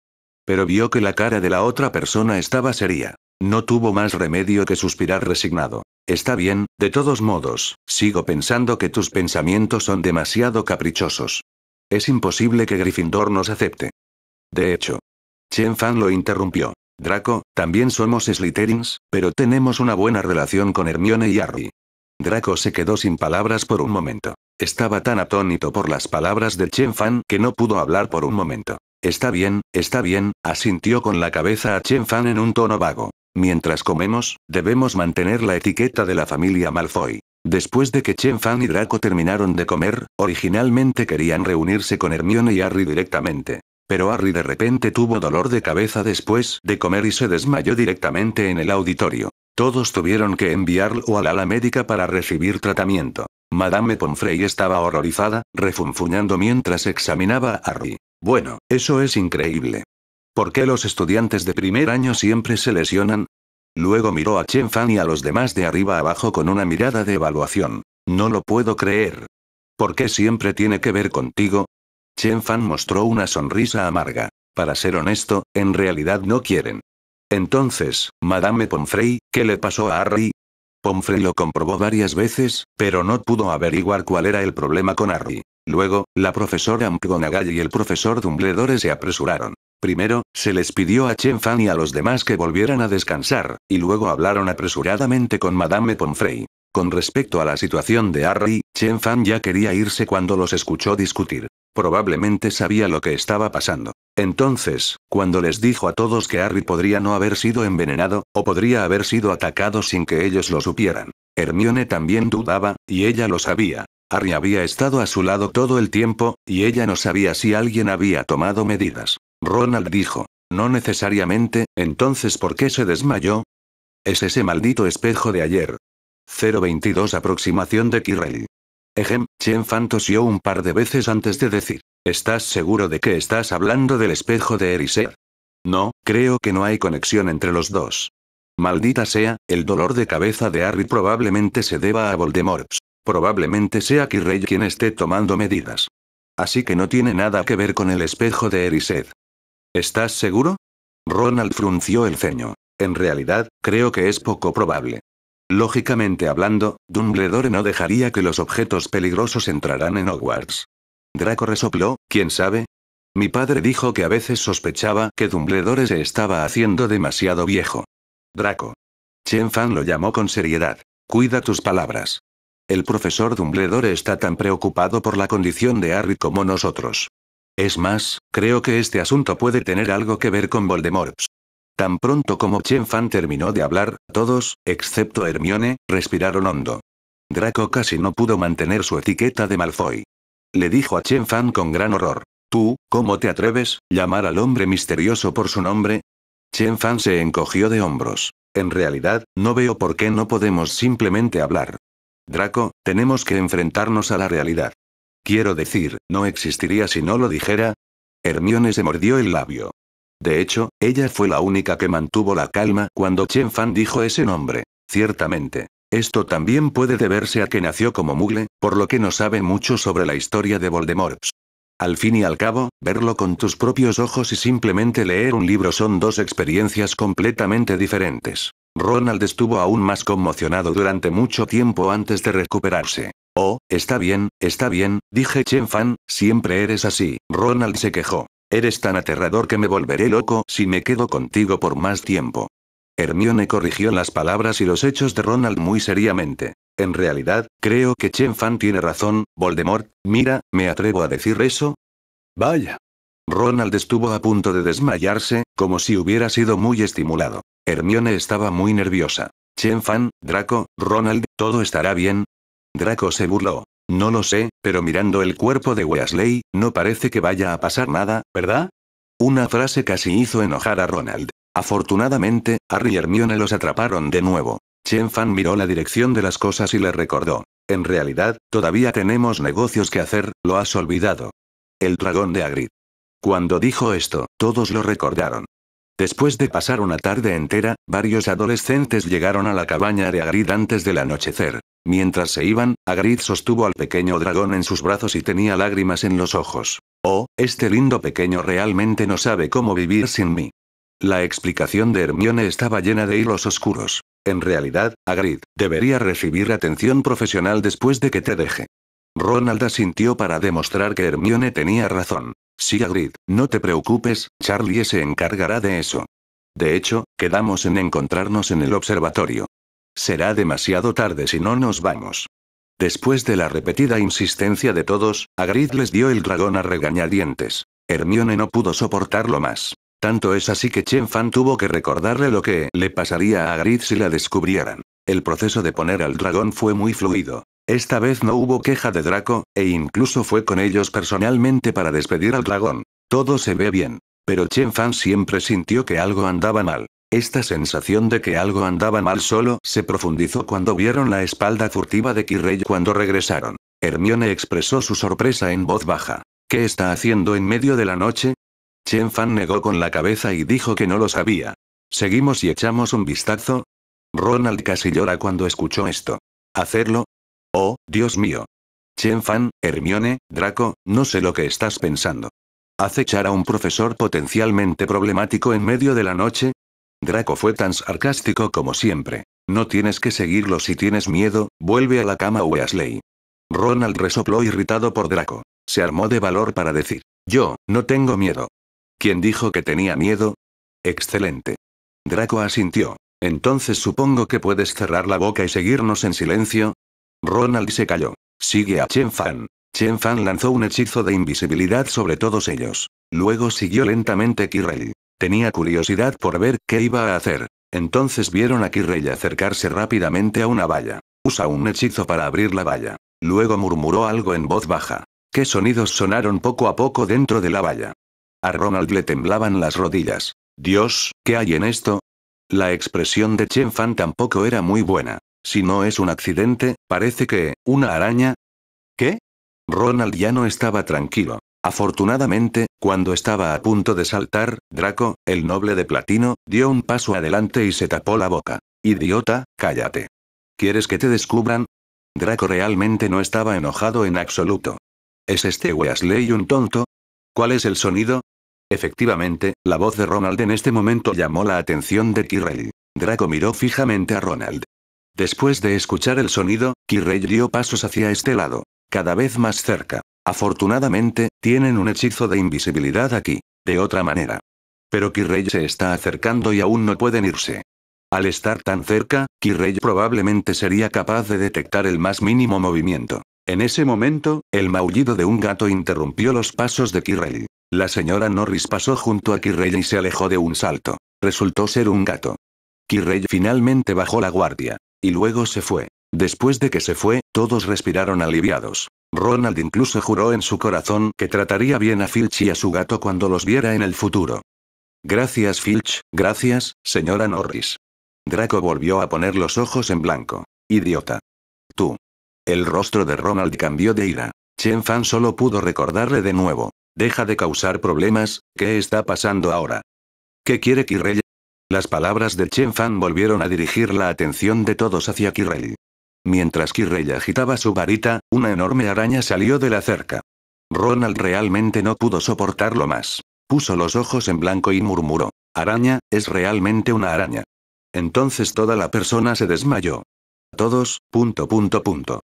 Pero vio que la cara de la otra persona estaba seria. No tuvo más remedio que suspirar resignado. Está bien, de todos modos, sigo pensando que tus pensamientos son demasiado caprichosos. Es imposible que Gryffindor nos acepte. De hecho, Chen Fan lo interrumpió. Draco, también somos Slytherins, pero tenemos una buena relación con Hermione y Harry. Draco se quedó sin palabras por un momento. Estaba tan atónito por las palabras de Chen Fan que no pudo hablar por un momento. Está bien, está bien, asintió con la cabeza a Chen Fan en un tono vago. Mientras comemos, debemos mantener la etiqueta de la familia Malfoy. Después de que Chen Fan y Draco terminaron de comer, originalmente querían reunirse con Hermione y Harry directamente. Pero Harry de repente tuvo dolor de cabeza después de comer y se desmayó directamente en el auditorio. Todos tuvieron que enviarlo al ala médica para recibir tratamiento. Madame Pomfrey estaba horrorizada, refunfuñando mientras examinaba a Harry. Bueno, eso es increíble. ¿Por qué los estudiantes de primer año siempre se lesionan? Luego miró a Chen Fan y a los demás de arriba abajo con una mirada de evaluación. No lo puedo creer. ¿Por qué siempre tiene que ver contigo? Chen Fan mostró una sonrisa amarga. Para ser honesto, en realidad no quieren. Entonces, Madame Pomfrey, ¿qué le pasó a Harry? Pomfrey lo comprobó varias veces, pero no pudo averiguar cuál era el problema con Harry. Luego, la profesora McGonagall y el profesor Dumbledore se apresuraron. Primero, se les pidió a Chen Fan y a los demás que volvieran a descansar, y luego hablaron apresuradamente con Madame Pomfrey. Con respecto a la situación de Harry, Chen Fan ya quería irse cuando los escuchó discutir. Probablemente sabía lo que estaba pasando. Entonces, cuando les dijo a todos que Harry podría no haber sido envenenado, o podría haber sido atacado sin que ellos lo supieran. Hermione también dudaba, y ella lo sabía. Harry había estado a su lado todo el tiempo, y ella no sabía si alguien había tomado medidas. Ronald dijo. No necesariamente, entonces ¿por qué se desmayó? Es ese maldito espejo de ayer. 022 Aproximación de Kirrell. Ejem, Chen fantoseó un par de veces antes de decir. ¿Estás seguro de que estás hablando del espejo de Erised? No, creo que no hay conexión entre los dos. Maldita sea, el dolor de cabeza de Harry probablemente se deba a Voldemort. Probablemente sea Kirrell quien esté tomando medidas. Así que no tiene nada que ver con el espejo de Erised. ¿Estás seguro? Ronald frunció el ceño. En realidad, creo que es poco probable. Lógicamente hablando, Dumbledore no dejaría que los objetos peligrosos entraran en Hogwarts. Draco resopló, ¿quién sabe? Mi padre dijo que a veces sospechaba que Dumbledore se estaba haciendo demasiado viejo. Draco. Chen Fan lo llamó con seriedad. Cuida tus palabras. El profesor Dumbledore está tan preocupado por la condición de Harry como nosotros. Es más, creo que este asunto puede tener algo que ver con Voldemort. Tan pronto como Chen Fan terminó de hablar, todos, excepto Hermione, respiraron hondo. Draco casi no pudo mantener su etiqueta de Malfoy. Le dijo a Chen Fan con gran horror. Tú, ¿cómo te atreves, llamar al hombre misterioso por su nombre? Chen Fan se encogió de hombros. En realidad, no veo por qué no podemos simplemente hablar. Draco, tenemos que enfrentarnos a la realidad. Quiero decir, no existiría si no lo dijera. Hermione se mordió el labio. De hecho, ella fue la única que mantuvo la calma cuando Chen Fan dijo ese nombre. Ciertamente. Esto también puede deberse a que nació como mugle, por lo que no sabe mucho sobre la historia de Voldemort. Al fin y al cabo, verlo con tus propios ojos y simplemente leer un libro son dos experiencias completamente diferentes. Ronald estuvo aún más conmocionado durante mucho tiempo antes de recuperarse. Oh, está bien, está bien, dije Chen Fan, siempre eres así, Ronald se quejó. Eres tan aterrador que me volveré loco si me quedo contigo por más tiempo. Hermione corrigió las palabras y los hechos de Ronald muy seriamente. En realidad, creo que Chen Fan tiene razón, Voldemort, mira, ¿me atrevo a decir eso? Vaya. Ronald estuvo a punto de desmayarse, como si hubiera sido muy estimulado. Hermione estaba muy nerviosa. Chen Fan, Draco, Ronald, todo estará bien, Draco se burló. No lo sé, pero mirando el cuerpo de Weasley, no parece que vaya a pasar nada, ¿verdad? Una frase casi hizo enojar a Ronald. Afortunadamente, Harry y Hermione los atraparon de nuevo. Chen Fan miró la dirección de las cosas y le recordó. En realidad, todavía tenemos negocios que hacer, lo has olvidado. El dragón de Agrid. Cuando dijo esto, todos lo recordaron. Después de pasar una tarde entera, varios adolescentes llegaron a la cabaña de Agrid antes del anochecer. Mientras se iban, Agrid sostuvo al pequeño dragón en sus brazos y tenía lágrimas en los ojos. Oh, este lindo pequeño realmente no sabe cómo vivir sin mí. La explicación de Hermione estaba llena de hilos oscuros. En realidad, Agrid debería recibir atención profesional después de que te deje. Ronald asintió para demostrar que Hermione tenía razón. Sí, Agrid, no te preocupes, Charlie se encargará de eso. De hecho, quedamos en encontrarnos en el observatorio. Será demasiado tarde si no nos vamos. Después de la repetida insistencia de todos, Agrid les dio el dragón a regañadientes. Hermione no pudo soportarlo más. Tanto es así que Chen Fan tuvo que recordarle lo que le pasaría a Agrid si la descubrieran. El proceso de poner al dragón fue muy fluido. Esta vez no hubo queja de Draco, e incluso fue con ellos personalmente para despedir al dragón. Todo se ve bien. Pero Chen Fan siempre sintió que algo andaba mal. Esta sensación de que algo andaba mal solo se profundizó cuando vieron la espalda furtiva de Kirrey cuando regresaron. Hermione expresó su sorpresa en voz baja. ¿Qué está haciendo en medio de la noche? Chen Fan negó con la cabeza y dijo que no lo sabía. ¿Seguimos y echamos un vistazo? Ronald casi llora cuando escuchó esto. ¿Hacerlo? Oh, Dios mío. Chen Fan, Hermione, Draco, no sé lo que estás pensando. echar a un profesor potencialmente problemático en medio de la noche? Draco fue tan sarcástico como siempre. No tienes que seguirlo si tienes miedo, vuelve a la cama Weasley. Ronald resopló irritado por Draco. Se armó de valor para decir, yo, no tengo miedo. ¿Quién dijo que tenía miedo? Excelente. Draco asintió. Entonces supongo que puedes cerrar la boca y seguirnos en silencio. Ronald se calló. Sigue a Chen Fan. Chen Fan lanzó un hechizo de invisibilidad sobre todos ellos. Luego siguió lentamente Kirrell. Tenía curiosidad por ver qué iba a hacer. Entonces vieron a Kirrey acercarse rápidamente a una valla. Usa un hechizo para abrir la valla. Luego murmuró algo en voz baja. ¿Qué sonidos sonaron poco a poco dentro de la valla? A Ronald le temblaban las rodillas. Dios, ¿qué hay en esto? La expresión de Chen Fan tampoco era muy buena. Si no es un accidente, parece que, una araña. ¿Qué? Ronald ya no estaba tranquilo. Afortunadamente, cuando estaba a punto de saltar, Draco, el noble de platino, dio un paso adelante y se tapó la boca. Idiota, cállate. ¿Quieres que te descubran? Draco realmente no estaba enojado en absoluto. ¿Es este Weasley un tonto? ¿Cuál es el sonido? Efectivamente, la voz de Ronald en este momento llamó la atención de Tyrell. Draco miró fijamente a Ronald. Después de escuchar el sonido, Kirrell dio pasos hacia este lado, cada vez más cerca. Afortunadamente, tienen un hechizo de invisibilidad aquí. De otra manera. Pero Kirrey se está acercando y aún no pueden irse. Al estar tan cerca, kirrey probablemente sería capaz de detectar el más mínimo movimiento. En ese momento, el maullido de un gato interrumpió los pasos de kirrey La señora Norris pasó junto a kirrey y se alejó de un salto. Resultó ser un gato. kirrey finalmente bajó la guardia. Y luego se fue. Después de que se fue, todos respiraron aliviados. Ronald incluso juró en su corazón que trataría bien a Filch y a su gato cuando los viera en el futuro. Gracias Filch, gracias, señora Norris. Draco volvió a poner los ojos en blanco. Idiota. Tú. El rostro de Ronald cambió de ira. Chen Fan solo pudo recordarle de nuevo. Deja de causar problemas, ¿qué está pasando ahora? ¿Qué quiere Kirrell? Las palabras de Chen Fan volvieron a dirigir la atención de todos hacia Kirrell. Mientras Kirrey agitaba su varita, una enorme araña salió de la cerca. Ronald realmente no pudo soportarlo más. Puso los ojos en blanco y murmuró, araña, es realmente una araña. Entonces toda la persona se desmayó. Todos, punto punto punto.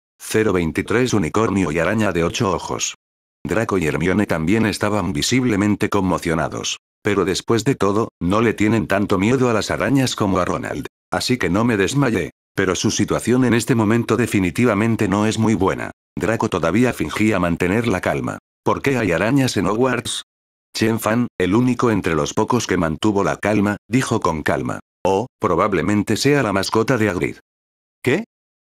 023 Unicornio y araña de ocho ojos. Draco y Hermione también estaban visiblemente conmocionados. Pero después de todo, no le tienen tanto miedo a las arañas como a Ronald. Así que no me desmayé. Pero su situación en este momento definitivamente no es muy buena. Draco todavía fingía mantener la calma. ¿Por qué hay arañas en Hogwarts? Chen Fan, el único entre los pocos que mantuvo la calma, dijo con calma. Oh, probablemente sea la mascota de Agrid. ¿Qué?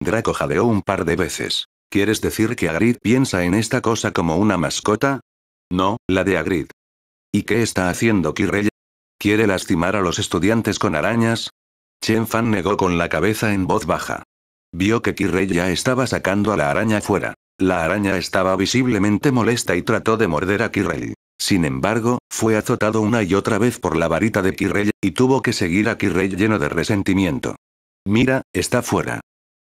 Draco jadeó un par de veces. ¿Quieres decir que Agrid piensa en esta cosa como una mascota? No, la de Agrid. ¿Y qué está haciendo Kirella? ¿Quiere lastimar a los estudiantes con arañas? Chen Fan negó con la cabeza en voz baja. Vio que Kirei ya estaba sacando a la araña fuera. La araña estaba visiblemente molesta y trató de morder a Kirei. Sin embargo, fue azotado una y otra vez por la varita de Kirei, y tuvo que seguir a Kirei lleno de resentimiento. Mira, está fuera.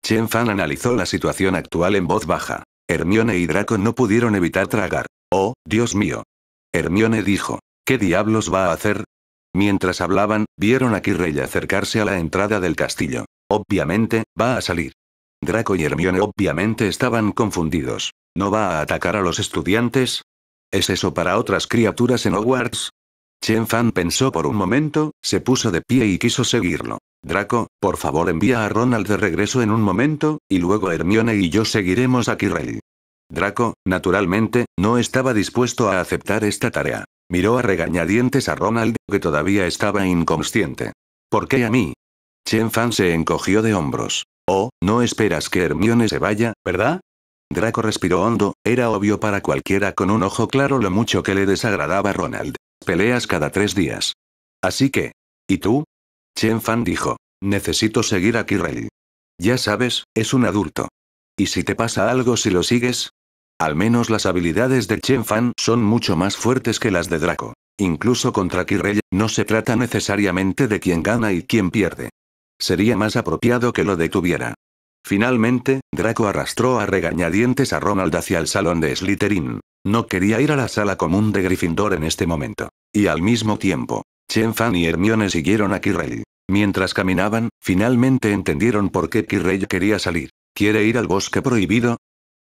Chen Fan analizó la situación actual en voz baja. Hermione y Draco no pudieron evitar tragar. Oh, Dios mío. Hermione dijo. ¿Qué diablos va a hacer? Mientras hablaban, vieron a Kirrey acercarse a la entrada del castillo. Obviamente, va a salir. Draco y Hermione obviamente estaban confundidos. ¿No va a atacar a los estudiantes? ¿Es eso para otras criaturas en Hogwarts? Chen Fan pensó por un momento, se puso de pie y quiso seguirlo. Draco, por favor envía a Ronald de regreso en un momento, y luego Hermione y yo seguiremos a Kirrell. Draco, naturalmente, no estaba dispuesto a aceptar esta tarea. Miró a regañadientes a Ronald, que todavía estaba inconsciente. ¿Por qué a mí? Chen Fan se encogió de hombros. Oh, no esperas que Hermione se vaya, ¿verdad? Draco respiró hondo, era obvio para cualquiera con un ojo claro lo mucho que le desagradaba a Ronald. Peleas cada tres días. Así que. ¿Y tú? Chen Fan dijo. Necesito seguir a Kirrell. Ya sabes, es un adulto. ¿Y si te pasa algo si lo sigues? Al menos las habilidades de Chen Fan son mucho más fuertes que las de Draco. Incluso contra Quirrell, no se trata necesariamente de quién gana y quién pierde. Sería más apropiado que lo detuviera. Finalmente, Draco arrastró a regañadientes a Ronald hacia el salón de Slytherin. No quería ir a la sala común de Gryffindor en este momento. Y al mismo tiempo, Chen Fan y Hermione siguieron a Kirrell. Mientras caminaban, finalmente entendieron por qué Kirrell quería salir. ¿Quiere ir al bosque prohibido?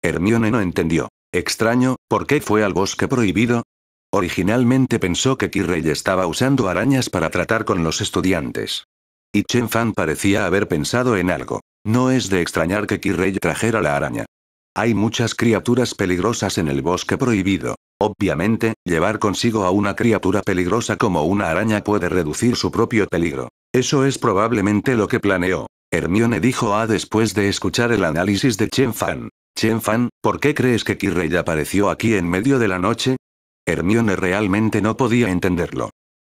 Hermione no entendió. Extraño, ¿por qué fue al bosque prohibido? Originalmente pensó que Kirrey estaba usando arañas para tratar con los estudiantes. Y Chen Fan parecía haber pensado en algo. No es de extrañar que Kirrey trajera la araña. Hay muchas criaturas peligrosas en el bosque prohibido. Obviamente, llevar consigo a una criatura peligrosa como una araña puede reducir su propio peligro. Eso es probablemente lo que planeó. Hermione dijo A ah, después de escuchar el análisis de Chen Fan. Chen Fan, ¿por qué crees que Kirrey apareció aquí en medio de la noche? Hermione realmente no podía entenderlo.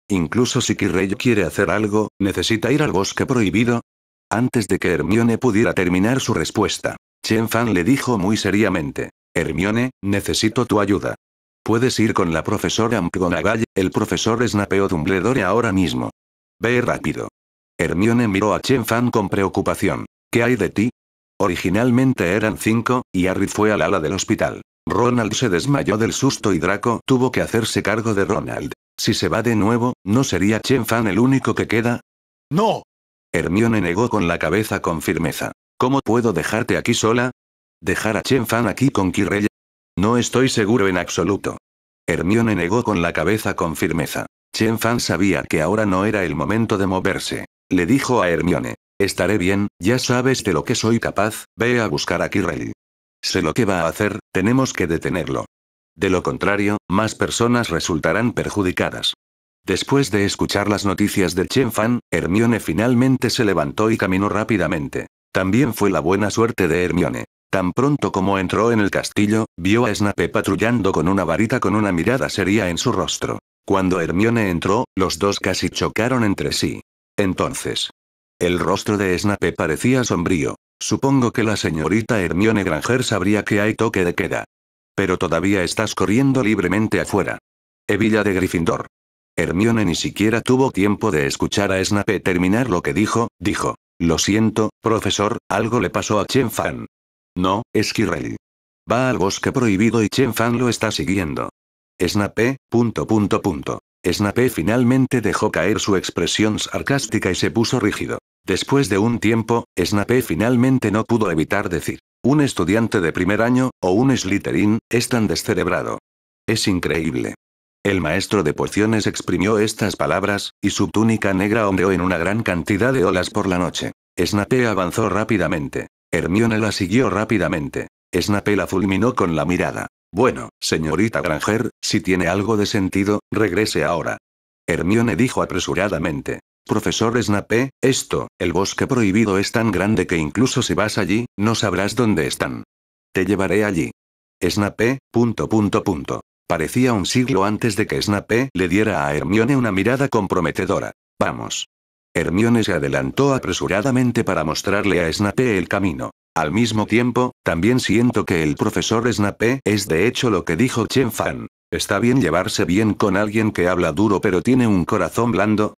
Incluso si Kirrey quiere hacer algo, necesita ir al bosque prohibido. Antes de que Hermione pudiera terminar su respuesta, Chen Fan le dijo muy seriamente, Hermione, necesito tu ayuda. Puedes ir con la profesora McGonagall, el profesor Snape o Dumbledore ahora mismo. Ve rápido. Hermione miró a Chen Fan con preocupación. ¿Qué hay de ti? Originalmente eran cinco, y Harry fue al ala del hospital. Ronald se desmayó del susto y Draco tuvo que hacerse cargo de Ronald. Si se va de nuevo, ¿no sería Chen Fan el único que queda? ¡No! Hermione negó con la cabeza con firmeza. ¿Cómo puedo dejarte aquí sola? ¿Dejar a Chen Fan aquí con Quirrell. No estoy seguro en absoluto. Hermione negó con la cabeza con firmeza. Chen Fan sabía que ahora no era el momento de moverse. Le dijo a Hermione, Estaré bien, ya sabes de lo que soy capaz, ve a buscar a Kirrell. Sé lo que va a hacer, tenemos que detenerlo. De lo contrario, más personas resultarán perjudicadas. Después de escuchar las noticias de Chen Fan, Hermione finalmente se levantó y caminó rápidamente. También fue la buena suerte de Hermione. Tan pronto como entró en el castillo, vio a Snape patrullando con una varita con una mirada seria en su rostro. Cuando Hermione entró, los dos casi chocaron entre sí. Entonces, el rostro de Snape parecía sombrío. Supongo que la señorita Hermione Granger sabría que hay toque de queda. Pero todavía estás corriendo libremente afuera. Evilla de Gryffindor. Hermione ni siquiera tuvo tiempo de escuchar a Snape terminar lo que dijo, dijo. Lo siento, profesor, algo le pasó a Chen Fan. No, es Kirreli. Va al bosque prohibido y Chen Fan lo está siguiendo. Snape, punto punto punto. Snape finalmente dejó caer su expresión sarcástica y se puso rígido. Después de un tiempo, Snape finalmente no pudo evitar decir. Un estudiante de primer año, o un Slytherin, es tan descerebrado. Es increíble. El maestro de pociones exprimió estas palabras, y su túnica negra ondeó en una gran cantidad de olas por la noche. Snape avanzó rápidamente. Hermione la siguió rápidamente. Snape la fulminó con la mirada. Bueno, señorita Granger, si tiene algo de sentido, regrese ahora. Hermione dijo apresuradamente. Profesor Snape, esto, el bosque prohibido es tan grande que incluso si vas allí, no sabrás dónde están. Te llevaré allí. Snape, punto punto punto. Parecía un siglo antes de que Snape le diera a Hermione una mirada comprometedora. Vamos. Hermione se adelantó apresuradamente para mostrarle a Snape el camino. Al mismo tiempo, también siento que el profesor Snape es de hecho lo que dijo Chen Fan. Está bien llevarse bien con alguien que habla duro pero tiene un corazón blando,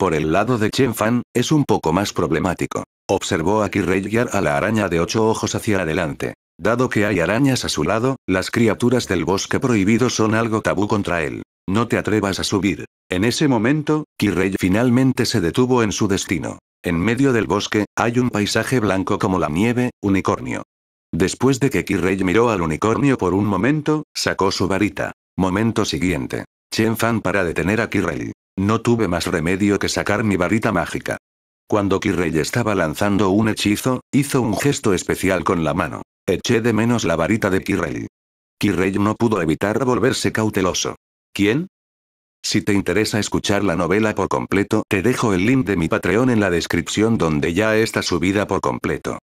por el lado de Chen Fan, es un poco más problemático. Observó a y a la araña de ocho ojos hacia adelante. Dado que hay arañas a su lado, las criaturas del bosque prohibido son algo tabú contra él. No te atrevas a subir. En ese momento, Kirrey finalmente se detuvo en su destino. En medio del bosque, hay un paisaje blanco como la nieve, unicornio. Después de que Kirrey miró al unicornio por un momento, sacó su varita. Momento siguiente. Chen Fan para detener a Kirey. No tuve más remedio que sacar mi varita mágica. Cuando Kirrey estaba lanzando un hechizo, hizo un gesto especial con la mano. Eché de menos la varita de Kirrey. Kirrey no pudo evitar volverse cauteloso. ¿Quién? Si te interesa escuchar la novela por completo, te dejo el link de mi Patreon en la descripción donde ya está subida por completo.